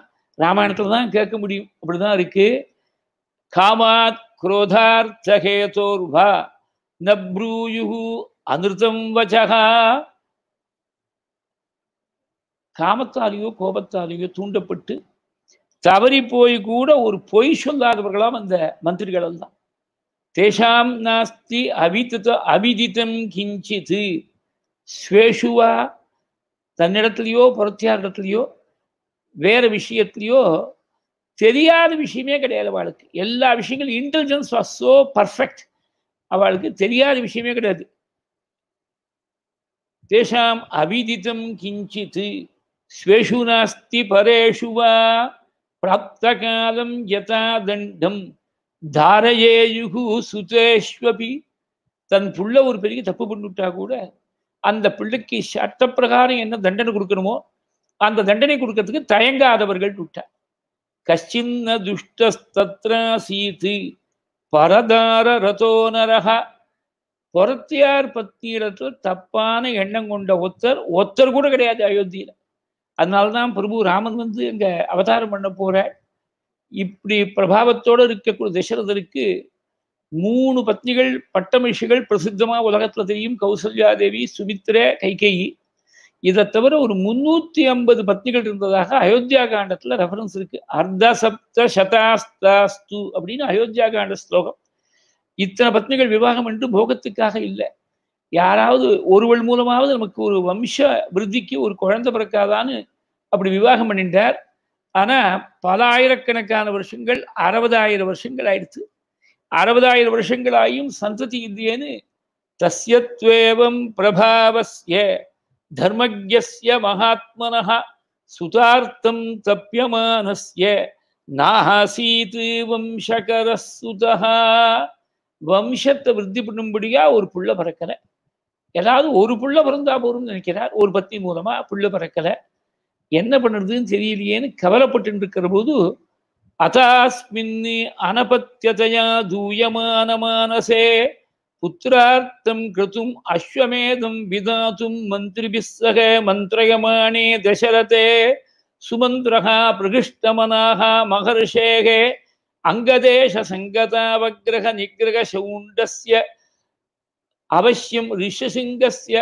ராமாயணத்தில் தான் கேட்க முடியும் அப்படிதான் இருக்கு காமாத் குரோதார்த்தகேதோர்வா நப்ரூயுகு அனிருத்தம் வச்சகா காமத்தாலேயோ கோபத்தாலேயோ தூண்டப்பட்டு தவறி போய் கூட ஒரு பொய் சொல்லாதவர்களாம் அந்த மந்திரிகள் எல்லாம் தேஷாம் நாஸ்தி அவிதித அவிதித்தம் கிஞ்சித்து ஸ்வேஷுவா தன்னிடத்துலையோ பொருத்தியாரிடத்துலையோ வேறு விஷயத்துலையோ தெரியாத விஷயமே கிடையாது அவளுக்கு எல்லா விஷயங்களும் இன்டெலிஜென்ஸ் வாஸ் ஸோ பர்ஃபெக்ட் அவளுக்கு தெரியாத விஷயமே கிடையாது தேஷாம் அவிதித்தம் கிஞ்சித் ஸ்வேஷு நாஸ்தி பரேஷு வா பிராப்த காலம் யதா தண்டம் தாரயேயுகு சுதேஷ்வபி தன் புள்ள ஒரு பெரிய தப்பு பண்ணிவிட்டா கூட அந்த பிள்ளைக்கு சட்டப்பிரகாரம் என்ன தண்டனை கொடுக்கணுமோ அந்த தண்டனை கொடுக்கறதுக்கு தயங்காதவர்கள் விட்டார் கஷ்டின்ன துஷ்டஸ்தத்ராசீத்து பரதார ரதோனரக பொறத்தியார் பத்தியிடத்தில் தப்பான எண்ணம் கொண்ட ஒத்தர் ஒத்தர் கூட கிடையாது அயோத்தியில தான் பிரபு ராமன் வந்து இங்க அவதாரம் பண்ண போற இப்படி பிரபாவத்தோடு இருக்கக்கூடிய தசரதருக்கு மூணு பத்னிகள் பட்டமிஷிகள் பிரசித்தமாக உலகத்தில் தெரியும் கௌசல்யாதேவி சுமித்ர கைகேயி இதை தவிர ஒரு முன்னூத்தி ஐம்பது பத்னிகள் இருந்ததாக அயோத்தியா காண்டத்துல ரெஃபரன்ஸ் இருக்கு அர்த்த சப்த சதாஸ்தாஸ்து அப்படின்னு அயோத்தியா காண்ட ஸ்லோகம் இத்தனை பத்னிகள் விவாகம் என்று போகத்துக்காக இல்லை யாராவது ஒருவள் மூலமாவது நமக்கு ஒரு வம்ச விருத்திக்கு ஒரு குழந்தை பிறக்காதான்னு அப்படி விவாகம் பண்ணிட்டார் ஆனால் பல ஆயிரக்கணக்கான வருஷங்கள் அறுபதாயிரம் வருஷங்கள் ஆயிடுச்சு அறுபதாயிரம் வருஷங்கள் சந்ததி இல்லையேன்னு தஸ்யத்வேவம் பிரபாவசிய தர்மஜஸ்ய மகாத்மனா சுதார்த்தம் தப்பியமானஸ்ய நாஹாசீத்து வம்சகர சுதா வம்சத்தை விருத்தி பண்ணும்படியா ஒரு புள்ள பறக்கலை ஏதாவது ஒரு புள்ள பிறந்தா போறோம்னு நினைக்கிறார் ஒரு பத்தி மூலமா புள்ள பறக்கலை என்ன பண்ணுறதுன்னு தெரியலையேன்னு கவலைப்பட்டு இருக்கிற போது அதாஸ்மின் அனபத்தியதையா தூயமான மானசே புத்திரார்த்தம் கிருத்தும் அஸ்வமேதம் விதாத்தும் மந்திரிபிஸ்ஸக மந்திரயமானே தசரதே சுமந்திரகா பிரகிஷ்டமனாக மகர்ஷேகே அங்கதேச சங்கதாவக்ரக நிகிரக சவுண்டஸ்ய அவசியம் ரிஷசிங்கஸ்ய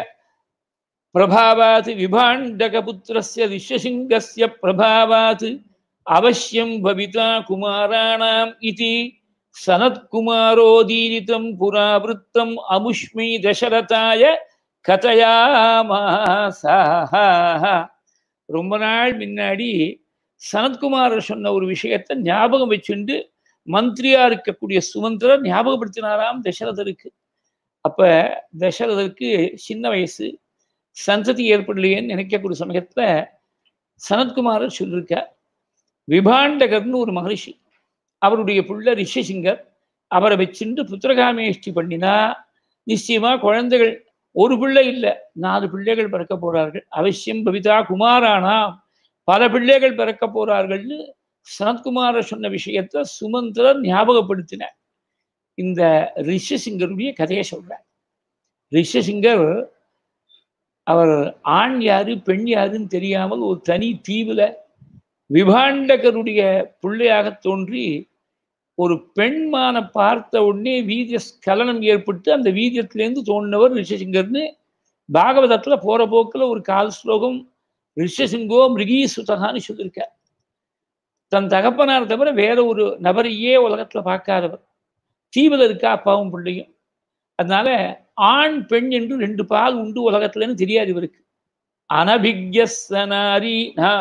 பிரபாவாத் விபாண்டகபுத்திரஸ்ய விஸ்வசிங்கஸ்ய பிரபாவாத் அவசியம் பவிதா குமாராணாம் இதி சனத்குமாரோதீரிதம் புராவிருத்தம் அமுஷ்மி தசரதாய கதையாமாசாக ரொம்ப நாள் முன்னாடி சனத்குமார் சொன்ன ஒரு விஷயத்தை ஞாபகம் வச்சுண்டு மந்திரியா இருக்கக்கூடிய சுமந்திர ஞாபகப்படுத்தினாராம் தசரதருக்கு அப்ப தசரதருக்கு சின்ன வயசு சந்ததி ஏற்படலையேன்னு நினைக்கக்கூடிய சமயத்தில் சனத்குமார் சொல்லியிருக்க விபாண்டகர்னு ஒரு மகரிஷி அவருடைய புள்ள ரிஷிசிங்கர் அவரை வச்சுட்டு புத்திரகாமேஷ்டி பண்ணினா நிச்சயமா குழந்தைகள் ஒரு பிள்ளை இல்லை நாலு பிள்ளைகள் பிறக்க போகிறார்கள் அவசியம் பவிதா குமாரானா பல பிள்ளைகள் பிறக்க போகிறார்கள்னு சனத்குமார சொன்ன விஷயத்த சுமந்திர ஞாபகப்படுத்தின இந்த ரிஷசிங்கருடைய கதையை சொல்கிறேன் ரிஷசிங்கர் அவர் ஆண் யாரு பெண் யாருன்னு தெரியாமல் ஒரு தனி தீவுல விபாண்டகருடைய பிள்ளையாக தோன்றி ஒரு பெண்மான பார்த்த உடனே வீரிய ஸ்கலனம் ஏற்பட்டு அந்த வீரியத்திலேருந்து தோன்றினவர் ரிஷசிங்கர்னு பாகவதத்தில் போகிற போக்கில் ஒரு கால் ஸ்லோகம் ரிஷசிங்கோ மிருகீசுதகான்னு சொல்லியிருக்கார் தன் தகப்பனார் தவிர வேற ஒரு நபரையே உலகத்தில் பார்க்காதவர் தீவில் இருக்கா அப்பாவும் பிள்ளையும் அதனால ஆண் பெண் என்று ரெண்டு பால் உண்டு உலகத்துலன்னு தெரியாது இவருக்கு அனபிக்யசனாரீனா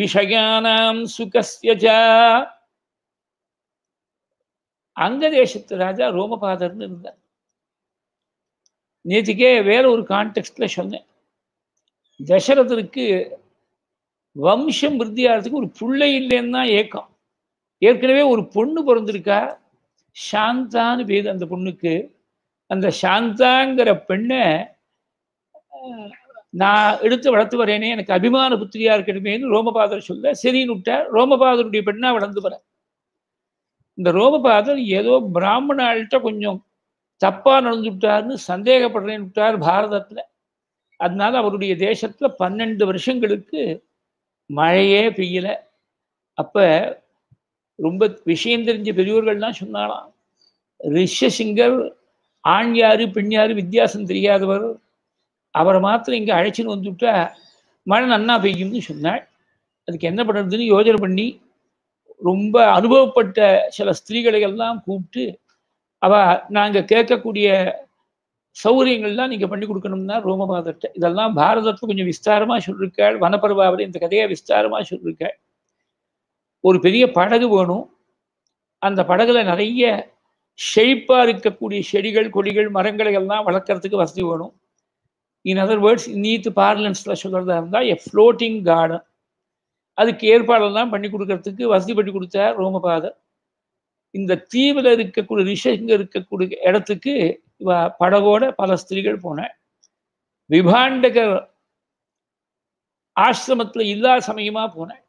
விஷயானாம் சுகஸ்யஜா அங்க தேசத்து ராஜா ரோமபாதர்னு இருந்தார் நேற்றுக்கே வேற ஒரு கான்டெக்ட்ல சொன்னேன் தசரதருக்கு வம்சம் விருத்தியாகிறதுக்கு ஒரு பிள்ளை தான் ஏக்கம் ஏற்கனவே ஒரு பொண்ணு பிறந்திருக்கா சாந்தான்னு பேர் அந்த பொண்ணுக்கு அந்த சாந்தாங்கிற பெண்ணை நான் எடுத்து வளர்த்து வரேனே எனக்கு அபிமான புத்திரியா இருக்கணுமேனு ரோமபாதர் சொல்ல சரின்னு விட்டார் ரோமபாதருடைய பெண்ணா வளர்ந்து வர இந்த ரோமபாதர் ஏதோ பிராமணாள்கிட்ட கொஞ்சம் தப்பா நடந்து விட்டாருன்னு சந்தேகப்படுறேன்னு விட்டார் பாரதத்துல அதனால அவருடைய தேசத்துல பன்னெண்டு வருஷங்களுக்கு மழையே பெய்யல அப்ப ரொம்ப விஷயம் தெரிஞ்ச பெரியோர்கள்லாம் சொன்னாலாம் ரிஷசிங்கர் ஆண் யாரு பெண் யாரு வித்தியாசம் தெரியாதவர் அவரை மாத்திரம் இங்கே அழைச்சின்னு வந்துவிட்டா மழை நன்னா பெய்யும்னு சொன்னாள் அதுக்கு என்ன பண்ணுறதுன்னு யோஜனை பண்ணி ரொம்ப அனுபவப்பட்ட சில ஸ்திரீகளை எல்லாம் கூப்பிட்டு அவ நாங்கள் கேட்கக்கூடிய சௌகரியங்கள்லாம் நீங்கள் பண்ணி கொடுக்கணும்னா ரோமபாதர்கிட்ட இதெல்லாம் பாரதத்தில் கொஞ்சம் விஸ்தாரமாக சொல்லியிருக்காள் வனப்பருவாவில் இந்த கதையை விஸ்தாரமாக சொல்லியிருக்காள் ஒரு பெரிய படகு வேணும் அந்த படகுல நிறைய ஷெய்ப்பாக இருக்கக்கூடிய செடிகள் கொடிகள் மரங்களை எல்லாம் வளர்க்குறதுக்கு வசதி வேணும் இன் அதர் வேர்ட்ஸ் நீத்து பார்லன்ஸில் சொல்கிறதா இருந்தால் எ ஃப்ளோட்டிங் கார்டன் அதுக்கு ஏற்பாடெல்லாம் பண்ணி கொடுக்கறதுக்கு வசதி பண்ணி கொடுத்தார் ரோமபாதர் இந்த தீவில் இருக்கக்கூடிய ரிஷங்க இருக்கக்கூடிய இடத்துக்கு இவ படவோட பல ஸ்திரீகள் போன விபாண்டகர் ஆசிரமத்தில் இல்லாத சமயமாக போனேன்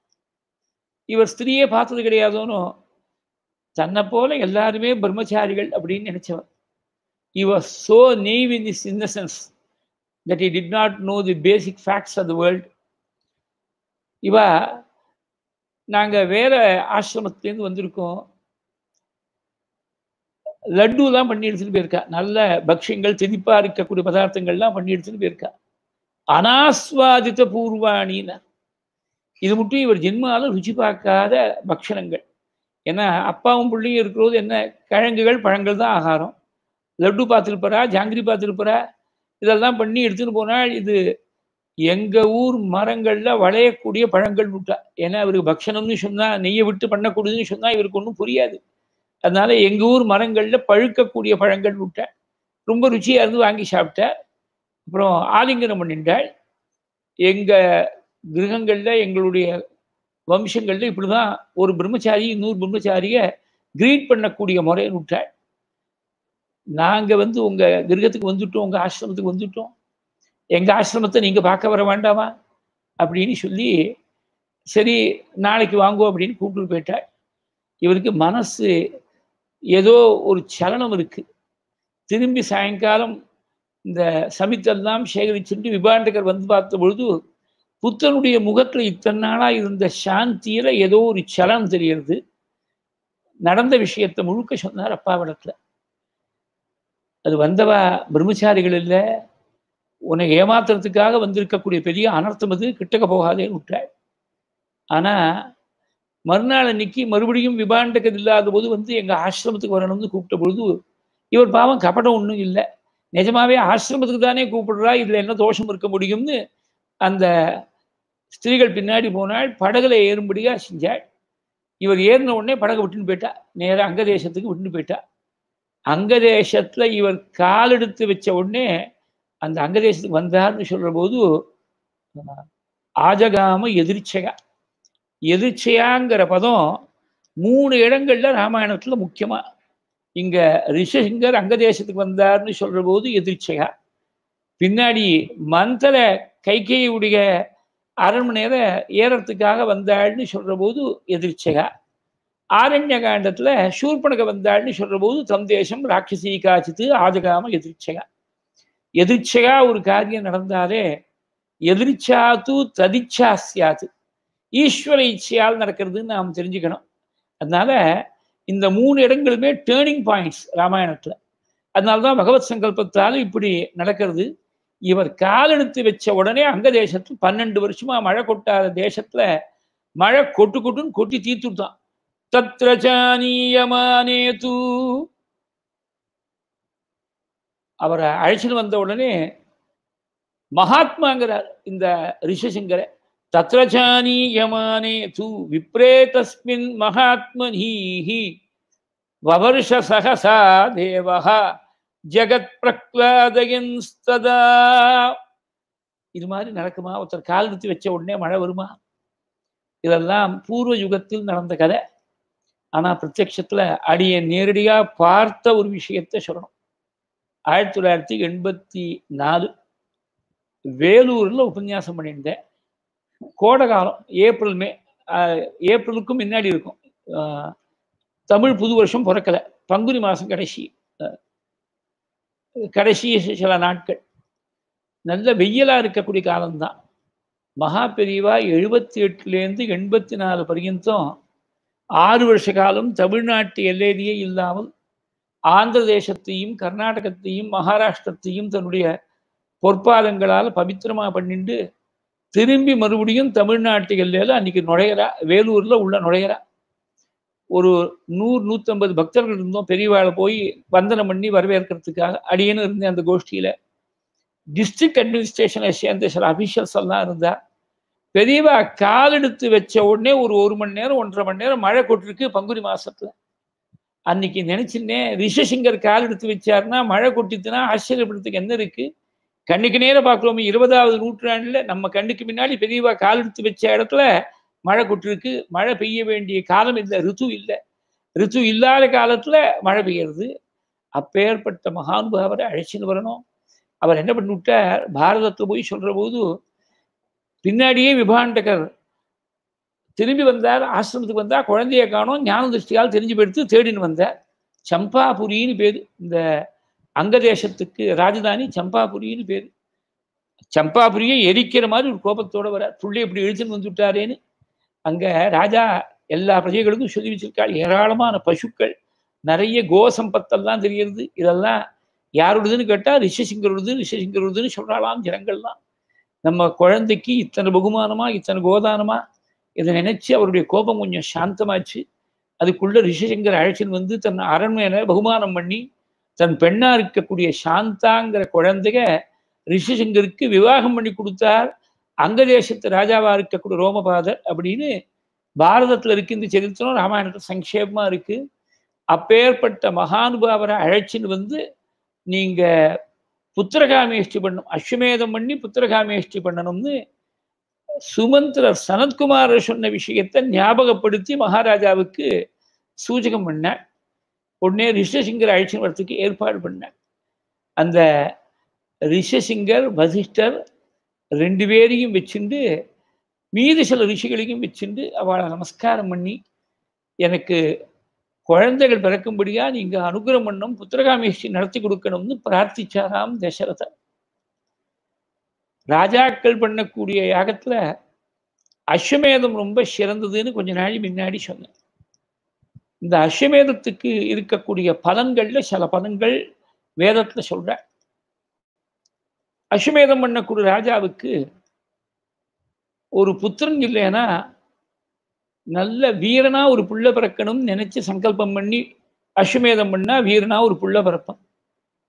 இவர் ஸ்திரீயை பார்த்தது கிடையாதோன்னு தன்னை போல எல்லாருமே பிரம்மச்சாரிகள் அப்படின்னு நினைச்சவர் he so so in is his innocence that he did not know the basic facts of the இவ நாங்கள் வேற ஆசிரமத்துலேருந்து வந்திருக்கோம் லட்டுலாம் பண்ணி எடுத்துட்டு போயிருக்கா நல்ல பக்ஷங்கள் திதிப்பாக இருக்கக்கூடிய பதார்த்தங்கள்லாம் பண்ணி எடுத்துட்டு போயிருக்கா அனாஸ்வாதித்த பூர்வாணின்னு இது மட்டும் இவர் ஜென்மால ருச்சி பார்க்காத பக்ஷணங்கள் ஏன்னா அப்பாவும் பிள்ளையும் இருக்கிறது என்ன கிழங்குகள் பழங்கள் தான் ஆகாரம் லட்டு பார்த்துருப்பரா ஜாங்கிரி பார்த்துருப்பரா இதெல்லாம் பண்ணி எடுத்துகிட்டு போனால் இது எங்கள் ஊர் மரங்களில் வளையக்கூடிய பழங்கள் முட்டா ஏன்னா இவருக்கு பக்ஷணம்னு சொன்னால் நெய்யை விட்டு பண்ணக்கூடியதுன்னு சொன்னால் இவருக்கு ஒன்றும் புரியாது அதனால எங்கள் ஊர் மரங்களில் பழுக்கக்கூடிய பழங்கள் முட்டை ரொம்ப ருச்சியாக இருந்து வாங்கி சாப்பிட்டேன் அப்புறம் ஆலிங்கனம் பண்ணின்றாள் எங்கள் கிரகங்களில் எங்களுடைய வம்சங்கள்ல இப்படிதான் ஒரு பிரம்மச்சாரி இன்னொரு பிரம்மச்சாரிய கிரீட் பண்ணக்கூடிய முறையை விட்டாள் நாங்க வந்து உங்க கிரகத்துக்கு வந்துட்டோம் உங்க ஆசிரமத்துக்கு வந்துட்டோம் எங்க ஆசிரமத்தை நீங்க பார்க்க வர வேண்டாமா அப்படின்னு சொல்லி சரி நாளைக்கு வாங்குவோம் அப்படின்னு கூப்பிட்டு போயிட்டாள் இவருக்கு மனசு ஏதோ ஒரு சலனம் இருக்கு திரும்பி சாயங்காலம் இந்த சமித்தெல்லாம் சேகரிச்சுட்டு விபாண்டகர் வந்து பார்த்த பொழுது புத்தனுடைய முகத்துல இத்தனை நாளா இருந்த சாந்தியில ஏதோ ஒரு சலம் தெரியறது நடந்த விஷயத்தை முழுக்க சொன்னார் அப்பாவிடத்துல அது வந்தவா பிரம்மச்சாரிகள் இல்லை உன்னை ஏமாத்துறதுக்காக வந்திருக்கக்கூடிய பெரிய அனர்த்தம் அது கிட்டக்க போகாதேன்னு விட்டாள் ஆனால் மறுநாள் அன்னைக்கு மறுபடியும் விபாண்டகர் இல்லாத போது வந்து எங்கள் ஆசிரமத்துக்கு வரணும்னு கூப்பிட்ட பொழுது இவர் பாவம் கபடம் ஒன்றும் இல்லை நிஜமாவே ஆசிரமத்துக்கு தானே கூப்பிடுறா இதில் என்ன தோஷம் இருக்க முடியும்னு அந்த ஸ்திரீகள் பின்னாடி போனால் படகுல ஏறும்படியாக செஞ்சாள் இவர் ஏறின உடனே படகு விட்டுன்னு போயிட்டா நேராக அங்க தேசத்துக்கு விட்டுன்னு போயிட்டா அங்க தேசத்தில் இவர் கால் எடுத்து வச்ச உடனே அந்த அங்க தேசத்துக்கு வந்தார்னு சொல்கிற போது ஆஜகாம எதிர்ச்சையா எதிர்ச்சையாங்கிற பதம் மூணு இடங்கள்ல ராமாயணத்தில் முக்கியமாக இங்கே ரிஷசிங்கர் அங்க தேசத்துக்கு வந்தார்னு சொல்ற போது எதிர்ச்சையா பின்னாடி மந்தலை கைகேயுடைய அரண்மனையில ஏறத்துக்காக வந்தாள்னு சொல்கிறபோது போது எதிர்ச்சகா ஆரண்ய காண்டத்தில் சூர்பனக வந்தாள்னு சொல்கிறபோது போது தம் தேசம் ராட்சசி காச்சித்து ஆதுகாம எதிர்ச்சகா எதிர்ச்சகா ஒரு காரியம் நடந்தாலே எதிர்ச்சாத்து ததிச்சா சாத்து ஈஸ்வர இச்சையால் நடக்கிறதுன்னு நாம் தெரிஞ்சுக்கணும் அதனால இந்த மூணு இடங்களுமே டேர்னிங் பாயிண்ட்ஸ் ராமாயணத்தில் அதனால தான் பகவத் சங்கல்பத்தால் இப்படி நடக்கிறது இவர் கால் எடுத்து வச்ச உடனே அங்க தேசத்துல பன்னெண்டு வருஷமா மழை கொட்டாத தேசத்துல மழை கொட்டு கொட்டுன்னு கொட்டி தீர்த்துட்டான் தத்ரஜானியமானே தூ அவரை அழைச்சிட்டு வந்த உடனே மகாத்மாங்கிறார் இந்த ரிஷசிங்கர தத்ரஜானியமானே தூ விப்ரே தஸ்மின் மகாத்மனீஹி வவர்ஷ சகசா தேவகா ஜெகத்பிரக்லாதயன்ஸ்ததா இது மாதிரி நடக்குமா ஒருத்தர் கால் நிறுத்தி வச்ச உடனே மழை வருமா இதெல்லாம் பூர்வ யுகத்தில் நடந்த கதை ஆனால் பிரத்யட்சத்தில் அடியை நேரடியாக பார்த்த ஒரு விஷயத்தை சொல்லணும் ஆயிரத்தி தொள்ளாயிரத்தி எண்பத்தி நாலு வேலூரில் உபன்யாசம் பண்ணியிருந்தேன் கோடை காலம் ஏப்ரல் மே ஏப்ரலுக்கும் முன்னாடி இருக்கும் தமிழ் புது வருஷம் பிறக்கலை பங்குனி மாதம் கடைசி கடைசி சில நாட்கள் நல்ல வெயிலாக இருக்கக்கூடிய காலம்தான் மகா பெரியவா எழுபத்தி எட்டுலேருந்து எண்பத்தி நாலு பரியந்தம் ஆறு வருஷ காலம் தமிழ்நாட்டு எல்லையிலேயே இல்லாமல் ஆந்திர தேசத்தையும் கர்நாடகத்தையும் மகாராஷ்டிரத்தையும் தன்னுடைய பொற்பாலங்களால் பவித்திரமாக பண்ணிட்டு திரும்பி மறுபடியும் தமிழ்நாட்டு எல்லையில் அன்னைக்கு நுழையிறா வேலூரில் உள்ள நுழையிறா ஒரு நூறு நூற்றம்பது பக்தர்கள் இருந்தோம் பெரியவாளை போய் வந்தனம் பண்ணி வரவேற்கிறதுக்காக அடியேன்னு இருந்தேன் அந்த கோஷ்டியில் டிஸ்ட்ரிக்ட் அட்மினிஸ்ட்ரேஷனை சேர்ந்த சில அஃபீஷியல்ஸ் எல்லாம் இருந்தா பெரியவா கால் எடுத்து வச்ச உடனே ஒரு ஒரு மணி நேரம் ஒன்றரை மணி நேரம் மழை கொட்டிருக்கு பங்குனி மாசத்துல அன்னைக்கு நினைச்சுன்னே ரிஷசிங்கர் கால் எடுத்து வச்சாருன்னா மழை கொட்டித்துனா ஆச்சரியப்படுறதுக்கு என்ன இருக்கு கண்ணுக்கு நேரம் பார்க்குறோமே இருபதாவது நூற்றாண்டுல நம்ம கண்ணுக்கு முன்னாடி பெரியவா கால் எடுத்து வச்ச இடத்துல மழை கொட்டிருக்கு மழை பெய்ய வேண்டிய காலம் இல்லை ரிச்சு இல்லை ரிச்சு இல்லாத காலத்தில் மழை பெய்யறது அப்பேற்பட்ட மகானுபாவரை அழைச்சின்னு வரணும் அவர் என்ன பண்ணிவிட்டார் பாரதத்தை போய் சொல்கிற போது பின்னாடியே விபாண்டகர் திரும்பி வந்தார் ஆசிரமத்துக்கு வந்தால் குழந்தைய காணும் ஞான திருஷ்டியால் தெரிஞ்சு போயிடுத்து தேடின்னு வந்தார் சம்பாபுரின்னு பேர் இந்த அங்கதேசத்துக்கு ராஜதானி சம்பாபுரின்னு பேர் சம்பாபுரியை எரிக்கிற மாதிரி ஒரு கோபத்தோடு வர புள்ளி இப்படி இழுத்துன்னு வந்துவிட்டாரேன்னு அங்கே ராஜா எல்லா பிரஜைகளுக்கும் சொல்லி வச்சிருக்காள் ஏராளமான பசுக்கள் நிறைய கோசம்பத்தெல்லாம் தெரியுது இதெல்லாம் யாருடையதுன்னு கேட்டால் ரிஷசிங்கருடையது ரிஷசிங்கருடையதுன்னு சொல்கிறாளாம் ஜனங்கள்லாம் நம்ம குழந்தைக்கு இத்தனை பகுமானமா இத்தனை கோதானமா இதை நினைச்சு அவருடைய கோபம் கொஞ்சம் சாந்தமாச்சு அதுக்குள்ள ரிஷசங்கர் அழைச்சல் வந்து தன் அரண்மையில பகுமானம் பண்ணி தன் பெண்ணா இருக்கக்கூடிய சாந்தாங்கிற குழந்தைய ரிஷசங்கருக்கு விவாகம் பண்ணி கொடுத்தார் அங்க தேசத்து ராஜாவா இருக்கக்கூடிய ரோமபாதர் அப்படின்னு பாரதத்துல இருக்கு இந்த சரித்திரம் ராமாயணத்துல சங்கேபமா இருக்கு அப்பேற்பட்ட மகானுபாவரை அழைச்சின்னு வந்து நீங்க புத்திரகாமேஷ்டி பண்ணும் அஸ்வமேதம் பண்ணி புத்திரகாமேஷ்டி பண்ணணும்னு சுமந்திரர் சனத்குமார் சொன்ன விஷயத்தை ஞாபகப்படுத்தி மகாராஜாவுக்கு சூச்சகம் பண்ணேன் உடனே ரிஷசிங்கர் அழைச்சி வரத்துக்கு ஏற்பாடு பண்ண அந்த ரிஷசிங்கர் வசிஷ்டர் ரெண்டு பேரையும் வச்சுண்டு மீது சில ரிஷிகளையும் வச்சுண்டு அவளை நமஸ்காரம் பண்ணி எனக்கு குழந்தைகள் பிறக்கும்படியாக நீங்கள் அனுகிரம் பண்ணும் புத்திரகாமேஷி நடத்தி கொடுக்கணும்னு பிரார்த்திச்சாராம் தசரத ராஜாக்கள் பண்ணக்கூடிய யாகத்தில் அஸ்வமேதம் ரொம்ப சிறந்ததுன்னு கொஞ்ச நாள் முன்னாடி சொன்னேன் இந்த அஸ்வமேதத்துக்கு இருக்கக்கூடிய பலன்களில் சில பலன்கள் வேதத்தில் சொல்கிறேன் அஸ்வமேதம் பண்ணக்கூடிய ராஜாவுக்கு ஒரு புத்திரன் இல்லைன்னா நல்ல வீரனா ஒரு புள்ள பிறக்கணும்னு நினைச்சு சங்கல்பம் பண்ணி அஸ்வமேதம் பண்ணா வீரனா ஒரு புள்ள பிறப்பான்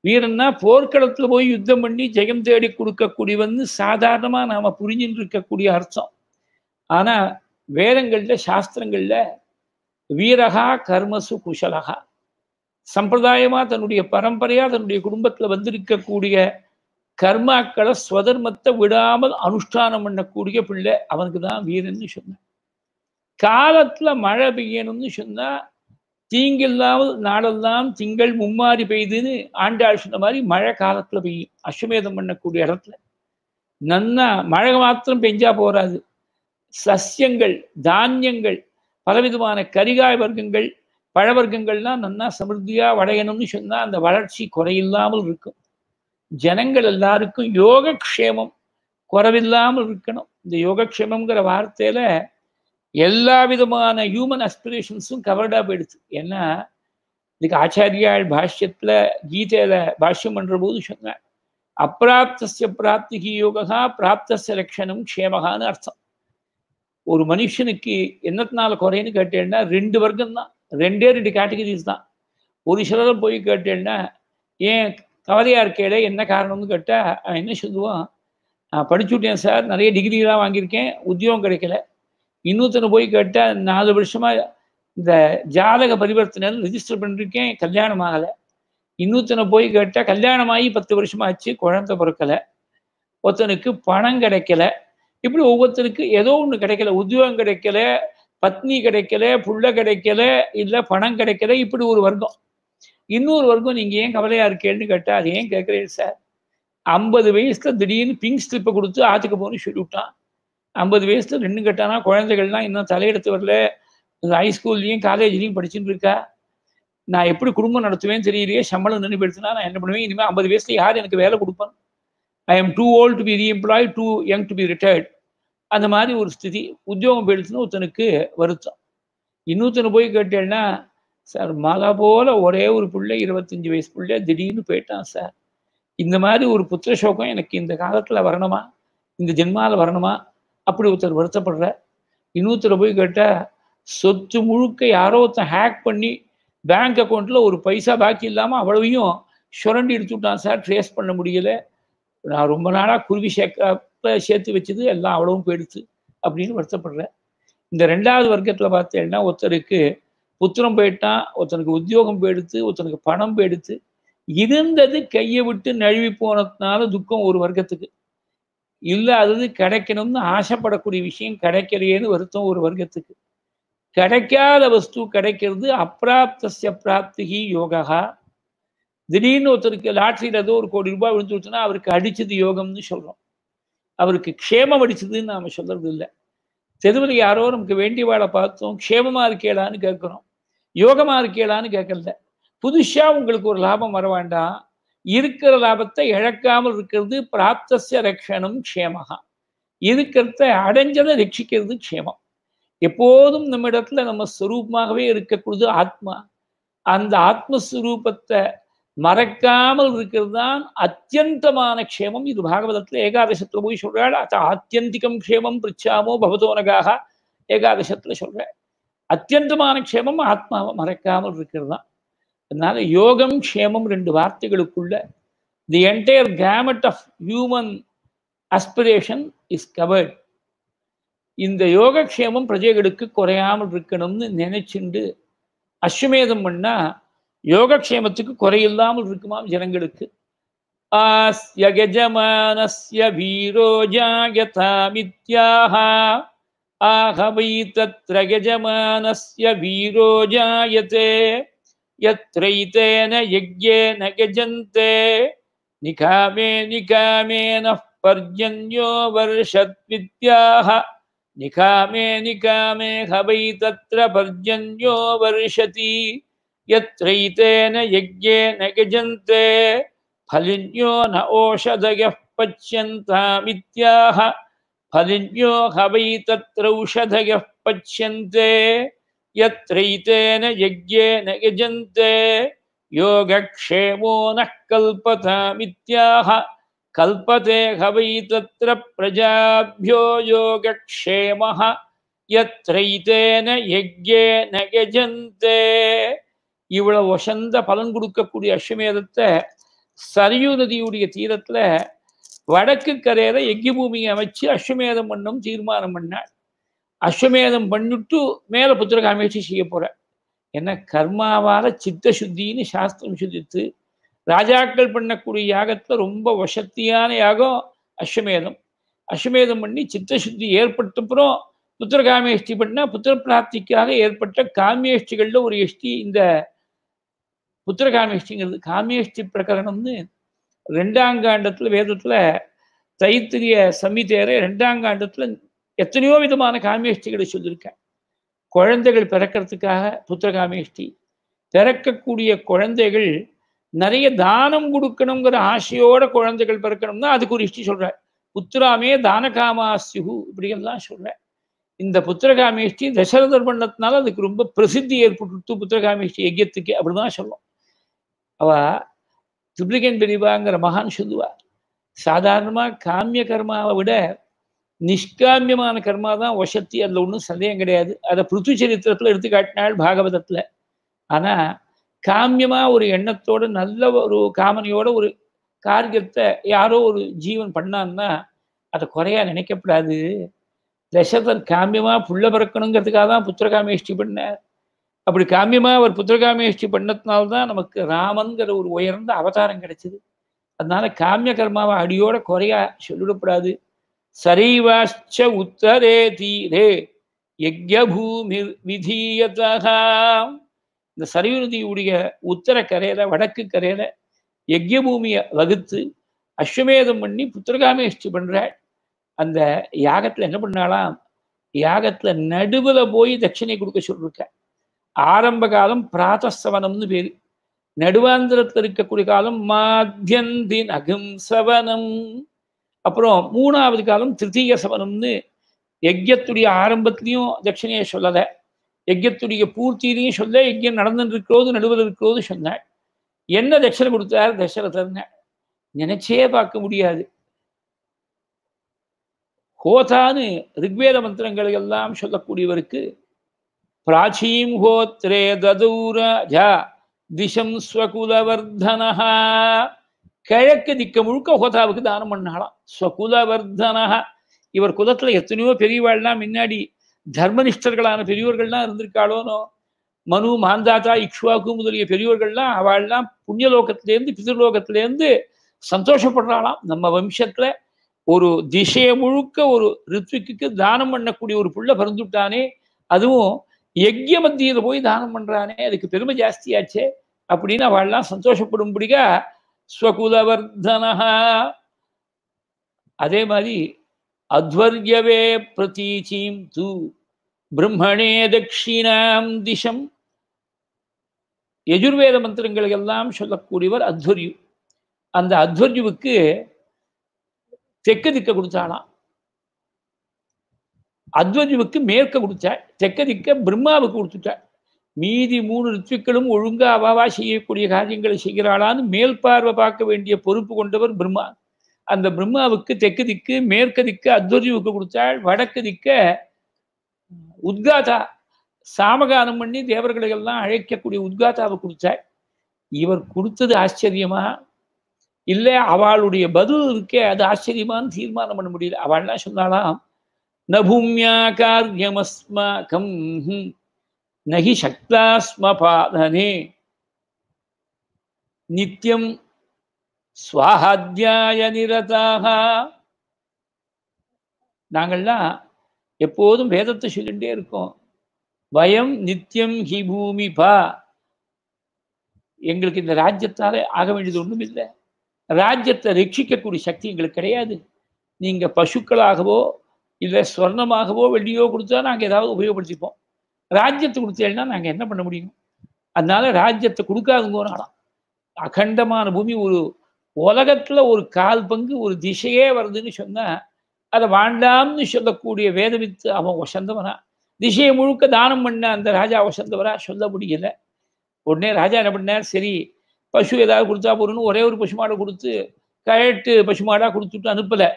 வீரன்னா போர்க்களத்தில் போய் யுத்தம் பண்ணி ஜெயம் தேடி கொடுக்கக்கூடியவன் சாதாரணமா நாம புரிஞ்சின்னு இருக்கக்கூடிய அர்த்தம் ஆனா வேதங்கள்ல சாஸ்திரங்கள்ல வீரகா கர்மசு குஷலகா சம்பிரதாயமா தன்னுடைய பரம்பரையா தன்னுடைய குடும்பத்துல வந்திருக்கக்கூடிய கர்மாக்களை ஸ்வதர்மத்தை விடாமல் அனுஷ்டானம் பண்ணக்கூடிய பிள்ளை அவனுக்கு தான் வீரன்னு சொன்னான் காலத்துல மழை பெய்யணும்னு சொன்னா தீங்கில்லாமல் நாடெல்லாம் திங்கள் மும்மாறி பெய்துன்னு ஆண்டாள் சொன்ன மாதிரி மழை காலத்துல பெய்யும் அஸ்வமேதம் பண்ணக்கூடிய இடத்துல நன்னா மழை மாத்திரம் பெஞ்சா போகாது சசியங்கள் தானியங்கள் பலவிதமான கரிகாய் வர்க்கங்கள் பழவர்க்கங்கள்லாம் நன்னா சமிருத்தியாக வளையணும்னு சொன்னால் அந்த வளர்ச்சி குறையில்லாமல் இருக்கும் ஜனங்கள் எல்லாருக்கும் யோகக்ஷேமம் குறவில்லாமல் இருக்கணும் இந்த யோகக்ஷேமங்கிற வார்த்தையில எல்லா விதமான ஹியூமன் அஸ்பிரேஷன்ஸும் கவர்டாக போயிடுச்சு ஏன்னா இதுக்கு ஆச்சாரியாள் பாஷ்யத்துல கீதையில பாஷ்யம் பண்ற போது சொன்னாள் அப்பிராப்திய பிராப்திகி யோகா பிராப்தச லட்சணம் க்ஷேமகான்னு அர்த்தம் ஒரு மனுஷனுக்கு என்னத்தினால குறைன்னு கேட்டேன்னா ரெண்டு வர்க்கம் தான் ரெண்டே ரெண்டு கேட்டகரிஸ் தான் ஒரு சிலரும் போய் கேட்டேன்னா ஏன் கவலையாக இருக்கையில என்ன காரணம்னு கேட்டால் என்ன சொல்லுவான் நான் படிச்சுட்டேன் சார் நிறைய டிகிரிலாம் வாங்கியிருக்கேன் உத்தியோகம் கிடைக்கல இன்னொருத்தனை போய் கேட்டால் நாலு வருஷமாக இந்த ஜாதக பரிவர்த்தனை ரிஜிஸ்டர் பண்ணிருக்கேன் கல்யாணம் ஆகலை இன்னொருத்தனை போய் கேட்டால் கல்யாணமாகி பத்து வருஷம் ஆச்சு குழந்த பிறக்கலை ஒருத்தனுக்கு பணம் கிடைக்கல இப்படி ஒவ்வொருத்தருக்கு ஏதோ ஒன்று கிடைக்கல உத்தியோகம் கிடைக்கல பத்னி கிடைக்கல புள்ள கிடைக்கல இல்லை பணம் கிடைக்கல இப்படி ஒரு வர்க்கம் இன்னொரு வரைக்கும் நீங்கள் ஏன் கவலையாக இருக்கேன்னு கேட்டால் அது ஏன் கேட்குறீங்க சார் ஐம்பது வயசில் திடீர்னு பிங்க் ஸ்லிப்பை கொடுத்து ஆற்றுக்கு போகணும்னு சொல்லி விட்டான் ஐம்பது வயசில் ரெண்டு கட்டானா குழந்தைகள்லாம் இன்னும் தலையெடுத்து வரல ஹைஸ்கூல்லையும் காலேஜ்லேயும் படிச்சுட்டு இருக்கா நான் எப்படி குடும்பம் நடத்துவேன் தெரியலையே சம்பளம் நின்று போயிடுச்சுன்னா நான் என்ன பண்ணுவேன் இனிமேல் ஐம்பது வயசில் யார் எனக்கு வேலை கொடுப்பேன் I am too old be reemploy too young to be retired அந்த மாதிரி ஒரு ஸ்திதி உத்தியோகம் போயிடுச்சுன்னு ஒருத்தனுக்கு வருத்தம் இன்னொருத்தனை போய் கேட்டேன்னா சார் மலை போல ஒரே ஒரு பிள்ளை இருபத்தஞ்சி வயசு பிள்ளை திடீர்னு போயிட்டான் சார் இந்த மாதிரி ஒரு புத்திர சோகம் எனக்கு இந்த காலத்தில் வரணுமா இந்த ஜென்மாவில் வரணுமா அப்படி ஒருத்தர் வருத்தப்படுற இன்னொருத்தரை போய் கேட்டால் சொத்து முழுக்க யாரோ ஒருத்தன் ஹேக் பண்ணி பேங்க் அக்கௌண்ட்டில் ஒரு பைசா பாக்கி இல்லாமல் அவ்வளவையும் சுரண்டி எடுத்து விட்டான் சார் ட்ரேஸ் பண்ண முடியல நான் ரொம்ப நாளாக குருவி சேர்க்கப்ப சேர்த்து வச்சது எல்லாம் அவ்வளவும் போயிடுச்சு அப்படின்னு வருத்தப்படுறேன் இந்த ரெண்டாவது வர்க்கத்தில் பார்த்தேன்னா ஒருத்தருக்கு புத்திரம் போயிட்டான் ஒருத்தனுக்கு உத்தியோகம் போயிடுத்து ஒருத்தனுக்கு பணம் போயிடுத்து இருந்தது கையை விட்டு நழுவி போனதுனால துக்கம் ஒரு வர்க்கத்துக்கு இல்லாதது கிடைக்கணும்னு ஆசைப்படக்கூடிய விஷயம் கிடைக்கலையேன்னு வருத்தம் ஒரு வர்க்கத்துக்கு கிடைக்காத வஸ்து கிடைக்கிறது அப்பிராப்தசிய பிராப்திகி யோகா திடீர்னு ஒருத்தருக்கு லாட்ரியில் ஏதோ ஒரு கோடி ரூபாய் விழுந்து விழுந்துருச்சுன்னா அவருக்கு அடிச்சது யோகம்னு சொல்கிறோம் அவருக்கு க்ஷேமம் அடிச்சதுன்னு நாம் சொல்கிறது இல்லை தெருவில் யாரோ நமக்கு வேண்டிய வாழை பார்த்தோம் க்ஷேமமாக இருக்கேடான்னு கேட்குறோம் யோகமாக இருக்கீங்களான்னு கேட்கல புதுசாக உங்களுக்கு ஒரு லாபம் வர வேண்டாம் இருக்கிற லாபத்தை இழக்காமல் இருக்கிறது பிராப்தச ரக்ஷணம் க்ஷேமாக இருக்கிறத அடைஞ்சதை ரட்சிக்கிறது க்ஷேமம் எப்போதும் நம்ம இடத்துல நம்ம சுரூபமாகவே இருக்கக்கூடியது ஆத்மா அந்த ஆத்மஸ்வரூபத்தை மறக்காமல் இருக்கிறது தான் அத்தியந்தமான க்ஷேமம் இது பாகவதத்தில் ஏகாதசத்தில் போய் சொல்கிறாள் அத்த ஆத்தியந்திகம் க்ஷேமம் பிரிச்சாமோ பகவதோனகாக ஏகாதசத்தில் சொல்கிறேன் அத்தியந்தமான க்ஷேமம் ஆத்மாவை மறைக்காமல் இருக்கிறது தான் அதனால யோகம் க்ஷேமம் ரெண்டு வார்த்தைகளுக்குள்ள the entire gamut of human aspiration is covered இந்த யோகக்ஷேமம் பிரஜைகளுக்கு குறையாமல் இருக்கணும்னு நினைச்சுண்டு அஸ்வமேதம் பண்ணா யோகக்ஷேமத்துக்கு குறையில்லாமல் இருக்குமாம் ஜனங்களுக்கு ஆஸ்ய கஜமானஸ்ய வீரோ आह वै तत्र गजमानस्य वीरो जायते यत्रैतेन यज्ञेन गजन्ते निकामे निकामेनः पर्जन्यो वर्षत्विद्याः निकामे निकामे हवै तत्र पर्जन्यो वर्षति यत्रैतेन यज्ञेन गजन्ते फलिन्यो न ओषधयः पच्यन्तामित्याह ಹವೈ ತತ್ರ ಪಚ್ಯಂತೆ ಯತ್ರೈತೇನ ಯಜ್ಞೇನ ಯಜಂತೆ ಯೋಗಕ್ಷೇಮೋ ನ ಕಲ್ಪತ ಮಿತ್ಯಹ ಕಲ್ಪತೆ ತತ್ರ ಪ್ರಜಾಭ್ಯೋ ಯೋಗಕ್ಷೇಮ ಯತ್ರೈತೇನ ಯಜ್ಞೇನ ಯಜಂತೆ ಇವಳ ವಶಂತ ಫಲನ್ ಕೊಡುಕೂಡ ಅಶ್ವಮೇಧತ್ತೆ ಸರಿಯು ನದಿಯುಡಿಗೆ ತೀರದಲ್ಲಿ வடக்கு கரையில எக்கி பூமியை அமைச்சு அஸ்வமேதம் பண்ணும் தீர்மானம் பண்ணாள் அஸ்வமேதம் பண்ணிட்டு மேல புத்திரகாமேட்சி செய்ய போற ஏன்னா கர்மாவால சித்த சுத்தின்னு சாஸ்திரம் சுத்தித்து ராஜாக்கள் பண்ணக்கூடிய யாகத்துல ரொம்ப வசத்தியான யாகம் அஸ்வமேதம் அஸ்வமேதம் பண்ணி சித்த சுத்தி ஏற்பட்டப்புறம் புத்திரகாமியஷ்டி பண்ணா புத்திர பிராப்திக்காக ஏற்பட்ட காமியஷ்டிகள்ல ஒரு எஷ்டி இந்த புத்திரகாமியஷ்டிங்கிறது காமியஷ்டி பிரகரணம்னு ரெண்டாம் காண்டத்தில் வேதத்தில் தைத்திரிய சமிதேரை ரெண்டாம் காண்டத்தில் எத்தனையோ விதமான காமியஷ்டிகளை சொல்லியிருக்கேன் குழந்தைகள் பிறக்கிறதுக்காக புத்திர காமியஷ்டி பிறக்கக்கூடிய குழந்தைகள் நிறைய தானம் கொடுக்கணுங்கிற ஆசையோட குழந்தைகள் பிறக்கணும்னா அதுக்கு ஒரு இஷ்டி சொல்கிறார் புத்திராமே தானகாமாசியு இப்படியெல்லாம் சொல்கிறேன் இந்த புத்திரகாமேஷ்டி தசரதர் பண்ணத்தினால அதுக்கு ரொம்ப பிரசித்தி ஏற்பட்டு புத்திரகாமேஷ்டி யஜ்யத்துக்கு அப்படிதான் சொல்லும் அவள் டூப்ளிகேட் பிரிவாங்கிற மகான் சொல்லுவா சாதாரணமாக காமிய கர்மாவை விட நிஷ்காமியமான கர்மா தான் வசத்தி அதில் ஒன்றும் சந்தேகம் கிடையாது அதை பிருத்து சரித்திரத்தில் எடுத்து காட்டினாள் பாகவதத்தில் ஆனால் காமியமாக ஒரு எண்ணத்தோட நல்ல ஒரு காமனையோட ஒரு காரியத்தை யாரோ ஒரு ஜீவன் பண்ணான்னா அதை குறையா நினைக்கப்படாது தசதன் காமியமாக புள்ள பிறக்கணுங்கிறதுக்காக தான் புத்திர காமியஷ்டி பண்ணார் அப்படி காமியமாக அவர் புத்திரகாமியஷ்டி பண்ணத்தினால்தான் நமக்கு ராமங்கிற ஒரு உயர்ந்த அவதாரம் கிடைச்சிது அதனால காமிய கர்மாவை அடியோட குறையா சொல்லிடப்படாது சரைவாச்ச உத்தரே தீரே யஜ்யபூமி விதீயதா இந்த சரிவு நதியுடைய உத்தர கரையில வடக்கு கரையில யஜ்யபூமியை வகுத்து அஸ்வமேதம் பண்ணி புத்திரகாமியஷ்டி பண்றாள் அந்த யாகத்துல என்ன பண்ணாலாம் யாகத்துல நடுவில் போய் தட்சிணை கொடுக்க சொல்லிருக்கேன் ஆரம்ப காலம் பிராத்தசவனம்னு பேர் நடுவாந்திரத்தில் இருக்கக்கூடிய காலம் மாத்தியந்தி நகும் சவனம் அப்புறம் மூணாவது காலம் திருத்தீய சவனம்னு யஜ்யத்துடைய ஆரம்பத்திலையும் தட்சிணையை சொல்லலை யஜ்யத்துடைய பூர்த்தியிலையும் சொல்ல யஜ்யம் நடந்துருக்கிறோது நடுவில் இருக்கிறோது சொன்னாள் என்ன தட்சணை கொடுத்தார் தசரதன் நினைச்சே பார்க்க முடியாது ஹோதான்னு ரிக்வேத மந்திரங்களை எல்லாம் சொல்லக்கூடியவருக்கு प्राचीं होत्रे ददूर திசம் ஸ்வகுலவர்தனஹ கிழக்கு திக்க முழுக்க ஹோதாவுக்கு தானம் பண்ணாளாம் ஸ்வகுலவர்தனஹ இவர் குலத்துல எத்தனையோ பெரியவாள்லாம் முன்னாடி தர்மனிஷ்டர்களான பெரியோர்கள்லாம் இருந்திருக்காளோனோ மனு மாந்தாதா இக்ஷுவாக்கு முதலிய பெரியோர்கள்லாம் அவள்லாம் புண்ணியலோகத்திலேருந்து இருந்து சந்தோஷப்படுறாளாம் நம்ம வம்சத்துல ஒரு திசையை முழுக்க ஒரு ரித்விக்கு தானம் பண்ணக்கூடிய ஒரு புள்ள பிறந்துட்டானே அதுவும் யஜ்ய மத்தியில் போய் தானம் பண்றானே அதுக்கு பெருமை ஜாஸ்தியாச்சே அப்படின்னு அவள்லாம் சந்தோஷப்படும்படியா ஸ்வகுலவர்தனா அதே மாதிரி அத்வர்யவே பிரதீச்சீம் தூ பிரம்மணே தட்சிணாம் திசம் எஜுர்வேத மந்திரங்களை எல்லாம் சொல்லக்கூடியவர் அத்வர்யு அந்த அத்வர்யுவுக்கு தெக்கு திக்க கொடுத்தாளாம் அத்வஜுவுக்கு மேற்க கொடுத்தா தெக்கதிக்க பிரம்மாவுக்கு கொடுத்துட்டா மீதி மூணு ரித்விக்களும் ஒழுங்கா அவாவா செய்யக்கூடிய காரியங்களை செய்கிறாளான்னு மேல் பார்வை பார்க்க வேண்டிய பொறுப்பு கொண்டவர் பிரம்மா அந்த பிரம்மாவுக்கு தெற்கு திக்கு மேற்கு திக்கு அத்வர்யுவுக்கு கொடுத்தாள் வடக்கு திக்க உத்காதா சாமகானம் பண்ணி தேவர்களை எல்லாம் அழைக்கக்கூடிய உத்காதாவை கொடுத்தாள் இவர் கொடுத்தது ஆச்சரியமா இல்லை அவளுடைய பதில் இருக்கே அது ஆச்சரியமான்னு தீர்மானம் பண்ண முடியல அவள்லாம் சொன்னாலாம் न भूम्या कार्यमस्माकं न हि शक्तास्मपादने नित्यं சுவாஹாத்தியாய நிரதாக நாங்கள்லாம் எப்போதும் வேதத்தை சொல்லிகிட்டே இருக்கோம் பயம் நித்தியம் ஹி பூமி பா எங்களுக்கு இந்த ராஜ்யத்தால் ஆக வேண்டியது ஒன்றும் இல்லை ராஜ்யத்தை ரட்சிக்கக்கூடிய சக்தி எங்களுக்கு கிடையாது நீங்கள் பசுக்களாகவோ இல்லை சொர்ணமாகவோ வெள்ளியோ கொடுத்தா நாங்கள் ஏதாவது உபயோகப்படுத்திப்போம் ராஜ்யத்தை கொடுத்தேன்னா நாங்கள் என்ன பண்ண முடியும் அதனால ராஜ்யத்தை கொடுக்காதுங்க நாளாம் அகண்டமான பூமி ஒரு உலகத்தில் ஒரு கால் பங்கு ஒரு திசையே வருதுன்னு சொன்னால் அதை வாண்டாம்னு சொல்லக்கூடிய வேதவித்து அவன் வசந்தவனா திசையை முழுக்க தானம் பண்ண அந்த ராஜா வசந்தவரா சொல்ல முடியல உடனே ராஜா என்ன பண்ணார் சரி பசு ஏதாவது கொடுத்தா போறோன்னு ஒரே ஒரு பசுமாடை கொடுத்து கழட்டு பசுமாடாக கொடுத்துட்டு அனுப்பலை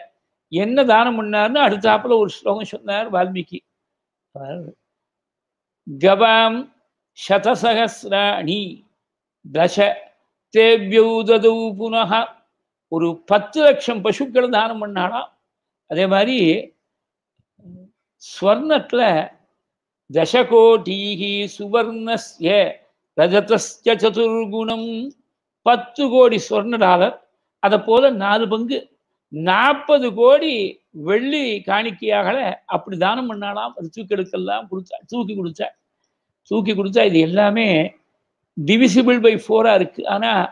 என்ன தானம் பண்ணார்னு அடுத்தாப்புல ஒரு ஸ்லோகம் சொன்னார் வால்மீகி கவாம் சதசகசிராணி தச தேவ்யூததூ புனக ஒரு பத்து லட்சம் பசுக்கள் தானம் பண்ணாலாம் அதே மாதிரி ஸ்வர்ணத்தில் தசகோட்டீகி சுவர்ணஸ்ய ரஜதஸ்ய சதுர்குணம் பத்து கோடி ஸ்வர்ண டாலர் அதை போல நாலு பங்கு நாற்பது கோடி வெள்ளி காணிக்கையாகலை அப்படி தானம் பண்ணாலாம் ரிச்சுக்களுக்கெல்லாம் கொடுத்தா தூக்கி கொடுத்தா தூக்கி கொடுத்தா இது எல்லாமே டிவிசிபிள் பை ஃபோராக இருக்குது ஆனால்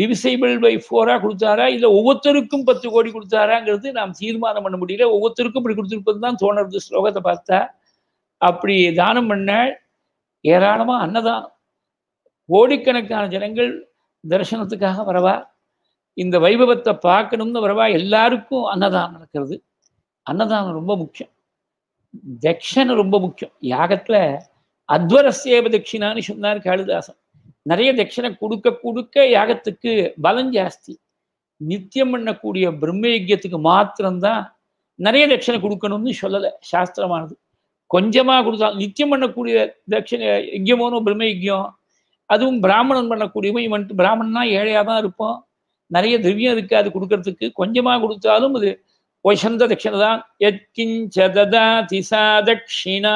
டிவிசிபிள் பை ஃபோராக கொடுத்தாரா இல்லை ஒவ்வொருத்தருக்கும் பத்து கோடி கொடுத்தாராங்கிறது நாம் தீர்மானம் பண்ண முடியல ஒவ்வொருத்தருக்கும் இப்படி கொடுத்துருப்பது தான் தோணுறது ஸ்லோகத்தை பார்த்தா அப்படி தானம் பண்ண ஏராளமாக அன்னதானம் கோடிக்கணக்கான ஜனங்கள் தரிசனத்துக்காக வரவா இந்த வைபவத்தை பார்க்கணும்னு வரவா எல்லாருக்கும் அன்னதானம் நடக்கிறது அன்னதானம் ரொம்ப முக்கியம் தட்சணை ரொம்ப முக்கியம் யாகத்தில் அத்வரஸ்யேப தட்சிணான்னு சொன்னார் காளிதாசன் நிறைய தட்சிணை கொடுக்க கொடுக்க யாகத்துக்கு பலம் ஜாஸ்தி நித்தியம் பண்ணக்கூடிய பிரம்மயஜத்துக்கு மாத்திரம்தான் நிறைய தட்சிணை கொடுக்கணும்னு சொல்லலை சாஸ்திரமானது கொஞ்சமாக கொடுத்தா நித்தியம் பண்ணக்கூடிய தட்சிண யஜ்யமோனோ பிரம்ம அதுவும் பிராமணன் பண்ணக்கூடியவன் இவன் பிராமணனா ஏழையாக தான் இருப்போம் நிறைய திரவியம் இருக்காது அது கொடுக்கறதுக்கு கொஞ்சமாக கொடுத்தாலும் அது வைஷந்த தட்சிணை தான் எத்கிஞ்சதா திசா தட்சிணா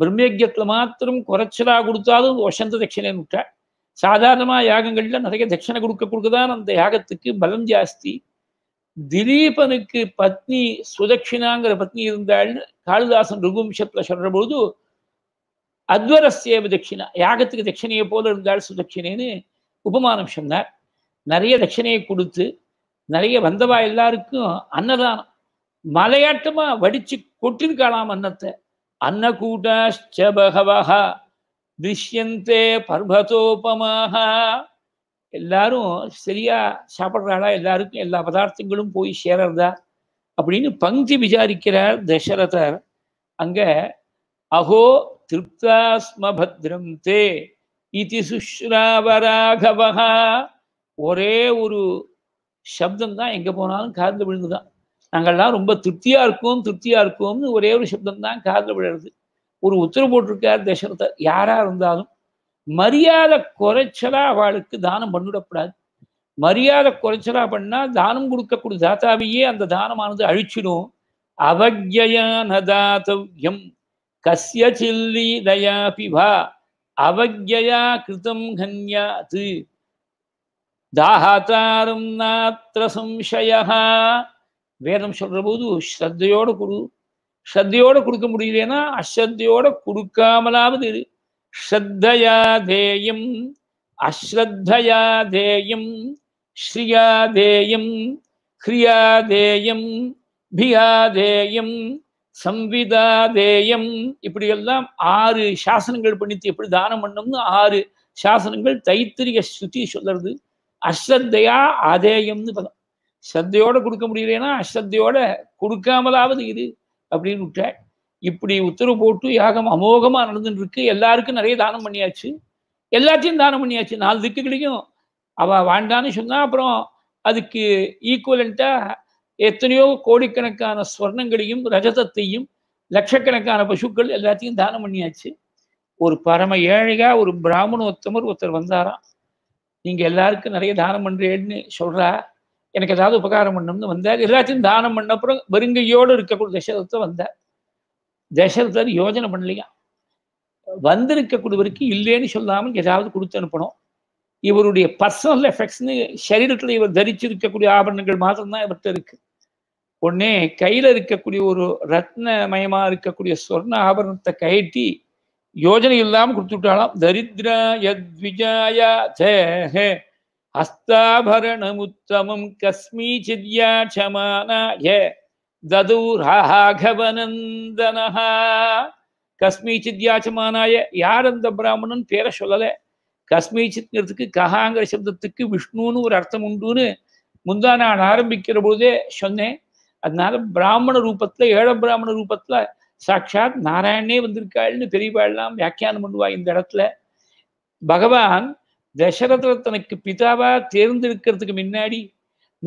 பிரம்மயஜத்தில் மாத்திரம் குறைச்சலா கொடுத்தாலும் வசந்த தட்சிணை விட்டாள் சாதாரணமா யாகங்கள்ல நிறைய தட்சிணை கொடுக்க கொடுக்கதான் அந்த யாகத்துக்கு பலம் ஜாஸ்தி திலீபனுக்கு பத்னி சுதட்சிணாங்கிற பத்னி இருந்தாள்னு காளிதாசன் ருகுவம்சத்துல சொல்ற பொழுது அத்வரஸ்யேவ தட்சிணா யாகத்துக்கு தட்சிணையை போல இருந்தாள் சுதட்சிணேன்னு உபமானம் சொன்னார் நிறைய தட்சணையை கொடுத்து நிறைய வந்தவா எல்லாருக்கும் அன்னதானம் மலையாட்டமா வடிச்சு கொட்டிருக்கலாம் அன்னத்தை அன்னகூட்டாஷ்ட பகவஹா திருஷ்யந்தே பர்வதோபமாக எல்லாரும் சரியா சாப்பிட்றாளா எல்லாருக்கும் எல்லா பதார்த்தங்களும் போய் சேரறதா அப்படின்னு பங்க்தி விசாரிக்கிறார் தசரதர் அங்க அஹோ திருப்தாஸ்ம தே இது சுஷ்ராவராகவகா ஒரே ஒரு சப்தம் தான் எங்கே போனாலும் காதில் விழுந்துதான் நாங்கள்லாம் ரொம்ப திருப்தியாக இருக்கோம் திருப்தியாக இருக்கோம்னு ஒரே ஒரு சப்தம் தான் காதில் விழுறது ஒரு உத்தரவு போட்டிருக்கார் தசரதர் யாராக இருந்தாலும் மரியாதை குறைச்சலா அவளுக்கு தானம் பண்ணிடக்கூடாது மரியாதை குறைச்சலா பண்ணால் தானம் கொடுக்கக்கூடிய தாத்தாவையே அந்த தானமானது அழிச்சிடும் அவக்யானதாத்தவ்யம் கசிய சில்லி தயாபிவா அவக்யா கிருதம் கன்யாத்து தாகாத்தாரும் நாத்திர சம்சயா வேதம் சொல்ற போது ஸ்ரத்தையோட குரு ஸ்ரத்தையோட கொடுக்க முடியலன்னா அஸ்ரத்தையோட கொடுக்காமலாவது ஸ்ரத்தையா தேயம் அஸ்ரத்தையா தேயம் ஸ்ரியா தேயம் கிரியா தேயம் பியா தேயம் சம்விதா தேயம் இப்படியெல்லாம் ஆறு சாசனங்கள் பண்ணித்து எப்படி தானம் பண்ணோம்னு ஆறு சாசனங்கள் தைத்திரிய ஸ்ருதி சொல்றது அஸ்ரத்தையா அதேயம்னு பதம் ஸ்ரத்தையோட கொடுக்க முடியலன்னா அஸ்ரத்தையோட கொடுக்காமலாவது இது அப்படின்னு விட்டாள் இப்படி உத்தரவு போட்டு யாகம் அமோகமா நடந்துட்டு இருக்கு எல்லாருக்கும் நிறைய தானம் பண்ணியாச்சு எல்லாத்தையும் தானம் பண்ணியாச்சு நாலு திக்குகளையும் அவ வாண்டான்னு சொன்னா அப்புறம் அதுக்கு ஈக்குவலண்டா எத்தனையோ கோடிக்கணக்கான ஸ்வர்ணங்களையும் ரஜதத்தையும் லட்சக்கணக்கான பசுக்கள் எல்லாத்தையும் தானம் பண்ணியாச்சு ஒரு பரம ஏழையா ஒரு பிராமணோத்தமர் ஒருத்தர் வந்தாராம் நீங்கள் எல்லாருக்கும் நிறைய தானம் பண்ணுறேன்னு சொல்கிறா எனக்கு ஏதாவது உபகாரம் பண்ணணும்னு வந்தார் எல்லாத்தையும் தானம் பண்ண அப்புறம் வெறுங்கையோடு இருக்கக்கூடிய தசரத்தை வந்தார் தசரதர் யோஜனை பண்ணலையா வந்திருக்கக்கூடியவருக்கு இல்லைன்னு சொல்லாமல் ஏதாவது கொடுத்து அனுப்பணும் இவருடைய பர்சனல் எஃபெக்ட்ஸ்னு சரீரத்தில் இவர் தரிச்சிருக்கக்கூடிய ஆபரணங்கள் மாத்திரம்தான் இவர்கிட்ட இருக்கு ஒன்னே கையில் இருக்கக்கூடிய ஒரு ரத்னமயமாக இருக்கக்கூடிய சொர்ண ஆபரணத்தை கயட்டி யோஜனை இல்லாமல் கொடுத்து விட்டாலாம் தரித்ரா யத்விஜாயா சே ஹே ஹஸ்தாபரணமுத்தமம் கஸ்மீச்சித்யாச்சமானாய ததூராகவனந்தனஹா கஸ்மீச்சித்யாச்சமானாய யார் அந்த பிராமணன் பேரை சொல்லலை கஸ்மீச்சித்ங்கிறதுக்கு கஹாங்கிற சப்தத்துக்கு விஷ்ணுன்னு ஒரு அர்த்தம் உண்டுன்னு முந்தா நான் ஆரம்பிக்கிற போதே சொன்னேன் அதனால பிராமண ரூபத்துல ஏழ பிராமண ரூபத்துல சாட்சாத் நாராயணே வந்திருக்காள்னு பெரியவாள்லாம் வியாக்கியானம் பண்ணுவா இந்த இடத்துல பகவான் தசரதரை தனக்கு பிதாவா தேர்ந்தெடுக்கிறதுக்கு முன்னாடி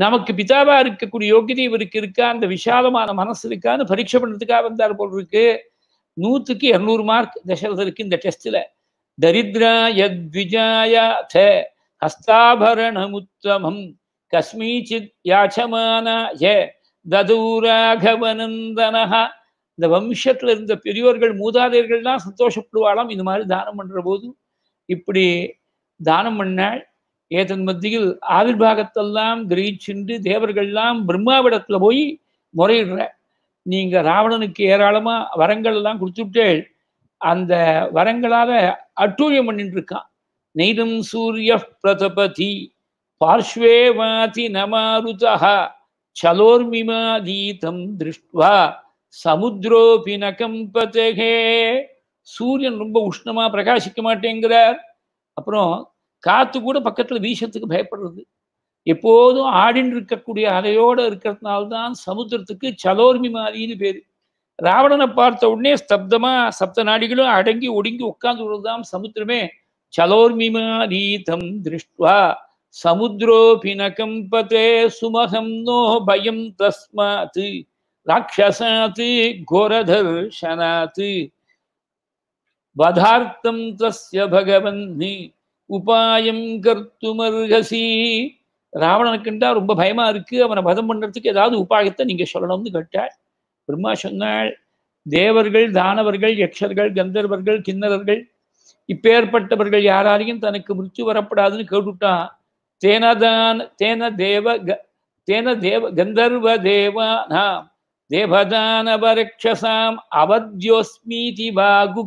நமக்கு பிதாவா இருக்கக்கூடிய யோகிதை இவருக்கு இருக்கா அந்த விஷாலமான மனசு இருக்கான்னு பரீட்சை பண்ணுறதுக்காக வந்தார் போல் இருக்கு நூற்றுக்கு இரநூறு மார்க் தசரதருக்கு இந்த டெஸ்ட்ல தரித்ராய த்விஜாயாத ஹஸ்தாபரணமுத்தமம் கஸ்மீச்சித் யாச்சமான ததூராகவனந்தனஹா இந்த வம்சத்துல இருந்த பெரியோர்கள் மூதாதையர்கள்லாம் சந்தோஷப்படுவாளாம் இந்த மாதிரி தானம் பண்ற போது இப்படி தானம் பண்ணால் ஏதன் மத்தியில் ஆவிர்வாகத்தெல்லாம் கிரகிச்சென்று தேவர்கள்லாம் பிரம்மாவிடத்துல போய் முறையிடுற நீங்க ராவணனுக்கு ஏராளமா வரங்கள் எல்லாம் கொடுத்துட்டே அந்த வரங்களால அட்டூழியம் பண்ணிட்டு இருக்கான் நெய்தம் சூரிய பிரதபதி பார்ஸ்வேவாதி நமாருதா சலோர்மிமாதீதம் திருஷ்டுவா சமுத்ரோபி நகம்பதகே சூரியன் ரொம்ப உஷ்ணமா பிரகாசிக்க மாட்டேங்கிறார் அப்புறம் காத்து கூட பக்கத்துல வீசத்துக்கு பயப்படுறது எப்போதும் ஆடின் இருக்கக்கூடிய அலையோட இருக்கிறதுனால்தான் சமுத்திரத்துக்கு சலோர்மி மாதிரின்னு பேரு ராவணனை பார்த்த உடனே ஸ்தப்தமா சப்த நாடிகளும் அடங்கி ஒடுங்கி உட்கார்ந்து விடுறதுதான் சமுத்திரமே சலோர்மி மாதீதம் திருஷ்டுவா சமுத்ரோபி நகம்பதே சுமகம் நோ பயம் தஸ்மாத்து கோரதர்ஷனாதி வதார்த்தம் वधार्थं பகவன் நீ உபாயம் கர்த்துமர்கசி ராவணனுக்குண்டா ரொம்ப பயமா இருக்கு அவனை வதம் பண்றதுக்கு ஏதாவது உபாயத்தை நீங்க சொல்லணும்னு கேட்டாள் பிரம்மா சொன்னாள் தேவர்கள் தானவர்கள் யக்ஷர்கள் கந்தர்வர்கள் கிண்ணறர்கள் இப்பேற்பட்டவர்கள் யாராலையும் தனக்கு மிருத்து வரப்படாதுன்னு கேட்டுட்டான் தேனதான் தேன தேவ தேன தேவ கந்தர்வ தேவா நாம் தேவதானவரக்ஷசாம் அவத்யோஸ்மீதி பாகுப்தா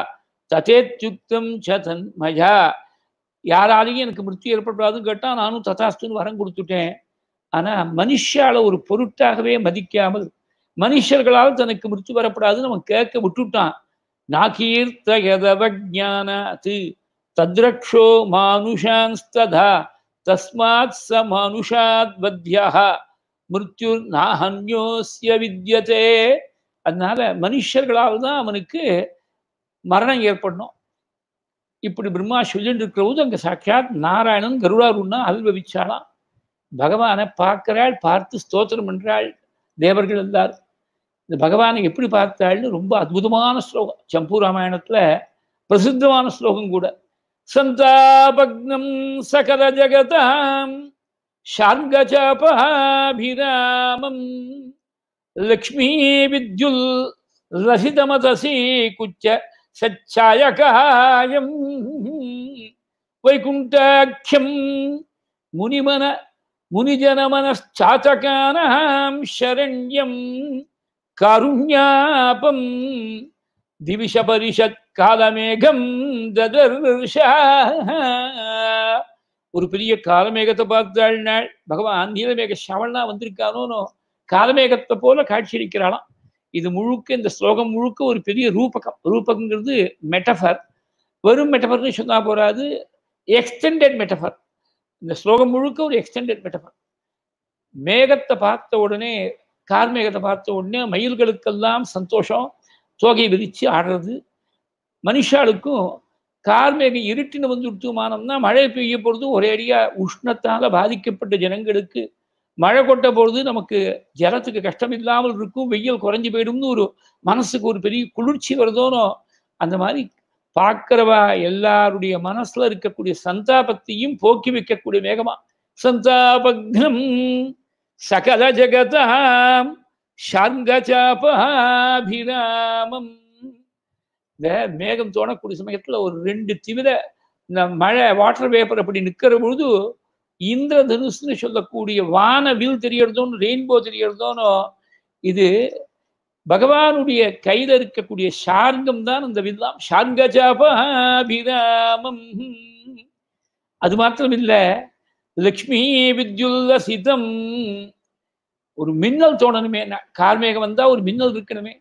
குப்தா ததேத்யுக்தம் ச மஜா யாராலையும் எனக்கு மிருத்தி ஏற்படாதுன்னு கேட்டால் நானும் ததாஸ்துன்னு வரம் கொடுத்துட்டேன் ஆனால் மனுஷால ஒரு பொருட்டாகவே மதிக்காமல் மனுஷர்களால் தனக்கு மிருத்து வரப்படாதுன்னு அவன் கேட்க விட்டுட்டான் நாகீர்த்தயதவஜானாத் தத்ரக்ஷோ மானுஷான்ஸ்ததா தஸ்மாத் ச மனுஷாத் வத்யா மிருத்யு நாஹன்யோசிய வித்யதே அதனால மனுஷர்களால் தான் அவனுக்கு மரணம் ஏற்படணும் இப்படி பிரம்மா சொல்லிட்டு இருக்கிற போது அங்கே சாட்சாத் நாராயணன் கருடாருன்னா அல்பவிச்சாலாம் பகவானை பார்க்கிறாள் பார்த்து ஸ்தோத்திரம் பண்றாள் தேவர்கள் எல்லார் இந்த பகவானை எப்படி பார்த்தாள்னு ரொம்ப அற்புதமான ஸ்லோகம் சம்பூ ராமாயணத்தில் பிரசித்தமான ஸ்லோகம் கூட சந்தாபக்னம் சகல ஜகதாம் लक्ष्मी लक्ष्मीविद्युल् लसितमतसी कुच्च सच्चायकायम् वैकुण्ठाख्यम् मुनिमन मुनिजनमनश्चातकानां शरण्यं कारुण्यापं दिविशपरिषत्कालमेघं ददर्शः ஒரு பெரிய காலமேகத்தை பார்த்து ஆழ்நாள் பகவான் நீலமேக ஷவனா வந்திருக்கானோ காலமேகத்தை போல காட்சி அளிக்கிறாளாம் இது முழுக்க இந்த ஸ்லோகம் முழுக்க ஒரு பெரிய ரூபகம் ரூபகங்கிறது மெட்டஃபர் வெறும் மெட்டஃபர்னு சொன்னா போறாது எக்ஸ்டெண்டட் மெட்டஃபர் இந்த ஸ்லோகம் முழுக்க ஒரு எக்ஸ்டெண்டட் மெட்டஃபர் மேகத்தை பார்த்த உடனே கார்மேகத்தை பார்த்த உடனே மயில்களுக்கெல்லாம் சந்தோஷம் தோகை விரித்து ஆடுறது மனுஷாளுக்கும் கார்மேக இருட்டின்னு மானம்னா மழை பெய்ய பொழுது ஒரே அடியாக உஷ்ணத்தால் பாதிக்கப்பட்ட ஜனங்களுக்கு மழை கொட்ட பொழுது நமக்கு ஜலத்துக்கு கஷ்டம் இல்லாமல் இருக்கும் வெயில் குறைஞ்சி போயிடும்னு ஒரு மனசுக்கு ஒரு பெரிய குளிர்ச்சி வருதோனோ அந்த மாதிரி பார்க்கிறவா எல்லாருடைய மனசுல இருக்கக்கூடிய சந்தாபத்தையும் போக்கி வைக்கக்கூடிய மேகமா சந்தாபக்னம் சகல ஜகதாம் ஷார்கஜாபாபிராமம் இந்த மேகம் தோணக்கூடிய சமயத்தில் ஒரு ரெண்டு திவித இந்த மழை வாட்டர் பேப்பர் அப்படி நிற்கிற பொழுது இந்திர தனுஷ்னு சொல்லக்கூடிய வானவில் தெரியறதோன்னு ரெயின்போ தெரியறதோனோ இது பகவானுடைய கையில் இருக்கக்கூடிய ஷார்கம் தான் இந்த வில்லாம் ஷார்கஜாபாபிராமம் அது மாத்திரம் இல்லை லக்ஷ்மி வித்யுல்ல சிதம் ஒரு மின்னல் தோணணுமே கார்மேகம் வந்தா ஒரு மின்னல் இருக்கணுமே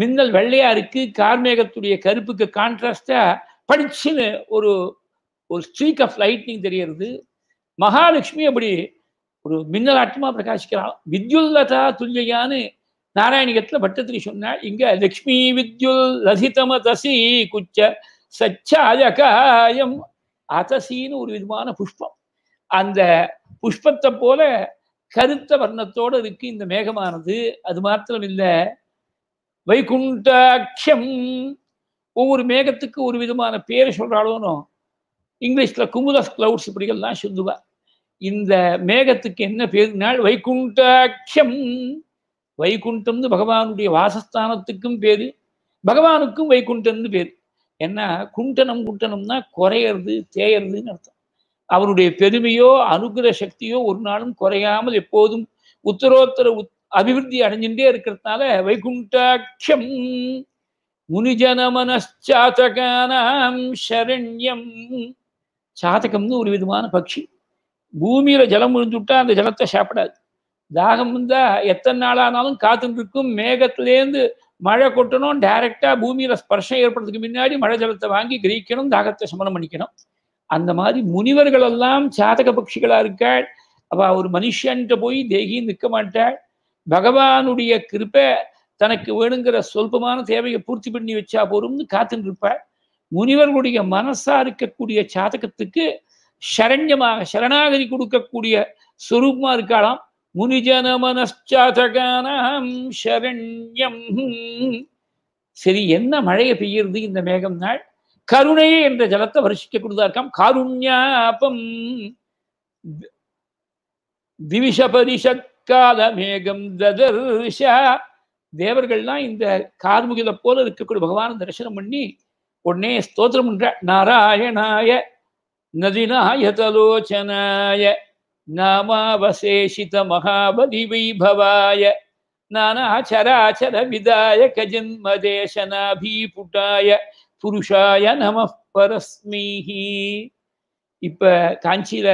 மின்னல் வெள்ளையா இருக்கு கார்மேகத்துடைய கருப்புக்கு கான்ட்ராஸ்டா படிச்சுன்னு ஒரு ஒரு ஸ்ட்ரீக் ஆஃப் லைட்னிங் தெரியறது மகாலட்சுமி அப்படி ஒரு மின்னலாட்டமா பிரகாசிக்கிறாள் வித்யுல்லதா துல்லியான்னு நாராயணிகத்துல பட்டத்திரி சொன்னாள் இங்க லக்ஷ்மி வித்யுல் லசிதம தசி குச்ச சச்சாயகாயம் அதசின்னு ஒரு விதமான புஷ்பம் அந்த புஷ்பத்தை போல கருத்த வர்ணத்தோடு இருக்கு இந்த மேகமானது அது மாத்திரம் இல்லை வைகுண்டாட்சம் ஒவ்வொரு மேகத்துக்கு ஒரு விதமான பேர் சொல்கிறாலும் இங்கிலீஷில் குமுத கிளவுட்ஸ் இப்படிகள்லாம் சொல்லுவா இந்த மேகத்துக்கு என்ன பேருனால் வைகுண்டாட்சம் வைகுண்டம்னு பகவானுடைய வாசஸ்தானத்துக்கும் பேர் பகவானுக்கும் வைகுண்டம்னு பேர் ஏன்னா குண்டனம் குண்டனம்னா குறையிறது தேயறதுன்னு அர்த்தம் அவருடைய பெருமையோ அனுகிர சக்தியோ ஒரு நாளும் குறையாமல் எப்போதும் உத்தரோத்தர உத் அபிவிருத்தி அடைஞ்சுட்டே இருக்கிறதுனால வைகுண்டாட்சியம் முனிஜன மனச்சாத்தகானாம் சரண்யம் சாத்தகம்னு ஒரு விதமான பட்சி பூமியில ஜலம் முடிஞ்சுட்டா அந்த ஜலத்தை சாப்பிடாது தாகம் இருந்தா எத்தனை நாளானாலும் காத்துட்டு இருக்கும் மேகத்திலேருந்து மழை கொட்டணும் டைரக்டா பூமியில ஸ்பர்ஷம் ஏற்படுறதுக்கு முன்னாடி மழை ஜலத்தை வாங்கி கிரகிக்கணும் தாகத்தை சமணம் பண்ணிக்கணும் அந்த மாதிரி முனிவர்கள் எல்லாம் சாதக பட்சிகளா இருக்காள் அவ ஒரு மனுஷன்ட்ட போய் தேகி நிற்க மாட்டாள் பகவானுடைய கிருப்பை தனக்கு வேணுங்கிற சொல்பமான தேவையை பூர்த்தி பண்ணி வச்சா போரும்னு காத்துட்டு இருப்ப முனிவர்களுடைய மனசா இருக்கக்கூடிய சாதகத்துக்கு சரண்யமாக சரணாகதி கொடுக்கக்கூடிய சுரூபமா இருக்காளாம் முனிஜன மனச்சாதகானாம் சரண்யம் சரி என்ன மழையை பெய்யுறது இந்த மேகம் நாள் கருணை என்ற ஜலத்தை வருஷிக்க கொடுத்தார்க்காம் காருண்யாபம் திவிஷ பரிஷத் கால மேகம் ததர்ஷா தேவர்கள்லாம் இந்த கார்முகில போல இருக்கக்கூடிய பகவான தரிசனம் பண்ணி உடனே ஸ்தோத்திரம் பண்ற நாராயணாய தலோச்சனாய நாமாவசேஷித மகாபதி வைபவாய நானாச்சராச்சர விதாய கஜன்மதேசனாபீபுட்டாய புருஷாய நம பரஸ்மீஹி இப்ப காஞ்சியில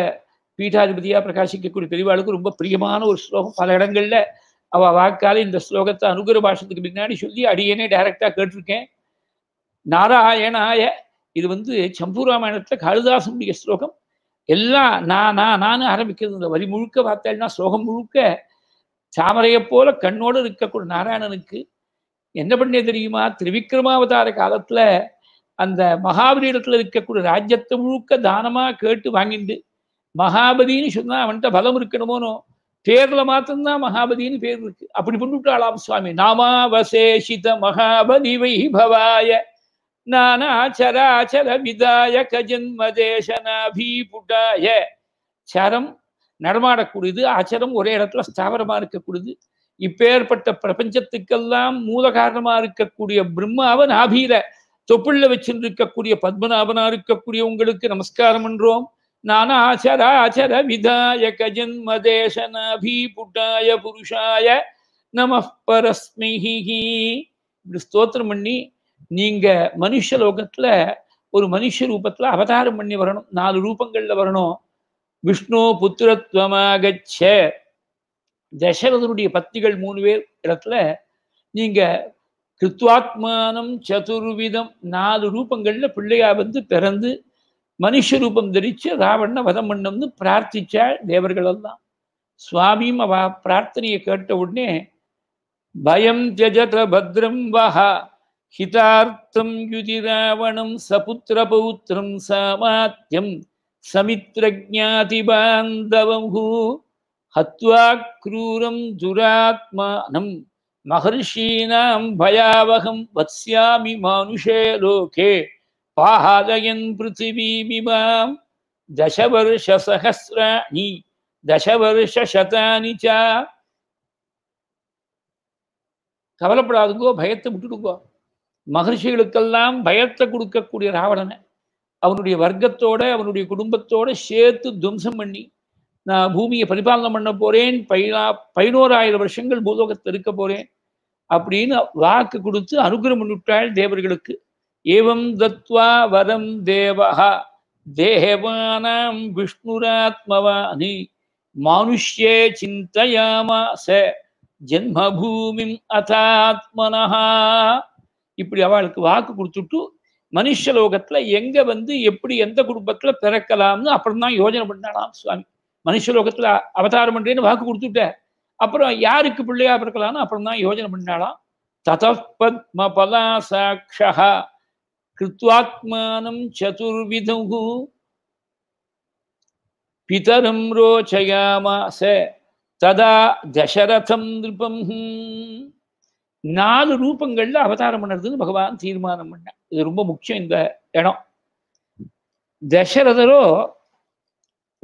பீடாதிபதியா பிரகாசிக்கக்கூடிய பெரியவாளுக்கு ரொம்ப பிரியமான ஒரு ஸ்லோகம் பல இடங்களில் அவ வாக்கால் இந்த ஸ்லோகத்தை அனுகிற பாஷத்துக்கு பின்னாடி சொல்லி அடியேனே டைரக்டாக கேட்டிருக்கேன் நாராயணாய இது வந்து சம்பூராமாயணத்தில் காளிதாசனுடைய ஸ்லோகம் எல்லாம் நான் நான் நான் ஆரம்பிக்கிறது இந்த வரி முழுக்க பார்த்தேன்னா ஸ்லோகம் முழுக்க சாமரையை போல கண்ணோடு இருக்கக்கூடிய நாராயணனுக்கு என்ன பண்ணே தெரியுமா திரிவிக்ரமாவதார காலத்தில் அந்த மகாபலியிடத்தில் இருக்கக்கூடிய ராஜ்யத்தை முழுக்க தானமாக கேட்டு வாங்கிட்டு மகாபதினு சொன்னா அவன்கிட்ட பலம் இருக்கணுமோனோ பேர்ல மாத்தம்தான் மகாபதினு பேர் இருக்கு அப்படி பண்ணிவிட்டாளாம் சுவாமி நாமாவசேஷித மகாபதி வைபவாய நானாச்சராச்சர விதாய கஜன்மதேசனாபீபுடாய சரம் நடமாடக்கூடியது ஆச்சரம் ஒரே இடத்துல ஸ்தாபரமா இருக்கக்கூடியது இப்பேற்பட்ட பிரபஞ்சத்துக்கெல்லாம் மூல காரணமா இருக்கக்கூடிய பிரம்மாவன் ஆபீர தொப்புள்ள இருக்கக்கூடிய பத்மநாபனா இருக்கக்கூடிய உங்களுக்கு நமஸ்காரம் பண்றோம் நானாச்சராச்சர விதாய ஜென்மதேசனாபீபுட்டாய புருஷாய நம பரஸ்மிஹி இப்படி ஸ்தோத்திரம் பண்ணி நீங்க மனுஷ லோகத்துல ஒரு மனுஷ ரூபத்துல அவதாரம் பண்ணி வரணும் நாலு ரூபங்கள்ல வரணும் விஷ்ணு புத்திரத்துவமாகச்ச தசரதனுடைய பத்திகள் மூணு பேர் இடத்துல நீங்க கிருத்வாத்மானம் சதுர்விதம் நாலு ரூபங்கள்ல பிள்ளையா வந்து பிறந்து மனுஷ ரூபம் தரித்து ராவணனை வதம் பண்ணம்னு பிரார்த்திச்சாள் தேவர்களெல்லாம் சுவாமியும் அவ பிரார்த்தனையை கேட்ட உடனே பயம் தியஜத பத்ரம் வஹா ஹிதார்த்தம் யுதி ராவணம் சபுத்திர பௌத்திரம் சாமாத்தியம் சமித்ரஜாதிபாந்தவூ ஹத்வா க்ரூரம் துராத்மானம் மகர்ஷீனாம் பயாவகம் வத்ஸ்யாமி மானுஷே லோகே பாஹாதயன் पृथिवीमिमां दशवर्षसहस्राणि தசவருஷதானி சா கவலைப்படாதுங்கோ பயத்தை விட்டுடுங்கோ மகர்ஷிகளுக்கெல்லாம் பயத்தை கொடுக்கக்கூடிய ராவணனை அவனுடைய வர்க்கத்தோட அவனுடைய குடும்பத்தோட சேர்த்து துவம்சம் பண்ணி நான் பூமியை பரிபாலனம் பண்ண போறேன் பதினா பதினோராயிரம் வருஷங்கள் பூலோகத்தில் இருக்க போறேன் அப்படின்னு வாக்கு கொடுத்து அனுகிரம் பண்ணிவிட்டாள் தேவர்களுக்கு एवं दत्वा वरं देवः देवानां विष्णुरात्मवानि मानुष्ये चिन्तयामास ஜென்மபூமிம் அதாத்மனஹா இப்படி அவளுக்கு வாக்கு கொடுத்துட்டு மனுஷ லோகத்துல எங்க வந்து எப்படி எந்த குடும்பத்துல பிறக்கலாம்னு அப்புறம் தான் யோஜனை பண்ணலாம் சுவாமி மனுஷ லோகத்துல அவதாரம் பண்றேன்னு வாக்கு கொடுத்துட்ட அப்புறம் யாருக்கு பிள்ளையா பிறக்கலாம்னு அப்புறம் தான் யோஜனை பண்ணாலாம் தத பத்ம சாட்சா கிருத்வாத்மானம் சதுர்விதுகு பிதரம் ரோச்சயாமாச ததா தசரதம் நிருபம் நாலு ரூபங்கள்ல அவதாரம் பண்ணுறதுன்னு பகவான் தீர்மானம் பண்ண இது ரொம்ப முக்கியம் இந்த இடம் தசரதரோ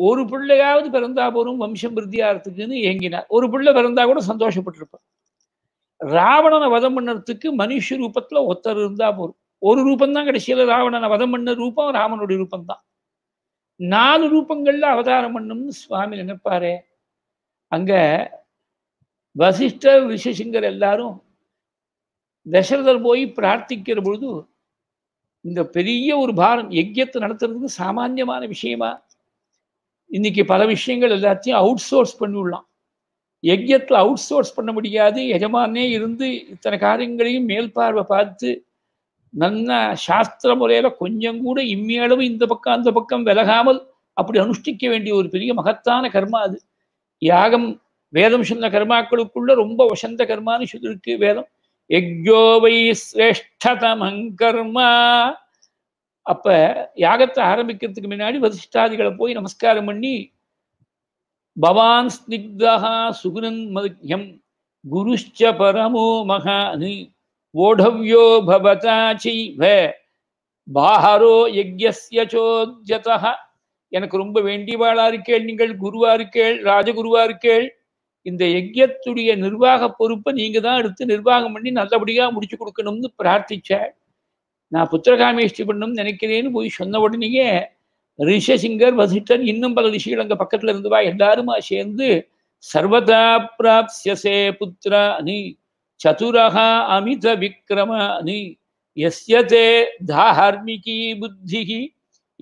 ஒரு பிள்ளையாவது பிறந்தா போறும் வம்சம் விருத்தியாகிறதுக்குன்னு இயங்கினார் ஒரு பிள்ளை பிறந்தா கூட சந்தோஷப்பட்டிருப்பார் ராவணனை வதம் பண்ணுறதுக்கு மனுஷ ரூபத்தில் ஒத்தர் இருந்தா போறும் ஒரு ரூபந்தான் கடைசியில் ராவணனை வதம் பண்ண ரூபம் ராமனுடைய ரூபந்தான் நாலு ரூபங்கள்ல அவதாரம் பண்ணும்னு சுவாமி நினைப்பாரு அங்க வசிஷ்டர் விசேஷங்கர் எல்லாரும் தசரதர் போய் பிரார்த்திக்கிற பொழுது இந்த பெரிய ஒரு பாரம் யஜ்யத்தை நடத்துறதுக்கு சாமானியமான விஷயமா இன்னைக்கு பல விஷயங்கள் எல்லாத்தையும் அவுட் சோர்ஸ் பண்ணிவிடலாம் யஜ்யத்தில் அவுட் சோர்ஸ் பண்ண முடியாது எஜமானே இருந்து இத்தனை காரியங்களையும் மேல்பார்வை பார்த்து நல்ல சாஸ்திர முறையில கொஞ்சம் கூட இம்மியளவு இந்த பக்கம் அந்த பக்கம் விலகாமல் அப்படி அனுஷ்டிக்க வேண்டிய ஒரு பெரிய மகத்தான கர்மா அது யாகம் வேதம் சொன்ன கர்மாக்களுக்குள்ள ரொம்ப வசந்த கர்மான்னு சொல்லிருக்கு வேதம் எக்யோவை சிரேஷ்டதமங் கர்மா அப்ப யாகத்தை ஆரம்பிக்கிறதுக்கு முன்னாடி வசிஷ்டாதிகளை போய் நமஸ்காரம் பண்ணி பவான் ஸ்னிக்தகா சுகுனன் மத்யம் குருஷ்ச பரமோ மகானி ஓடவியோ भवता चैव பாஹரோ யஜ்யஸ்ய சோஜதா எனக்கு ரொம்ப வேண்டியவாளா இருக்கேள் நீங்கள் குருவா இருக்கேள் ராஜகுருவா இருக்கேள் இந்த யஜ்யத்துடைய நிர்வாக பொறுப்பை நீங்க தான் எடுத்து நிர்வாகம் பண்ணி நல்லபடியா முடிச்சு கொடுக்கணும்னு பிரார்த்திச்சாள் நான் புத்திரகாமேஷ்டி பண்ணணும்னு நினைக்கிறேன்னு போய் சொன்ன உடனேயே ரிஷசிங்கர் வசிட்டன் இன்னும் பல ரிஷிகள் அங்க பக்கத்துல இருந்துவா எல்லாருமா சேர்ந்து சர்வதா பிராப்சியசே புத்திரா நீ చతురహ అమిత విక్రమాని యస్యతే ధార్మికీ புத்தி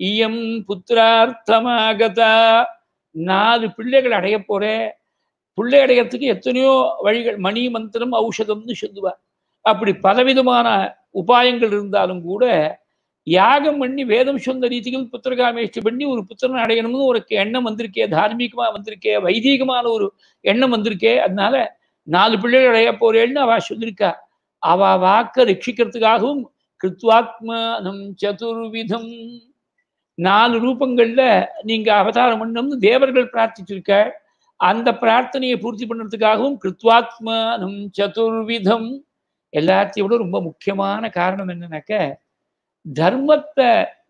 இயம் புத்திரார்த்தமாகதா நாலு பிள்ளைகள் அடைய போற பிள்ளை அடையறதுக்கு எத்தனையோ வழிகள் மணி மந்திரம் ஔஷதம்னு சொல்லுவார் அப்படி பலவிதமான உபாயங்கள் இருந்தாலும் கூட யாகம் பண்ணி வேதம் சொந்த ரீதியில் புத்திரகாமேஷ்டி பண்ணி ஒரு புத்திரன் அடையணும்னு ஒரு எண்ணம் வந்திருக்கே தார்மீகமாக வந்திருக்கே வைதீகமான ஒரு எண்ணம் வந்திருக்கே அதனால நாலு பிள்ளைகள் அடைய போறேன்னு அவ சொல்லியிருக்கா அவ வாக்க ரட்சிக்கிறதுக்காகவும் கிருத்வாத்மனம் சதுர்விதம் நாலு ரூபங்கள்ல நீங்க அவதாரம் பண்ணணும்னு தேவர்கள் பிரார்த்திச்சிருக்க அந்த பிரார்த்தனையை பூர்த்தி பண்ணுறதுக்காகவும் கிருத்வாத்மனம் சதுர்விதம் எல்லாத்தையும் விட ரொம்ப முக்கியமான காரணம் என்னன்னாக்க தர்மத்தை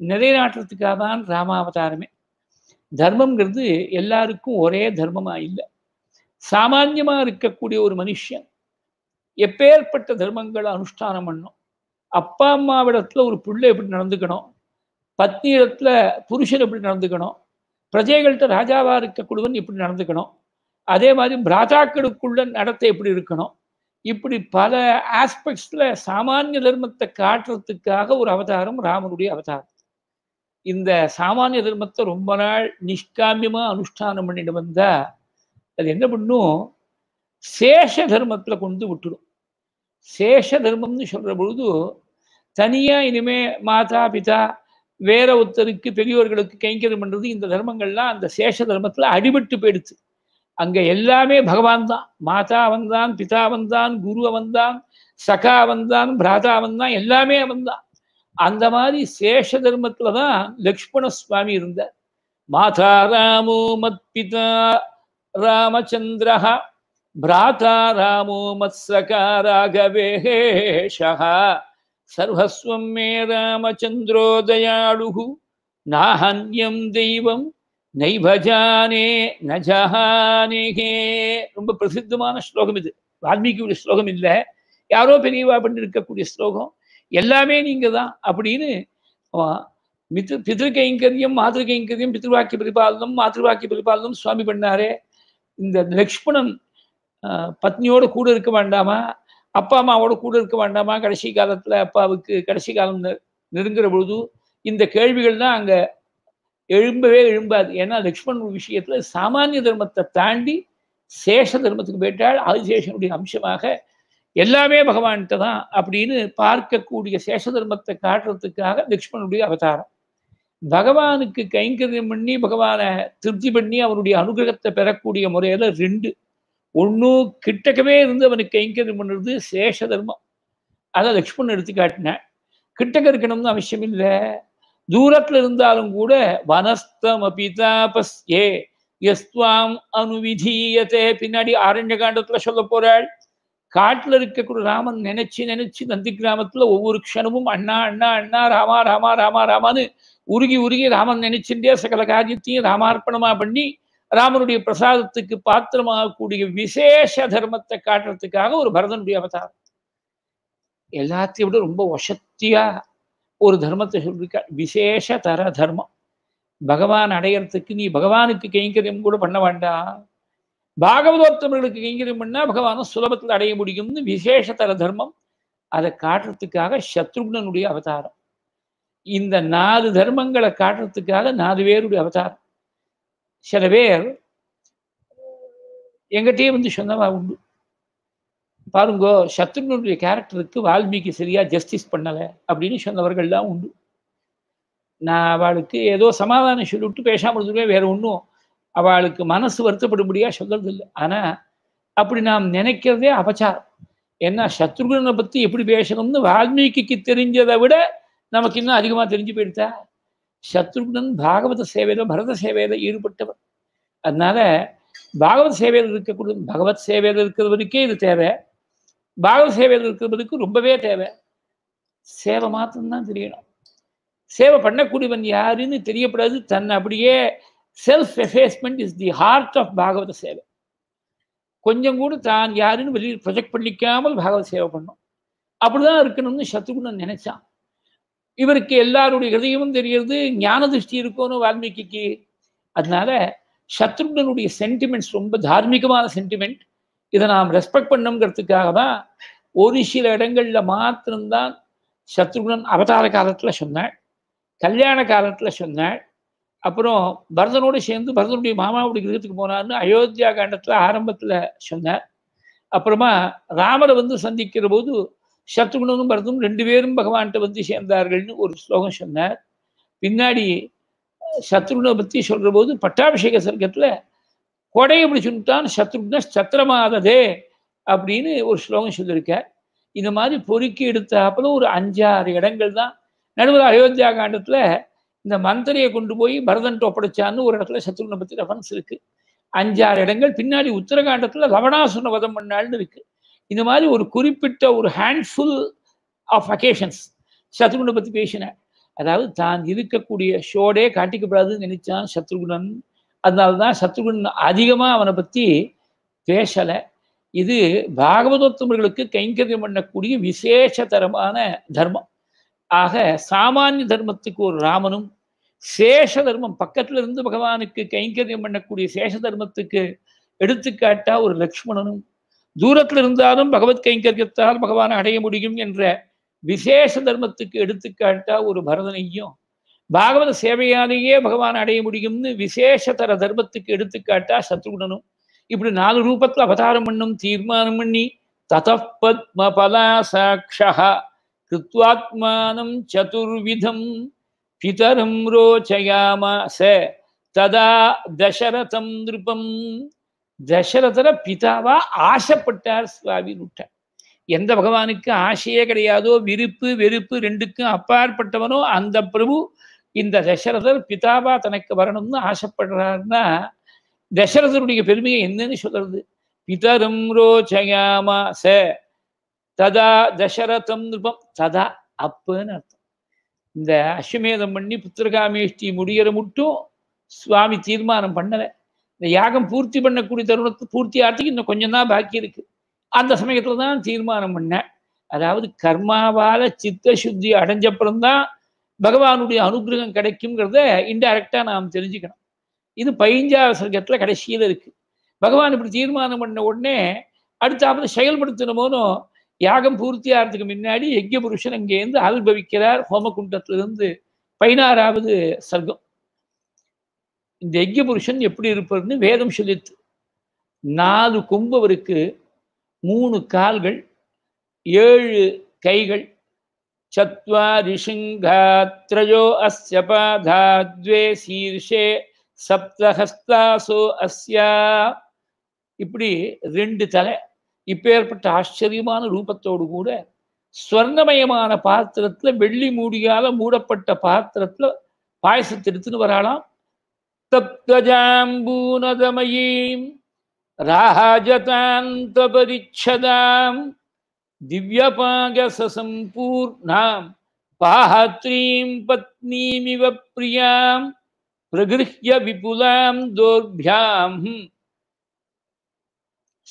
நிலைநாட்டுறதுக்காக தான் ராமாவதாரமே தர்மங்கிறது எல்லாருக்கும் ஒரே தர்மமா இல்லை சாமான்யமா இருக்கக்கூடிய ஒரு மனுஷன் எப்பேற்பட்ட தர்மங்களை அனுஷ்டானம் பண்ணும் அப்பா அம்மாவிடத்துல ஒரு பிள்ளை எப்படி நடந்துக்கணும் பத்னி இடத்துல புருஷன் எப்படி நடந்துக்கணும் பிரஜைகள்கிட்ட ராஜாவா இருக்கக்கூடியவன் இப்படி நடந்துக்கணும் அதே மாதிரி பிராஜாக்களுக்குள்ள நடத்தை எப்படி இருக்கணும் இப்படி பல ஆஸ்பெக்ட்ஸ்ல சாமானிய தர்மத்தை காட்டுறதுக்காக ஒரு அவதாரம் ராமனுடைய அவதாரம் இந்த சாமானிய தர்மத்தை ரொம்ப நாள் நிஷ்காமியமாக அனுஷ்டானம் பண்ணிட்டு வந்தா அது என்ன பண்ணும் சேஷ தர்மத்தில் கொண்டு விட்டுடும் சேஷ தர்மம்னு சொல்கிற பொழுது தனியாக இனிமே மாதா பிதா வேற ஒருத்தருக்கு பெரியோர்களுக்கு கைங்கரம் பண்ணுறது இந்த தர்மங்கள்லாம் அந்த சேஷ தர்மத்தில் அடிபட்டு போயிடுச்சு அங்கே எல்லாமே பகவான் தான் மாதா வந்தான் பிதா வந்தான் குரு அவன்தான் சகா வந்தான் பிராதா வந்தான் எல்லாமே அவன்தான் அந்த மாதிரி சேஷ தர்மத்தில் தான் லக்ஷ்மண சுவாமி இருந்தார் மாதா ராமோ மத் பிதா రామచంద్ర భ్రాత రామో మత్సక రాఘవేష சர்வஸ்வம் மே రామచంద్రో தயாளுகு நாஹன்யம் தெய்வம் நைபஜானே நஜஹானேகே ரொம்ப பிரசித்தமான ஸ்லோகம் இது வால்மீகியுடைய ஸ்லோகம் இல்லை யாரோ பெரியவா பண்ணிருக்கக்கூடிய ஸ்லோகம் எல்லாமே நீங்க தான் அப்படின்னு மித்ரு பிதிருக்கைங்கரியம் கைங்கரியம் பித்ருவாக்கிய பரிபாலனம் மாதிருவாக்கிய பரிபாலனம் சுவாமி பண்ணாரே இந்த லக்ஷ்மணன் பத்னியோட கூட இருக்க வேண்டாமா அப்பா அம்மாவோட கூட இருக்க வேண்டாமா கடைசி காலத்தில் அப்பாவுக்கு கடைசி காலம் நெருங்குற பொழுது இந்த கேள்விகள் தான் அங்கே எழும்பவே எழும்பாது ஏன்னா லக்ஷ்மண் விஷயத்தில் சாமானிய தர்மத்தை தாண்டி சேஷ தர்மத்துக்கு போயிட்டால் ஆதிசேஷனுடைய அம்சமாக எல்லாமே பகவான்கிட்ட தான் அப்படின்னு பார்க்கக்கூடிய சேஷ தர்மத்தை காட்டுறதுக்காக லக்ஷ்மணுடைய அவதாரம் பகவானுக்கு கைங்கரியம் பண்ணி பகவானை திருப்தி பண்ணி அவருடைய அனுகிரகத்தை பெறக்கூடிய முறையில் ரெண்டு ஒன்று கிட்டக்கவே இருந்து அவனுக்கு கைங்கரியம் பண்ணுறது சேஷ தர்மம் அதை லக்ஷ்மண் எடுத்து காட்டினேன் கிட்டக்க இருக்கணும்னு அவசியம் இல்லை தூரத்தில் இருந்தாலும் கூட வனஸ்தம் அபிதாபஸ் ஏ எஸ்வாம் அனுவிதீயத்தே பின்னாடி ஆரண்ய காண்டத்தில் சொல்ல போறாள் காட்டில் இருக்கக்கூடிய ராமன் நினைச்சு நினைச்சு நந்தி கிராமத்தில் ஒவ்வொரு க்ஷணமும் அண்ணா அண்ணா அண்ணா ராமா ராமா ராமா ராமான்னு உருகி உருகி ராமன் நினைச்சுட்டே சகல காரியத்தையும் ராமார்ப்பணமா பண்ணி ராமனுடைய பிரசாதத்துக்கு பாத்திரமாகக்கூடிய விசேஷ தர்மத்தை காட்டுறதுக்காக ஒரு பரதனுடைய அவதாரம் எல்லாத்தையும் விட ரொம்ப வசத்தியா ஒரு தர்மத்தை சொல்லிருக்கா விசேஷ தர தர்மம் பகவான் அடையறதுக்கு நீ பகவானுக்கு கைங்கரியம் கூட பண்ண வேண்டாம் பாகவதோத்தமர்களுக்கு கைங்கரியம் பண்ணா பகவான சுலபத்தில் அடைய முடியும்னு விசேஷ தர தர்மம் அதை காட்டுறதுக்காக சத்ருக்னனுடைய அவதாரம் இந்த நாலு தர்மங்களை காட்டுறதுக்காக நாலு பேருடைய அவதாரம் சில பேர் எங்கிட்டயே வந்து சொன்னவா உண்டு பாருங்கோ சத்ருனுடைய கேரக்டருக்கு வால்மீகி சரியாக ஜஸ்டிஸ் பண்ணலை அப்படின்னு சொன்னவர்கள்லாம் உண்டு நான் அவளுக்கு ஏதோ சமாதானம் சொல்லிவிட்டு பேசாமல் இருந்துருவேன் வேற ஒன்றும் அவளுக்கு மனசு முடியா சொல்றது இல்லை ஆனால் அப்படி நாம் நினைக்கிறதே அபச்சாரம் ஏன்னா சத்ருகனை பற்றி எப்படி பேசணும்னு வால்மீகிக்கு தெரிஞ்சதை விட நமக்கு இன்னும் அதிகமாக தெரிஞ்சு போயிடுச்சா சத்ருகுணன் பாகவத சேவையில் பரத சேவையில் ஈடுபட்டவர் அதனால பாகவத சேவையில் இருக்கக்கூடிய பகவத் சேவையில் இருக்கிறவருக்கே இது தேவை பாகவத சேவையில் இருக்கிறவருக்கு ரொம்பவே தேவை சேவை மாத்திரம்தான் தெரியணும் சேவை பண்ணக்கூடியவன் யாருன்னு தெரியப்படாது தன் அப்படியே self effacement is the heart of பாகவத சேவை கொஞ்சம் கூட தான் யாருன்னு வெளியில் ப்ரொஜெக்ட் பண்ணிக்காமல் பாகவத சேவை பண்ணும் அப்படிதான் இருக்கணும்னு சத்ருகுணன் நினைச்சான் இவருக்கு எல்லாருடைய ஹிருதயமும் தெரிகிறது ஞான திருஷ்டி இருக்கணும் வால்மீகிக்கு அதனால சத்ருகனுடைய சென்டிமெண்ட்ஸ் ரொம்ப தார்மீகமான சென்டிமெண்ட் இதை நாம் ரெஸ்பெக்ட் பண்ணுங்கிறதுக்காக தான் ஒரு சில இடங்கள்ல மாத்திரம்தான் சத்ருகுணன் அவதார காலத்தில் சொன்னாள் கல்யாண காலத்தில் சொன்னாள் அப்புறம் பரதனோடு சேர்ந்து பரதனுடைய மாமாவுடைய கிரகத்துக்கு போனான்னு அயோத்தியா காண்டத்தில் ஆரம்பத்தில் சொன்னார் அப்புறமா ராமரை வந்து சந்திக்கிற போது சத்ருகுணனும் பரதும் ரெண்டு பேரும் பகவான்கிட்ட வந்து சேர்ந்தார்கள்னு ஒரு ஸ்லோகம் சொன்னார் பின்னாடி சத்ருகுணை பற்றி சொல்கிற போது பட்டாபிஷேக சர்க்கத்தில் கொடையை பிடிச்சுட்டான் சத்ருகுண சத்திரமாததே அப்படின்னு ஒரு ஸ்லோகம் சொல்லியிருக்கார் இந்த மாதிரி பொறுக்கி எடுத்தாப்புல ஒரு அஞ்சாறு இடங்கள் தான் நடுவில் அயோத்தியா காண்டத்தில் இந்த மந்திரியை கொண்டு போய் பரதன் ஒப்படைச்சான்னு ஒரு இடத்துல சத்ருகுணை பற்றி ரெஃபரன்ஸ் இருக்குது அஞ்சாறு இடங்கள் பின்னாடி உத்தரகாண்டத்தில் லவணாசுன வதம் பண்ணாள்னு இருக்குது இந்த மாதிரி ஒரு குறிப்பிட்ட ஒரு ஹேண்ட்ஃபுல் ஆஃப் அக்கேஷன்ஸ் சத்ருகுணை பற்றி பேசினேன் அதாவது தான் இருக்கக்கூடிய ஷோடே காட்டிக்கப்படாதுன்னு நினைச்சான் சத்ருகுணன் அதனால தான் சத்ருகுணன் அதிகமாக அவனை பற்றி பேசலை இது பாகவதோத்தமர்களுக்கு கைங்கரியம் பண்ணக்கூடிய விசேஷ தரமான தர்மம் ஆக சாமானிய தர்மத்துக்கு ஒரு ராமனும் சேஷ தர்மம் பக்கத்துல இருந்து பகவானுக்கு கைங்கரியம் பண்ணக்கூடிய சேஷ தர்மத்துக்கு எடுத்துக்காட்டா ஒரு லக்ஷ்மணனும் தூரத்தில் இருந்தாலும் பகவத் கைங்கரியத்தால் பகவான் அடைய முடியும் என்ற விசேஷ தர்மத்துக்கு எடுத்துக்காட்டா ஒரு பரதனையும் பாகவத சேவையாலேயே பகவான் அடைய முடியும்னு விசேஷ தர தர்மத்துக்கு எடுத்துக்காட்டா சத்ருகுணனும் இப்படி நாலு ரூபத்துல அவதாரம் பண்ணும் தீர்மானம் பண்ணி ததப்பத்ம பலா சாட்சா கிருத்வாத்மானம் சதுர்விதம் பிதரம் ரோச்சயாமாச ததா தசரதம் நிருபம் தசரதர பிதாவா ஆசைப்பட்டார் சுவாமின்னு எந்த பகவானுக்கு ஆசையே கிடையாதோ விருப்பு வெறுப்பு ரெண்டுக்கும் அப்பாற்பட்டவனோ அந்த பிரபு இந்த தசரதர் பிதாவா தனக்கு வரணும்னு ஆசைப்படுறாருன்னா தசரதருடைய பெருமையை என்னன்னு சொல்றது பிதரும் ரோச்சயாமா ச ததா தசரதம் நிருபம் ததா அப்பன்னு அர்த்தம் இந்த அஸ்வமேதம் பண்ணி புத்திரகாமேஷ்டி முடிகிற மட்டும் சுவாமி தீர்மானம் பண்ணலை இந்த யாகம் பூர்த்தி பண்ணக்கூடிய தருணத்தை பூர்த்தி ஆகிறதுக்கு இன்னும் கொஞ்சம் தான் பாக்கி இருக்கு அந்த சமயத்தில் தான் தீர்மானம் பண்ணேன் அதாவது கர்மாவால சித்த சுத்தி அடைஞ்சப்புறம்தான் பகவானுடைய அனுகிரகம் கிடைக்குங்கிறத இன்டைரக்டா நாம் தெரிஞ்சுக்கணும் இது பைஞ்சாவ சர்க்கத்துல கடைசியில இருக்கு பகவான் இப்படி தீர்மானம் பண்ண உடனே செயல்படுத்தின போதும் யாகம் பூர்த்தி ஆகிறதுக்கு முன்னாடி யஜ்ய புருஷன் அங்கேருந்து ஆல்பவிக்கிறார் ஹோமகுண்டத்திலிருந்து பதினாறாவது சர்க்கம் இந்த யஜ்ய புருஷன் எப்படி இருப்பதுன்னு வேதம் சொல்லித்து நாலு கொம்பு அவருக்கு மூணு கால்கள் ஏழு கைகள் சத்வாரிஷிங்காத்ரயோ அஸ்ய பாதாத்வே சீர்ஷே சப்தஹஸ்தாசோ அஸ்யா இப்படி ரெண்டு தலை ஏற்பட்ட ஆச்சரியமான ரூபத்தோடு கூட ஸ்வர்ணமயமான பாத்திரத்தில் வெள்ளி மூடியால் மூடப்பட்ட பாத்திரத்தில் பாயசத்தை எடுத்துன்னு வராளாம் தப்தஜாம்பூனதமயீம் ராஜதாந்தபரிச்சதாம் திவ்யபாகசசம்பூர்ணாம் பாஹத்ரீம் பத்னீமிவ பிரியாம் பிரகிருஹ்ய விபுலாம் தோர்பியாம்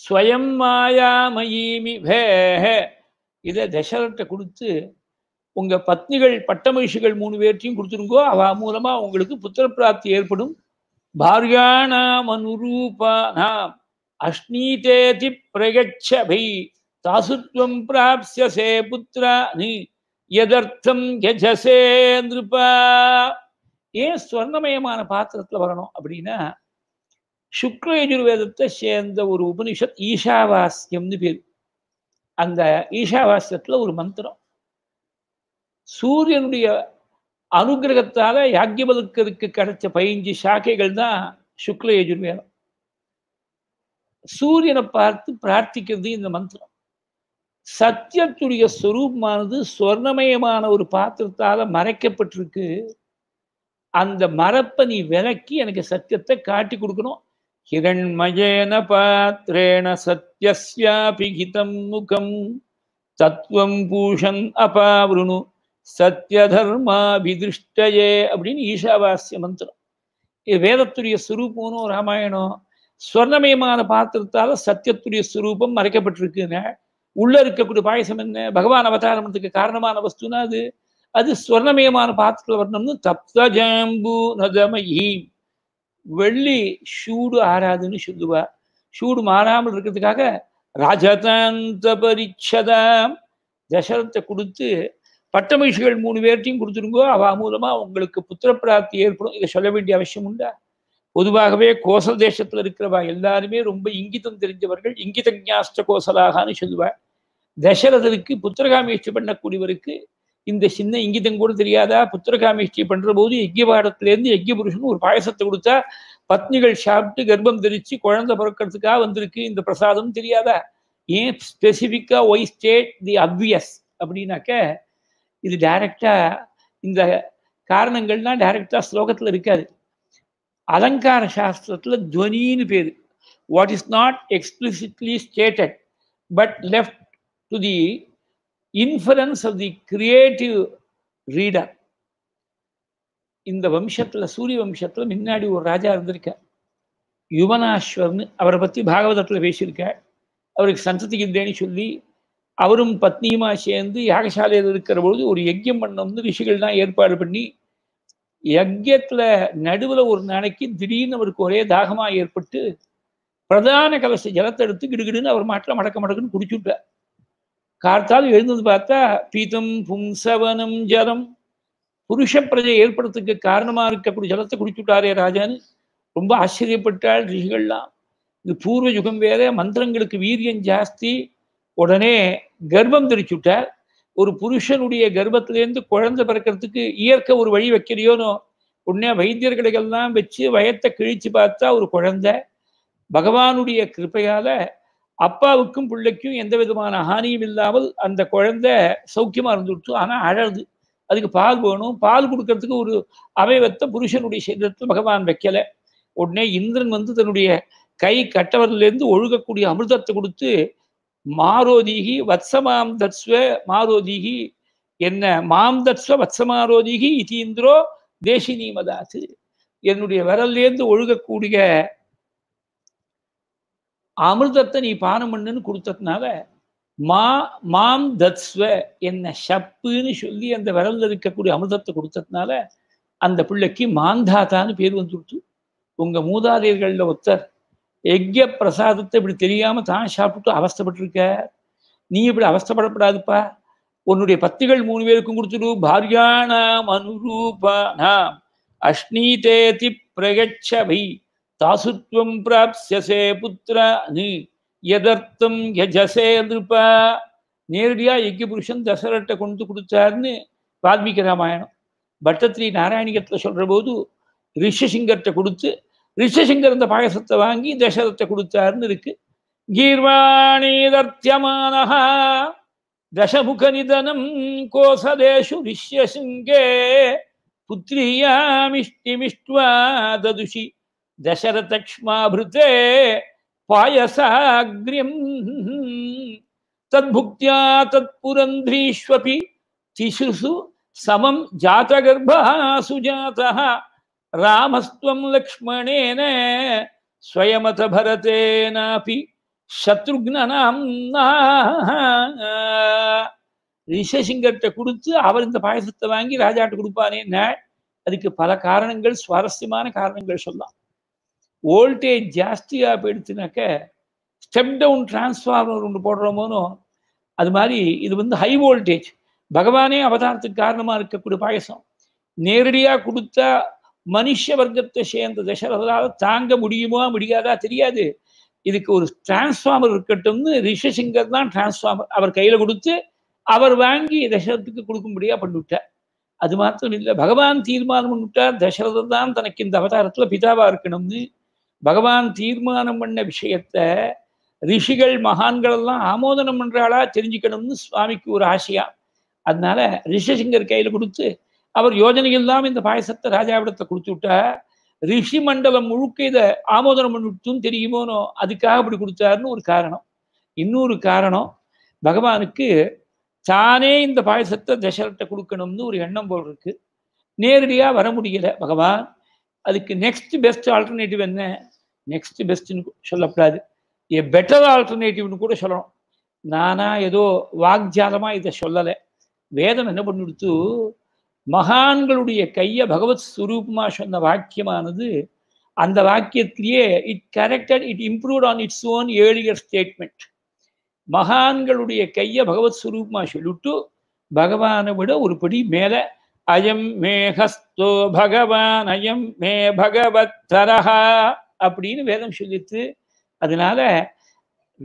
ஸ்வயம் மாயாமயீமி வேக இதை தசரத்தை கொடுத்து உங்க பத்னிகள் பட்ட மூணு பேர்த்தையும் கொடுத்துருங்கோ அவ மூலமா உங்களுக்கு புத்திர பிராப்தி ஏற்படும் भार्याणामनुरूपाणाम् अश्नीतेति प्रयच्छभि तासु त्वं प्राप्स्यसे पुत्राणि எதர்த்தம் யஜசே நிருபா ஏன் ஸ்வர்ணமயமான பாத்திரத்தில் வரணும் அப்படின்னா சுக்ல சேர்ந்த ஒரு உபனிஷத் ஈஷாவாஸ்யம்னு பேர் அந்த ஈஷாவாஸ்யத்தில் ஒரு மந்திரம் சூரியனுடைய அனுகிரகத்தால யாக்கியபதுக்கருக்கு கிடைச்ச பதினஞ்சு சாக்கைகள் தான் சுக்ல யஜுர்வேதம் சூரியனை பார்த்து பிரார்த்திக்கிறது இந்த மந்திரம் சத்தியத்துடைய சுரூபமானது சுவர்ணமயமான ஒரு பாத்திரத்தால மறைக்கப்பட்டிருக்கு அந்த மரப்பை நீ விலக்கி எனக்கு சத்தியத்தை காட்டி கொடுக்கணும் ஹிரண்மயேன பாத்திரேண சத்தியஸ்யாபிகிதம் முகம் தத்துவம் பூஷன் அபாவருணு சத்யதர்மாபிதிருஷ்டயே அப்படின்னு ஈஷாவாஸ்ய மந்திரம் இது வேதத்துடைய சுரூபம்னு ராமாயணம் சுவர்ணமயமான பாத்திரத்தால் சத்தியத்துடைய சுரூபம் மறைக்கப்பட்டிருக்குங்க உள்ள இருக்கக்கூடிய பாயசம் என்ன பகவான் அவதாரம்ன்றதுக்கு காரணமான வஸ்துனா அது அது சுவர்ணமயமான பாத்திரத்தில் வரணும்னு ஜாம்பு நதமயீம் வெள்ளி சூடு ஆறாதுன்னு சொல்லுவா சூடு மாறாமல் இருக்கிறதுக்காக ராஜதாந்த பரிச்சதாம் தசரத்தை கொடுத்து பட்டமகிழ்ச்சிகள் மூணு பேர்த்தையும் கொடுத்துருங்கோ அவ மூலமாக உங்களுக்கு புத்திரப்பிராப்தி ஏற்படும் இதை சொல்ல வேண்டிய அவசியம் உண்டா பொதுவாகவே கோசல் தேசத்தில் இருக்கிறவா எல்லாருமே ரொம்ப இங்கிதம் தெரிஞ்சவர்கள் இங்கித கோசலாகான்னு சொல்லுவாள் தசரதருக்கு புத்திரகாமேஷ்டி பண்ணக்கூடியவருக்கு இந்த சின்ன இங்கிதம் கூட தெரியாதா புத்திரகாமேஷ்டி பண்ற போது யஜ்யபாடத்திலேருந்து யஜ்ய புருஷன் ஒரு பாயசத்தை கொடுத்தா பத்னிகள் சாப்பிட்டு கர்ப்பம் தெரிச்சு குழந்தை பிறக்கிறதுக்காக வந்திருக்கு இந்த பிரசாதம் தெரியாதா ஏன் ஸ்பெசிஃபிக்காக ஒய் ஸ்டேட் தி அப்வியஸ் அப்படின்னாக்க இது டைரக்டா இந்த காரணங்கள்லாம் டைரக்டா ஸ்லோகத்துல இருக்காது அலங்கார சாஸ்திரத்துல துவனின்னு பேர் what is not explicitly stated but left to the inference of the creative reader இந்த வம்சத்துல சூரிய வம்சத்துல முன்னாடி ஒரு ராஜா இருந்திருக்கார் யுவனாஸ்வர்னு அவரை பத்தி பாகவதத்துல பேசியிருக்கார் அவருக்கு சந்ததி இல்லைன்னு சொல்லி அவரும் பத்னியுமா சேர்ந்து யாகசாலையில் இருக்கிற பொழுது ஒரு யஜ்யம் பண்ண வந்து ரிஷிகள் தான் ஏற்பாடு பண்ணி யஜ்யத்தில் நடுவில் ஒரு நாளைக்கு திடீர்னு அவருக்கு ஒரே தாகமாக ஏற்பட்டு பிரதான கலச ஜலத்தை எடுத்து கிடுகிடுன்னு அவர் மாட்டில் மடக்க மடக்குன்னு குடிச்சுட்டார் கார்த்தால் எழுந்தது பார்த்தா பீதம் பும்சவனம் ஜலம் புருஷ பிரஜை ஏற்படுறதுக்கு காரணமாக இருக்கக்கூடிய ஜலத்தை குடிச்சுட்டாரே ராஜான்னு ரொம்ப ஆச்சரியப்பட்டாள் ரிஷிகள்லாம் இது பூர்வ யுகம் வேற மந்திரங்களுக்கு வீரியம் ஜாஸ்தி உடனே கர்ப்பம் தெரிச்சுட்டார் ஒரு புருஷனுடைய கர்ப்பத்திலேருந்து குழந்தை பிறக்கிறதுக்கு இயற்கை ஒரு வழி வைக்கிறியோன்னு உடனே வைத்தியர்களைகள்லாம் வச்சு வயத்தை கிழிச்சு பார்த்தா ஒரு குழந்தை பகவானுடைய கிருப்பையால அப்பாவுக்கும் பிள்ளைக்கும் எந்த விதமான ஹானியும் இல்லாமல் அந்த குழந்தை சௌக்கியமா இருந்துட்டு ஆனா அழகுது அதுக்கு பால் வேணும் பால் கொடுக்கறதுக்கு ஒரு அவயவத்தை புருஷனுடைய சரீரத்தில் பகவான் வைக்கல உடனே இந்திரன் வந்து தன்னுடைய கை கட்டவரிலேருந்து ஒழுகக்கூடிய அமிர்தத்தை கொடுத்து மாரோதிகி வத்சமாம் தத்ஸ்வ மாரோதிகி என்ன மாம் தத்ஸ்வ வத்சமாரோதிகி இது இந்திரோ தேசினி மதாசு என்னுடைய விரல்லேருந்து ஒழுகக்கூடிய அமிர்தத்தை நீ பானம் பண்ணுன்னு கொடுத்ததுனால மா மாம் தத்ஸ்வ என்ன ஷப்புன்னு சொல்லி அந்த விரல்ல இருக்கக்கூடிய அமிர்தத்தை கொடுத்ததுனால அந்த பிள்ளைக்கு மாந்தாதான்னு பேர் வந்துடுச்சு உங்க மூதாதையர்களில் ஒருத்தர் எக்ய பிரசாதத்தை இப்படி தெரியாமல் தான் சாப்பிட்டுட்டு அவஸ்தப்பட்டிருக்க நீ இப்படி அவஸ்தப்படப்படாதுப்பா உன்னுடைய பத்திகள் மூணு பேருக்கும் கொடுத்துடு பாரியானாம் அனுரூபானாம் அஷ்ணீதேதி பிரகச்சபை தாசுத்வம் பிராப்சசே புத்திர நீ எதர்த்தம் யஜசே இருப்பா நேரடியா யஜ்ய புருஷன் தசரட்டை கொண்டு கொடுத்தாருன்னு வால்மீகி ராமாயணம் பட்டத்ரி நாராயணிகத்தில் சொல்ற போது ரிஷிசிங்கர்கிட்ட கொடுத்து ரிஷசிங்கர் இந்த பாயசத்தை வாங்கி தசரத்தை கொடுத்தாருன்னு இருக்கு கீர்வாணீதர்த்தியமானஹா தசமுக நிதனம் கோசதேஷு ரிஷ்யசிங்கே புத்திரியாமிஷ்டிமிஷ்டுவா ததுஷி தசரதக்ஷ்மாபிருத்தே பாயசாகிரியம் தத்புக்தியா தத்புரந்திரீஷ்வபி திசுசு சமம் ஜாதகர்பாசு ஜாதா ராமஸ்துவம் லக்ஷ்மணேன ஸ்வயமத பரதேனாபி சத்ருக்னாம் ரிஷசிங்கர்கிட்ட கொடுத்து அவர் இந்த பாயசத்தை வாங்கி ராஜாட்ட கொடுப்பானே அதுக்கு பல காரணங்கள் சுவாரஸ்யமான காரணங்கள் சொல்லலாம் வோல்டேஜ் ஜாஸ்தியாக போயிடுச்சுனாக்க ஸ்டெப் டவுன் டிரான்ஸ்ஃபார்மர் ஒன்று போடுறோமோனோ அது மாதிரி இது வந்து ஹை வோல்டேஜ் பகவானே அவதாரத்துக்கு காரணமாக இருக்கக்கூடிய பாயசம் நேரடியாக கொடுத்தா மனுஷ வர்க்கத்தை சேர்ந்த தசரதரால் தாங்க முடியுமா முடியாதா தெரியாது இதுக்கு ஒரு டிரான்ஸ்ஃபார்மர் இருக்கட்டும்னு ரிஷசிங்கர் தான் டிரான்ஸ்ஃபார்மர் அவர் கையில் கொடுத்து அவர் வாங்கி தசரத்துக்கு கொடுக்கும்படியா பண்ணிவிட்டார் அது மாத்திரம் இல்லை பகவான் தீர்மானம் பண்ணிவிட்டார் தசரதன் தான் தனக்கு இந்த அவதாரத்தில் பிதாவா இருக்கணும்னு பகவான் தீர்மானம் பண்ண விஷயத்த ரிஷிகள் மகான்கள் எல்லாம் ஆமோதனம் பண்றாளா தெரிஞ்சுக்கணும்னு சுவாமிக்கு ஒரு ஆசையா அதனால ரிஷசிங்கர் கையில் கொடுத்து அவர் யோஜனையில் தான் இந்த பாயசத்தை ராஜாவிடத்தை கொடுத்து விட்டா ரிஷி மண்டலம் முழுக்க இதை ஆமோதனம் பண்ணிவிட்டும் தெரியுமோனோ அதுக்காக அப்படி கொடுத்தாருன்னு ஒரு காரணம் இன்னொரு காரணம் பகவானுக்கு தானே இந்த பாயசத்தை தசரத்தை கொடுக்கணும்னு ஒரு எண்ணம் போல் இருக்கு நேரடியாக வர முடியல பகவான் அதுக்கு நெக்ஸ்ட் பெஸ்ட் ஆல்டர்னேட்டிவ் என்ன நெக்ஸ்ட் பெஸ்ட்டுன்னு சொல்லப்படாது ஏ பெட்டர் ஆல்டர்னேட்டிவ்னு கூட சொல்லணும் நானா ஏதோ வாக்ஜாலமாக இதை சொல்லலை வேதம் என்ன பண்ணிவிடுத்து மகான்களுடைய கையை பகவத் ஸ்வரூபமாக சொன்ன வாக்கியமானது அந்த வாக்கியத்திலேயே it corrected it improved on its own earlier statement மகான்களுடைய கையை பகவத் ஸ்வரூபமாக சொல்லிட்டு பகவானை விட ஒரு படி மேலே அயம் மேகஸ்தோ பகவான் அயம் மே பகவத் தரஹா அப்படின்னு வேதம் சொல்லிட்டு அதனால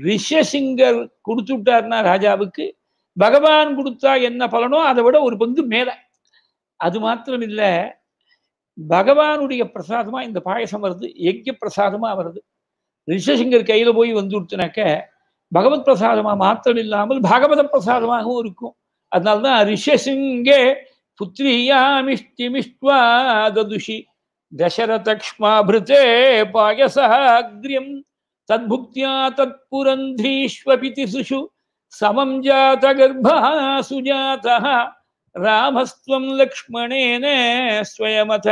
ரிஷசிங்கர் கொடுத்துட்டார்னா ராஜாவுக்கு பகவான் கொடுத்தா என்ன பலனோ அதை விட ஒரு பங்கு மேலே அது மாத்திரம் இல்லை பகவானுடைய பிரசாதமா இந்த பாயசம் வருது யஜ்ய பிரசாதமா வருது ரிஷசிங்கர் கையில போய் வந்து கொடுத்தனாக்க பகவத் பிரசாதமா மாத்திரம் இல்லாமல் பாகவத பிரசாதமாகவும் இருக்கும் அதனால்தான் ரிஷசிங்கே புத்திரியாமிஷ்டிமிஷ்டுவா ததுஷி தசரதக்ஷ்மாபிருத்தே பாயசாகிரியம் தத்புக்தியா சுஷு சமம் ஜாத கர்ப்பா சுஜாதா ராமஸ்துவம் லக்ஷ்மணேன ஸ்வயமத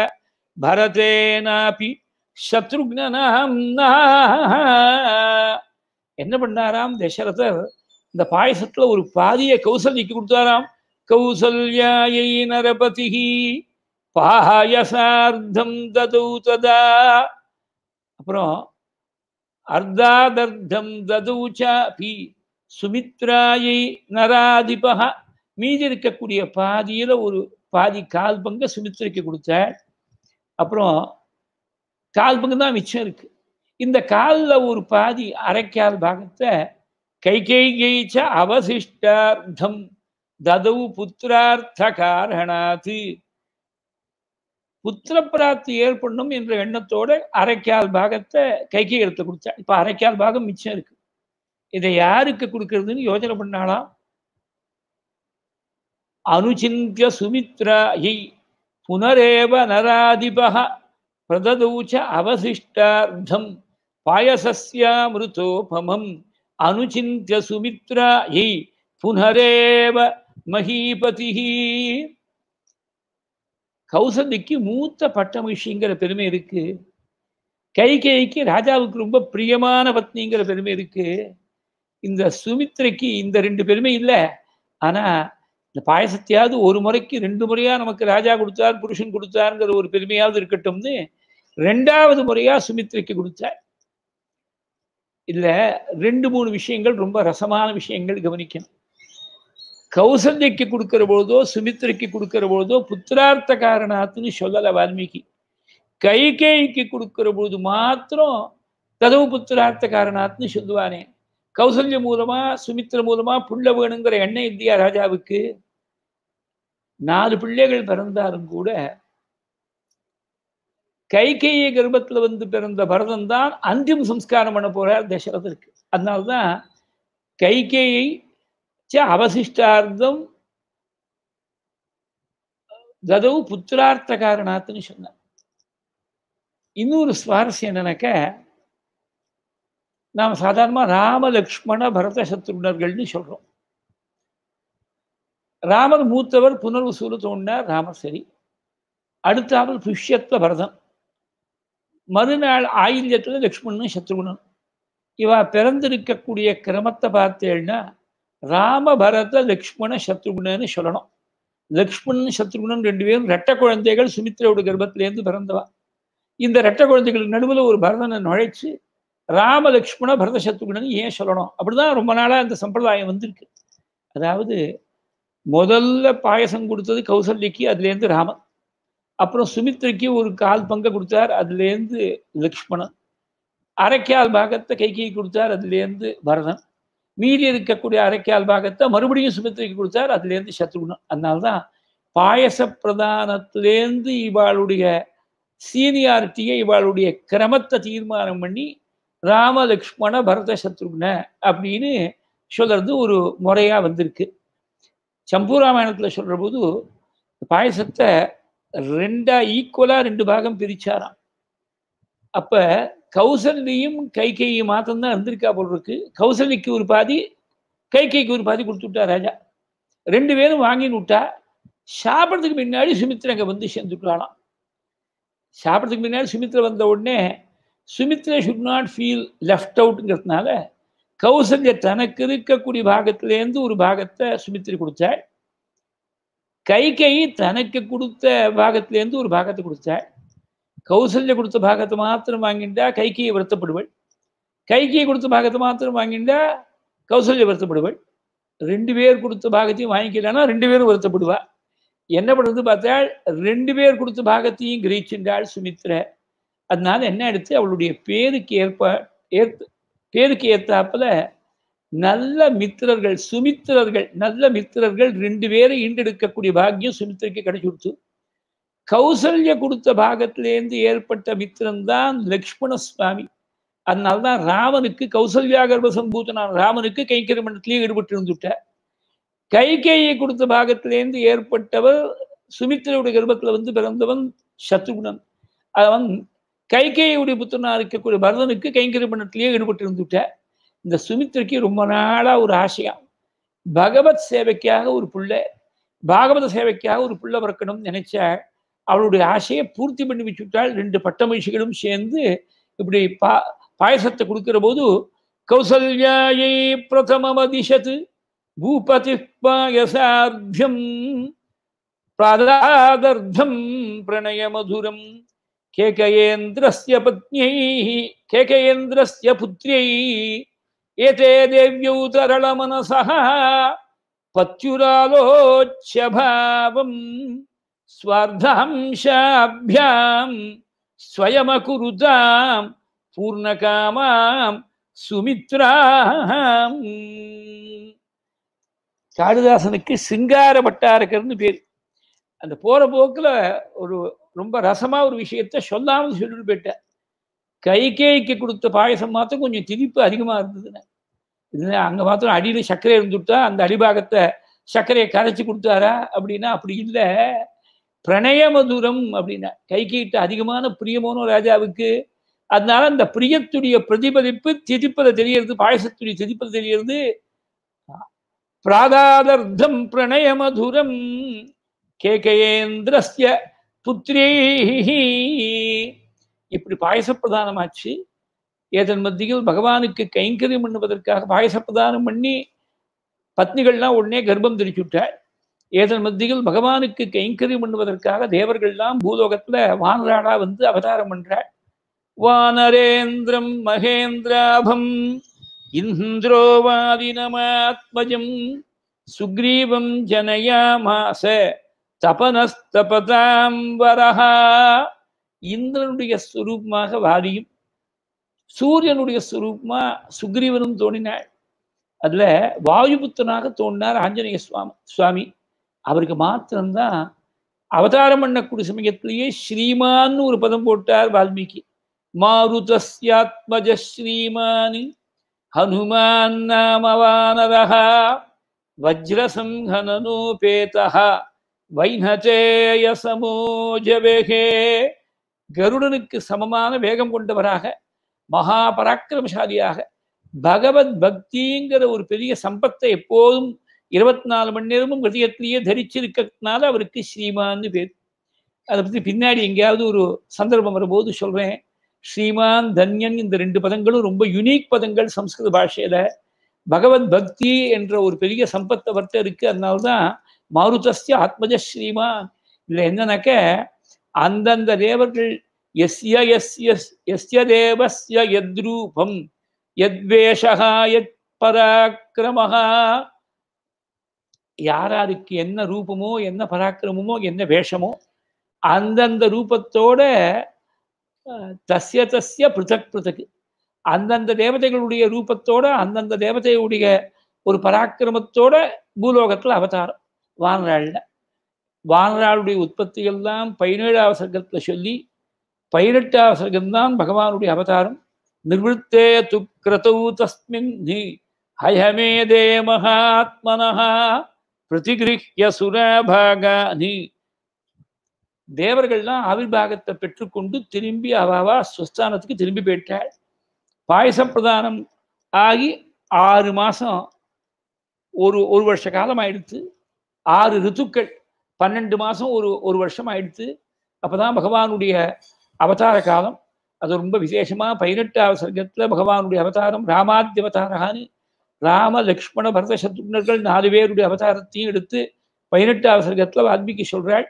பரதேனாபி சத்ருக்னம் என்ன பண்ணாராம் தசரதர் இந்த பாயசத்துல ஒரு பாதியை கௌசல்யக்கு கொடுத்தாராம் கௌசல்யாயை நரபதி பாயசார்த்தம் ததௌ ததா அப்புறம் அர்த்தாதர்த்தம் ததௌ சாபி சுமித்ராயை நராதிபகா மீதி இருக்கக்கூடிய பாதியில் ஒரு பாதி கால் பங்கு சுமித்திரைக்கு கொடுத்த அப்புறம் கால் பங்கு தான் மிச்சம் இருக்கு இந்த காலில் ஒரு பாதி அரைக்கால் பாகத்தை கை கை கைச்ச அவசிஷ்டார்த்தம் ததவு புத்திரார்த்த காரணாது புத்திர பிராப்தி ஏற்படணும் என்ற எண்ணத்தோட அரைக்கால் பாகத்தை கை எடுத்து கொடுத்தா இப்போ அரைக்கால் பாகம் மிச்சம் இருக்கு இதை யாருக்கு கொடுக்கறதுன்னு யோசனை பண்ணாலாம் அனுச்சிந்திய சுமித்ராஹி புனரேவ நராதிப பிரததூச்ச அவசிஷ்டார்த்தம் பாயசஸ்யாமிருதோபமம் அனுச்சிந்திய சுமித்ராஹி புனரேவ மகீபதி கௌசதிக்கு மூத்த பட்டமகிஷிங்கிற பெருமை இருக்கு கைகைக்கு ராஜாவுக்கு ரொம்ப பிரியமான பத்னிங்கிற பெருமை இருக்கு இந்த சுமித்ரைக்கு இந்த ரெண்டு பெருமை இல்லை ஆனால் இந்த பாயசத்தையாவது ஒரு முறைக்கு ரெண்டு முறையாக நமக்கு ராஜா கொடுத்தார் புருஷன் கொடுத்தாருங்கிற ஒரு பெருமையாவது இருக்கட்டும்னு ரெண்டாவது முறையாக சுமித்ரிக்கு கொடுத்தார் இல்ல ரெண்டு மூணு விஷயங்கள் ரொம்ப ரசமான விஷயங்கள் கவனிக்கணும் கௌசல்யக்கு கொடுக்கிற பொழுதோ சுமித்ரிக்கு கொடுக்கிற பொழுதோ புத்திரார்த்த காரணாத்துன்னு சொல்லலை வால்மீகி கைகேய்க்கு கொடுக்கிற பொழுது மாத்திரம் கதவு புத்திரார்த்த காரணாத்துன்னு சொல்லுவானே கௌசல்யம் மூலமா சுமித்ர மூலமா புள்ள வேணுங்கிற எண்ணெய் இந்தியா ராஜாவுக்கு நாலு பிள்ளைகள் பிறந்தாலும் கூட கைகையை கர்ப்பத்தில் வந்து பிறந்த பரதன் தான் அந்திம் சம்ஸ்காரம் பண்ண போறார் தசரதற்கு அதனால்தான் கைகையை அவசிஷ்டார்த்தம் ததவு புத்திரார்த்த காரணாத்துன்னு சொன்னார் இன்னொரு சுவாரஸ்யம் என்னன்னாக்க நாம் சாதாரணமாக ராம லக்ஷ்மண பரத சத்ருடர்கள்னு சொல்கிறோம் ராமர் மூத்தவர் புனர்வசூல தோன்றினார் ராமர் சரி அடுத்தாமல் புஷ்யத்வ பரதன் மறுநாள் ஆயில்யத்தில் லக்ஷ்மணன் சத்ருகுணன் இவா பிறந்திருக்கக்கூடிய கிரமத்தை பார்த்தேன்னா ராமபரத லக்ஷ்மண சத்ருகுணன்னு சொல்லணும் லக்ஷ்மணன் சத்ருகுணன் ரெண்டு பேரும் ரெட்ட குழந்தைகள் சுமித்ரோட கர்ப்பத்திலேருந்து பிறந்தவா இந்த ரெட்ட குழந்தைகளுக்கு நடுவில் ஒரு பரதனை நுழைச்சு ராம லக்ஷ்மண பரத சத்துகுணன் ஏன் சொல்லணும் அப்படிதான் ரொம்ப நாளாக அந்த சம்பிரதாயம் வந்திருக்கு அதாவது முதல்ல பாயசம் கொடுத்தது கௌசல்யக்கு அதுலேருந்து ராமன் அப்புறம் சுமித்ரிக்கு ஒரு கால் பங்கை கொடுத்தார் அதுலேருந்து லக்ஷ்மணன் அரைக்கால் பாகத்தை கைகையை கொடுத்தார் அதுலேருந்து பரதன் மீறி இருக்கக்கூடிய அரைக்கால் பாகத்தை மறுபடியும் சுமித்ரிக்கு கொடுத்தார் அதுலேருந்து சத்ருகுணன் அதனால்தான் பாயச பிரதானத்துலேருந்து இவாளுடைய சீனியாரிட்டியை இவாளுடைய கிரமத்தை தீர்மானம் பண்ணி ராம லக்ஷ்மண பரத சத்ருக்ன அப்படின்னு சொல்கிறது ஒரு முறையாக வந்திருக்கு சம்பூராமாயணத்தில் சொல்கிற போது பாயசத்தை ரெண்டா ஈக்குவலாக ரெண்டு பாகம் பிரிச்சாராம் அப்போ கௌசல்யும் கைகையும் மாத்திரம்தான் இருந்திருக்கா போல் இருக்கு கௌசல்யக்கு ஒரு பாதி கைகைக்கு ஒரு பாதி கொடுத்து விட்டா ராஜா ரெண்டு பேரும் வாங்கின்னு விட்டா சாப்பிட்றதுக்கு முன்னாடி சுமித்ரங்க வந்து சேர்ந்துட்டாலாம் சாப்பிட்றதுக்கு முன்னாடி சுமித்ரா வந்த உடனே சுமித்ரே ஷுட் நாட் ஃபீல் லெஃப்ட் அவுட்டுங்கிறதுனால கௌசல்ய தனக்கு இருக்கக்கூடிய பாகத்திலேருந்து ஒரு பாகத்தை சுமித்ரி கொடுத்தாள் கைகை தனக்கு கொடுத்த பாகத்திலேருந்து ஒரு பாகத்தை கொடுத்தாள் கௌசல்ய கொடுத்த பாகத்தை மாத்திரம் வாங்கிண்டா கைகையை வருத்தப்படுவள் கைகையை கொடுத்த பாகத்தை மாத்திரம் வாங்கிண்டா கௌசல்ய வருத்தப்படுவள் ரெண்டு பேர் கொடுத்த பாகத்தையும் வாங்கிக்கலன்னா ரெண்டு பேரும் வருத்தப்படுவா என்ன பண்ணுறது பார்த்தாள் ரெண்டு பேர் கொடுத்த பாகத்தையும் கிரீச்சின்றாள் சுமித்ரை அதனால என்ன ஆயிடுச்சு அவளுடைய பேருக்கு ஏற்ப ஏற்று பேருக்கு ஏற்றாப்புல நல்ல மித்திரர்கள் சுமித்திரர்கள் நல்ல மித்திரர்கள் ரெண்டு பேரை ஈண்டெடுக்கக்கூடிய பாக்கியம் சுமித்திரக்கு கொடுத்து கௌசல்ய கொடுத்த பாகத்திலேருந்து ஏற்பட்ட மித்திரன் தான் லக்ஷ்மண சுவாமி அதனால்தான் ராமனுக்கு கௌசல்யா கர்ப்பசம்பூத்தனான ராமனுக்கு மண்டலத்திலேயே ஈடுபட்டு இருந்துட்ட கைகேயை கொடுத்த பாகத்திலேருந்து ஏற்பட்டவர் சுமித்திரையுடைய கர்ப்பத்தில் வந்து பிறந்தவன் சத்ருகுணன் அவன் கைகேயுடைய புத்திரனாக இருக்கக்கூடிய பரதனுக்கு கைங்கரி கைங்கரிபணத்திலேயே ஈடுபட்டு இருந்துவிட்டார் இந்த சுமித்ரிக்கு ரொம்ப நாளாக ஒரு ஆசையாக பகவத் சேவைக்காக ஒரு பிள்ளை பாகவத சேவைக்காக ஒரு பிள்ளை பிறக்கணும் நினைச்ச அவளுடைய ஆசையை பூர்த்தி பண்ணி விட்டால் ரெண்டு மகிழ்ச்சிகளும் சேர்ந்து இப்படி பா பாயசத்தை கொடுக்கிற போது கௌசல்யாயை பிரதமதிஷத்து பூபதி பாயசார்த்தம் பிரணய மதுரம் கேகயேந்திரஸ்ய பத்யை கேகயேந்திரஸ்ய புத்ரியை ஏதே தேவியௌ தரள மனசா பத்யுராலோச்சபாவம் ஸ்வார்தாம்சாபியாம் ஸ்வயமகுருதாம் பூர்ணகாமாம் சுமித்ராம் காளிதாசனுக்கு சிங்கார வட்டாரக்கர்னு பேர் அந்த போற போக்குல ஒரு ரொம்ப ரசமாக ஒரு விஷயத்த சொல்லாமல் சொல்லிட்டு போயிட்டேன் கைகேய்க்கு கொடுத்த பாயசம் மாத்திரம் கொஞ்சம் திதிப்பு அதிகமாக இருந்ததுன்னு இல்லை அங்கே மாத்திரம் அடியில் சர்க்கரை விட்டா அந்த அடிபாகத்தை சர்க்கரையை கரைச்சி கொடுத்தாரா அப்படின்னா அப்படி இல்லை பிரணய மதுரம் அப்படின்னா கைகிட்ட அதிகமான பிரியமோனோ ராஜாவுக்கு அதனால அந்த பிரியத்துடைய பிரதிபலிப்பு திதிப்பதை தெரியறது பாயசத்துடைய திதிப்பதை தெரியறது பிராதாதர்தம் பிரணய மதுரம் கேகேந்திரஸ்ய புத்திரேஹி இப்படி பாயச பிரதானமாச்சு ஏதன் மத்தியில் பகவானுக்கு கைங்கரியம் பண்ணுவதற்காக பாயச பிரதானம் பண்ணி பத்னிகள்லாம் உடனே கர்ப்பம் தெரிச்சுட்டார் ஏதன் மத்தியில் பகவானுக்கு கைங்கரியம் பண்ணுவதற்காக தேவர்கள்லாம் பூலோகத்துல வானராடா வந்து அவதாரம் பண்றாள் வானரேந்திரம் மகேந்திராபம் இந்திரோவாதினமாத்மஜம் சுக்ரீவம் ஜனயாமாச தபனஸ்தபதாம்பரஹ இந்திரனுடைய சுரூபமாக வாரியும் சூரியனுடைய சுரூபமா சுக்ரீவனும் தோணினாள் அதுல வாயுபுத்தனாக தோன்றினார் ஆஞ்சநேய சுவாமி சுவாமி அவருக்கு மாத்திரம்தான் அவதாரம் பண்ணக்கூடிய சமயத்திலேயே ஸ்ரீமான்னு ஒரு பதம் போட்டார் வால்மீகி மாருதஸ்யாத்மஜ ஸ்ரீமான் ஹனுமான் நாமவானரஹா வஜ்ரசங்கனோபேதா வைநஜேய சமூஜவேகே கருடனுக்கு சமமான வேகம் கொண்டவராக மகா பராக்கிரமசாலியாக பகவத் பக்திங்கிற ஒரு பெரிய சம்பத்தை எப்போதும் இருபத்தி நாலு மணி நேரமும் ஹதயத்திலேயே தரிச்சிருக்கிறதுனால அவருக்கு ஸ்ரீமான்னு பேர் அதை பற்றி பின்னாடி எங்கேயாவது ஒரு சந்தர்ப்பம் வரும்போது சொல்கிறேன் ஸ்ரீமான் தன்யன் இந்த ரெண்டு பதங்களும் ரொம்ப யுனிக் பதங்கள் சம்ஸ்கிருத பாஷையில் பகவத் பக்தி என்ற ஒரு பெரிய சம்பத்தை அவர்கிட்ட இருக்குது அதனால்தான் மருதஸ்ய ஆத்மஜ ஸ்ரீமான் இதில் என்னன்னாக்க அந்தந்த தேவர்கள் எஸ்ய எஸ்ய எஸ்ய தேவஸ்ய எத்ரூபம் எத்வேஷகா எத் பராக்கிரமஹா யாராருக்கு என்ன ரூபமோ என்ன பராக்கிரமமோ என்ன வேஷமோ அந்தந்த ரூபத்தோட தஸ்ய தஸ்ய பிருதக் பிருதக் அந்தந்த தேவதைகளுடைய ரூபத்தோட அந்தந்த தேவதையுடைய ஒரு பராக்கிரமத்தோட பூலோகத்தில் அவதாரம் வானராள்ல வானராளுடைய உற்பத்திகள் தான் பதினேழாவது சர்க்கத்தில் சொல்லி பதினெட்டாவது சர்க்கம்தான் பகவானுடைய அவதாரம் நிவத்தே துக்கிரதௌ தஸ்மின் ஹயமே தே மகாத்மனஹா பிரதிகிரிய சுரபாகானி தேவர்கள்லாம் ஆவிர்வாகத்தை பெற்றுக்கொண்டு திரும்பி அவாவா ஸ்வஸ்தானத்துக்கு திரும்பி போயிட்டாள் பாயசம் பிரதானம் ஆகி ஆறு மாதம் ஒரு ஒரு வருஷ காலம் ஆயிடுத்து ஆறு ரித்துக்கள் பன்னெண்டு மாதம் ஒரு ஒரு வருஷம் ஆயிடுத்து அப்போ தான் பகவானுடைய அவதார காலம் அது ரொம்ப விசேஷமாக பதினெட்டாவது சர்க்கத்தில் பகவானுடைய அவதாரம் ராமாதி அவதாரகான்னு ராம லக்ஷ்மண பரத சத்ருக்னர்கள் நாலு பேருடைய அவதாரத்தையும் எடுத்து பதினெட்டாவது சர்க்கத்தில் வால்மீகி சொல்கிறாள்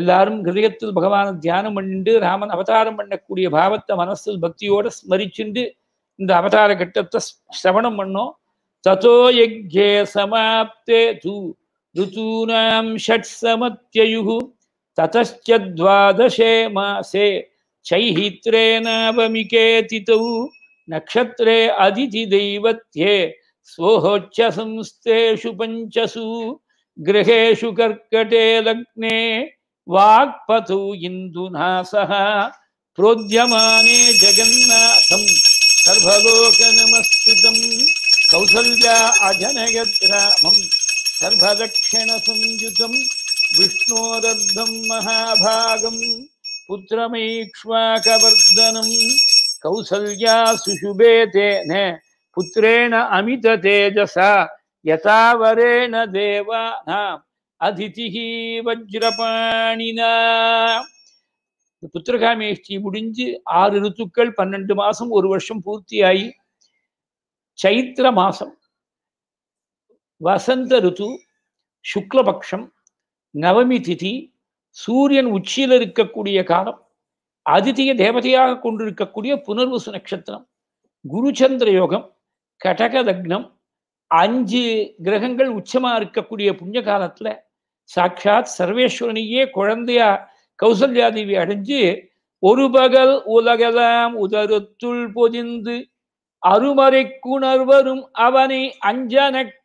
எல்லாரும் ஹிருதயத்தில் பகவானை தியானம் பண்ணிட்டு ராமன் அவதாரம் பண்ணக்கூடிய பாவத்தை மனசில் பக்தியோட ஸ்மரிச்சுண்டு இந்த அவதார கட்டத்தை சிரவணம் பண்ணோம் தத்தோ யக்ஞே சமாப்தே தூ ऋतूनां षट्समत्ययुः ततश्च द्वादशे मासे चैहित्रे नावमिकेतितौ नक्षत्रे अदितिदैवत्ये संस्थेषु पञ्चसु गृहेषु कर्कटे लग्ने वाक्पथौ इन्दुना सह प्रोद्यमाने जगन्नाथं सर्वलोकनमस्तुतं कौसल्या अजनयग्रामम् सर्वदक्षिणसंयुतम् विष्णोरर्धम् महाभागम् पुत्रमीक्ष्वाकवर्धनम् कौसल्या सुशुभे तेन पुत्रेण तेजस यथावरेण देवा अतिथि வஜ்ரபாணினா புத்திரகாமேஷ்டி முடிஞ்சு ஆறு ருத்துக்கள் பன்னெண்டு மாசம் வசந்த ருத்து சுக்லபக்ஷம் நவமி திதி சூரியன் உச்சியில் இருக்கக்கூடிய காலம் அதிதிய தேவதையாக கொண்டிருக்கக்கூடிய புனர்வசு நட்சத்திரம் குருச்சந்திர யோகம் கடக அஞ்சு கிரகங்கள் உச்சமாக இருக்கக்கூடிய புண்ணிய காலத்தில் சாட்சாத் சர்வேஸ்வரனையே குழந்தையா கௌசல்யாதேவி அடைஞ்சு ஒரு பகல் உலகலாம் உதருத்துள் பொதிந்து அருமறை குணர்வரும் அவனை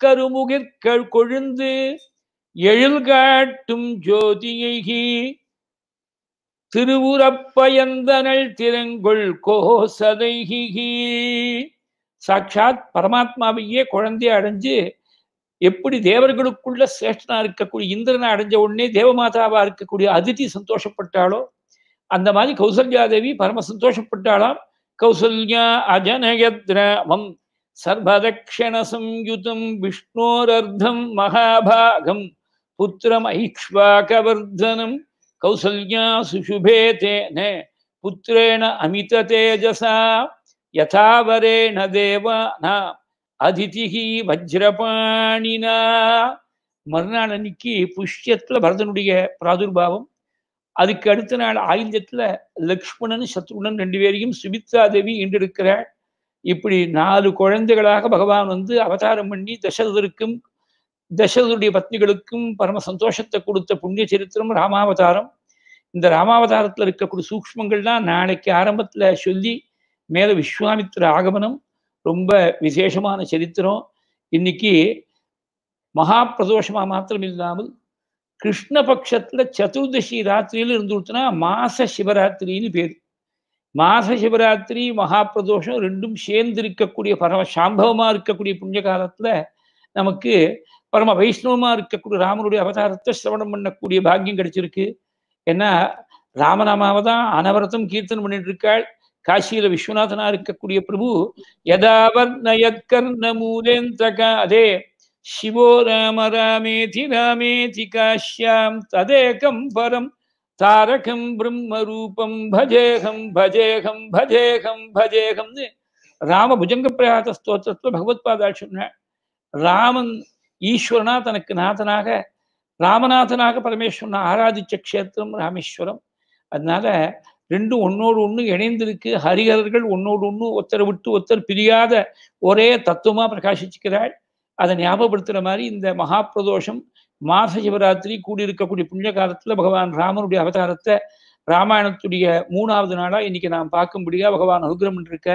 கருமுகிற்கள் கொழுந்து எழில்காட்டும் ஜோதியை திருவுரப்பயந்தனல் திறங்கொள் கோசதைகி சாட்சாத் பரமாத்மாவையே குழந்தைய அடைஞ்சு எப்படி தேவர்களுக்குள்ள சிரேஷ்டனா இருக்கக்கூடிய இந்திரனை அடைஞ்ச உடனே தேவமாதாவா இருக்கக்கூடிய அதிதி சந்தோஷப்பட்டாலோ அந்த மாதிரி கௌசல்யாதேவி பரம சந்தோஷப்பட்டாலாம் கௌசல்ய அஜனயத்ராமம் சர்வதக்ஷணசம்யுதம் விஷ்ணோரர்த்தம் மகாபாகம் புத்திரமைக்ஷ்வாகவர்தனம் கௌசல்யா சுஷுபே தேன புத்திரேண அமித தேஜசா யதாவரேண தேவானா அதிதிகி வஜ்ரபாணினா மறுநாள் அன்னைக்கு புஷ்யத்துல பரதனுடைய பிராதுர்பாவம் அதுக்கு அடுத்த நாள் ஆயுதத்துல லக்ஷ்மணன் சத்ருடன் ரெண்டு பேரையும் சுமித்ரா தேவி ஈண்டெடுக்கிறாள் இப்படி நாலு குழந்தைகளாக பகவான் வந்து அவதாரம் பண்ணி தசரதருக்கும் தசரதருடைய பத்னிகளுக்கும் பரம சந்தோஷத்தை கொடுத்த புண்ணிய சரித்திரம் ராமாவதாரம் இந்த ராமாவதாரத்தில் இருக்கக்கூடிய சூக்மங்கள்லாம் நாளைக்கு ஆரம்பத்தில் சொல்லி மேலே விஸ்வாமித்ர ஆகமனம் ரொம்ப விசேஷமான சரித்திரம் இன்னைக்கு மகா பிரதோஷமாக மாத்திரம் இல்லாமல் கிருஷ்ணபக்ஷத்துல சதுர்தசி ராத்திரியில இருந்துட்டுனா மாச சிவராத்திரின்னு பேர் மாச சிவராத்திரி மகாபிரதோஷம் ரெண்டும் சேர்ந்து இருக்கக்கூடிய பரம சாம்பவமா இருக்கக்கூடிய புண்ணிய காலத்துல நமக்கு பரம வைஷ்ணவமா இருக்கக்கூடிய ராமனுடைய அவதாரத்தை சிரவணம் பண்ணக்கூடிய பாக்கியம் கிடைச்சிருக்கு ஏன்னா ராமநாமாவை தான் கீர்த்தனம் பண்ணிட்டு இருக்காள் காசியில விஸ்வநாதனா இருக்கக்கூடிய பிரபு யதாவர் நயக்கர்ண மூலேந்திரக அதே शिवो राम रामेति रामेति ததேகம் तदेकं தாரகம் பிரம்ம ரூபம் பஜேகம் பஜேகம் பஜேகம் பஜேகம்னு ராம புஜங்க பிரயாத பகவத் பகவத்பாதால் சொன்ன ராமன் ஈஸ்வரனா தனக்கு நாதனாக ராமநாதனாக பரமேஸ்வரன் ஆராதிச்ச கஷேத்திரம் ராமேஸ்வரம் அதனால ரெண்டும் ஒன்னோடு ஒன்று இணைந்திருக்கு ஹரிஹரர்கள் ஒன்னோடு ஒன்று ஒத்தரை விட்டு ஒத்தர் பிரியாத ஒரே தத்துவமா பிரகாசிச்சுக்கிறாள் அதை ஞாபகப்படுத்துகிற மாதிரி இந்த மகா பிரதோஷம் மாச சிவராத்திரி கூடியிருக்கக்கூடிய புண்ணிய காலத்தில் பகவான் ராமனுடைய அவதாரத்தை ராமாயணத்துடைய மூணாவது நாளாக இன்னைக்கு நாம் பார்க்கும்படியாக பகவான் அனுகிரம் இருக்க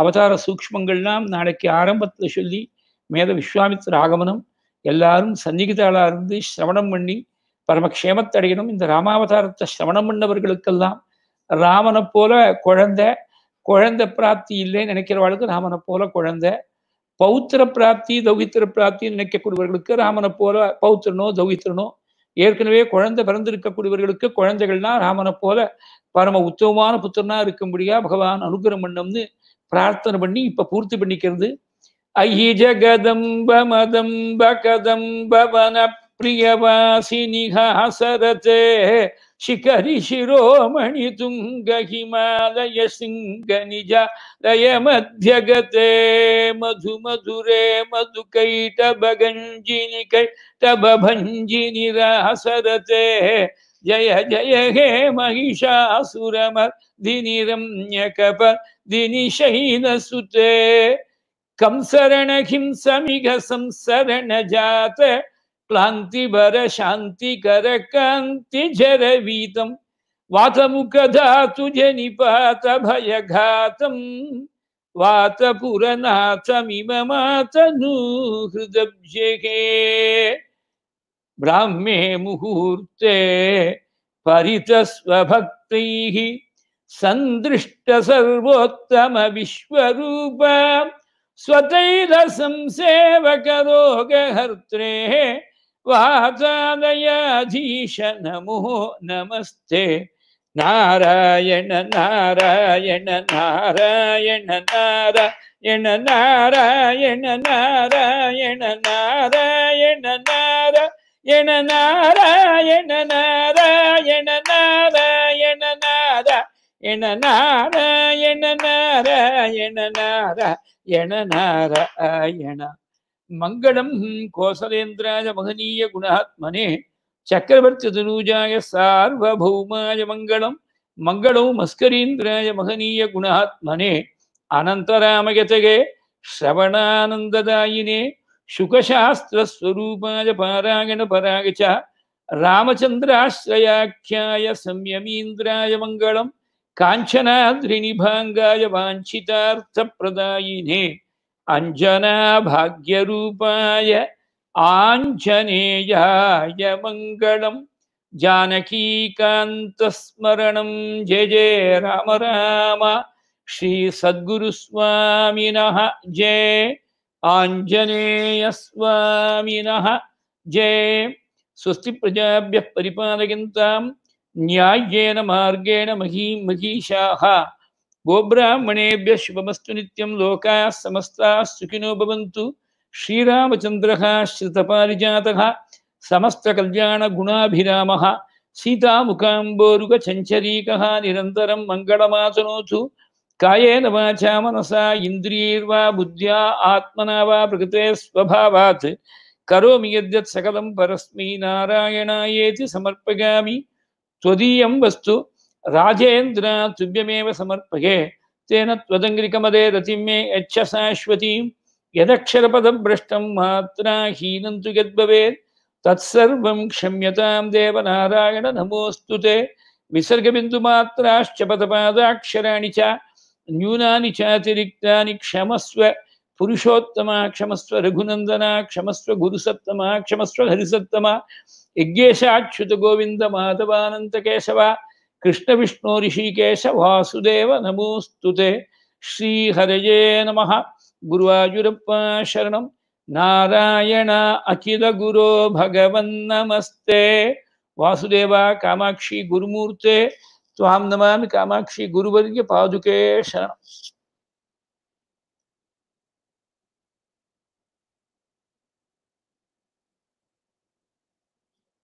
அவதார சூக்மங்கள்லாம் நாளைக்கு ஆரம்பத்தில் சொல்லி மேத விஸ்வாமித்ர ஆகமனம் எல்லாரும் சந்நிகிதாளாக இருந்து சிரவணம் பண்ணி பரமக்ஷேமத்தடையணும் இந்த ராமாவதாரத்தை சிரவணம் பண்ணவர்களுக்கெல்லாம் ராமனை போல குழந்தை குழந்தை பிராப்தி இல்லைன்னு நினைக்கிறவாளுக்கு ராமனை போல குழந்தை பௌத்திர பிராப்தி தௌகித்திர பிராப்தி நினைக்கக்கூடியவர்களுக்கு ராமனை போல பௌத்திரனோ தௌகித்திரனோ ஏற்கனவே குழந்தை பிறந்திருக்கக்கூடியவர்களுக்கு குழந்தைகள்னா ராமனை போல பரம உத்தமமான புத்திரனா இருக்கும்படியா பகவான் அனுகிரம் பண்ணம்னு பிரார்த்தனை பண்ணி இப்ப பூர்த்தி பண்ணிக்கிறது ஐ ஜகதம்ப மதம்ப கதம்ப வன प्रियवासी हसरते शिखरी शिरोमणि तुंग हिमालय निज लय गे मधु मधुरे मधुकैटभगञ्जिनि कैटभञ्जिनि हसरते जय जय हे मिघ संसरण संसरणजात प्लांति शांति कर ಕ್ಲಾಂತಿ ಬರ ಶಾಂತಿ ಕರ ಕಾಂತಿ ಜರವೀತಂ ವಾತಮುಖ ಧಾತು ಜನಿಪಾತ ಭಯಘಾತಂ वातपुरनाथमिममातनूहृदब्जगे ब्राह्मे मुहूर्ते संदृष्ट सर्वोत्तम परितस्वभक्तैः सन्दृष्टसर्वोत्तमविश्वरूप स्वतैरसंसेवकरोगहर्त्रेः वाचादयाधीश नमो नमस्ते नारायण नारायण नारायण नारायण नारायण नारायण नारायण नारायण नारायण नारायण नारायण नारायण என நாராயண நாராயண நாராயண நாராயண मंगलम कोसलेन्द्राय महनीय गुणात्मने चक्रवर्ति तनूजाय सार्वभौमाय मंगलम मंगलौ मस्करीन्द्राय महनीय गुणात्मने अनंतरामयतगे श्रवणानंददायिने शुकशास्त्रस्वरूपाय पारायण पराग च रामचन्द्राश्रयाख्याय संयमीन्द्राय मङ्गलं काञ्चनाद्रिनिभाङ्गाय वाञ्छितार्थप्रदायिने अञ्जनाभाग्यरूपाय आञ्जनेयाय मङ्गलं जानकीकान्तस्मरणं जय जय राम राम श्रीसद्गुरुस्वामिनः जय आञ्जनेयस्वामिनः जय स्वस्ति प्रजाभ्यः परिपालयन्तां न्याय्येन मार्गेण महीं महीषाः గోబ్రాహ్మణేభ్య శుభమస్తు నిత్యం లోకా సమస్త సుఖినో భవంతు శ్రీరామచంద్ర శ్రుతపారిజాత సమస్త కళ్యాణ గుణాభిరామ సీతాముఖాంబోరుగ చంచరీక నిరంతరం మంగళమాసనోతు కాయేన వాచా మనసా ఇంద్రియర్వా బుద్ధ్యా ఆత్మనా వా ప్రకృతే స్వభావాత్ కరోమి సకలం పరస్మై నారాయణాయేతి సమర్పగామి త్వదీయం వస్తు राजेन्द्र तुभ्यमेव समर्पये तेन त्वदङ्घ्रिकमदे रतिं मे यच्छ शाश्वतीं यदक्षरपदभ्रष्टं मात्रा हीनं तु यद्भवेत् तत्सर्वं क्षम्यतां देवनारायण नमोऽस्तु ते विसर्गबिन्दुमात्राश्च पदपादाक्षराणि च न्यूनानि चातिरिक्तानि क्षमस्व पुरुषोत्तमा क्षमस्व रघुनन्दना क्षमस्व गुरुसप्तमा क्षमस्व हरिसप्तमा यज्ञेशाच्युतगोविन्दमाधवानन्तकेशवा कृष्ण विष्णु ऋषिकेश वासुदेव नमोस्तुते श्री हरये नमः गुरुवायुरप्पा शरण नारायण अखिल गुरो भगवन्नमस्ते वासुदेवा वासुदेव कामाक्षि गुरुमूर्ते हम नमामि कामाक्षी गुरुवर्य पादुके शरण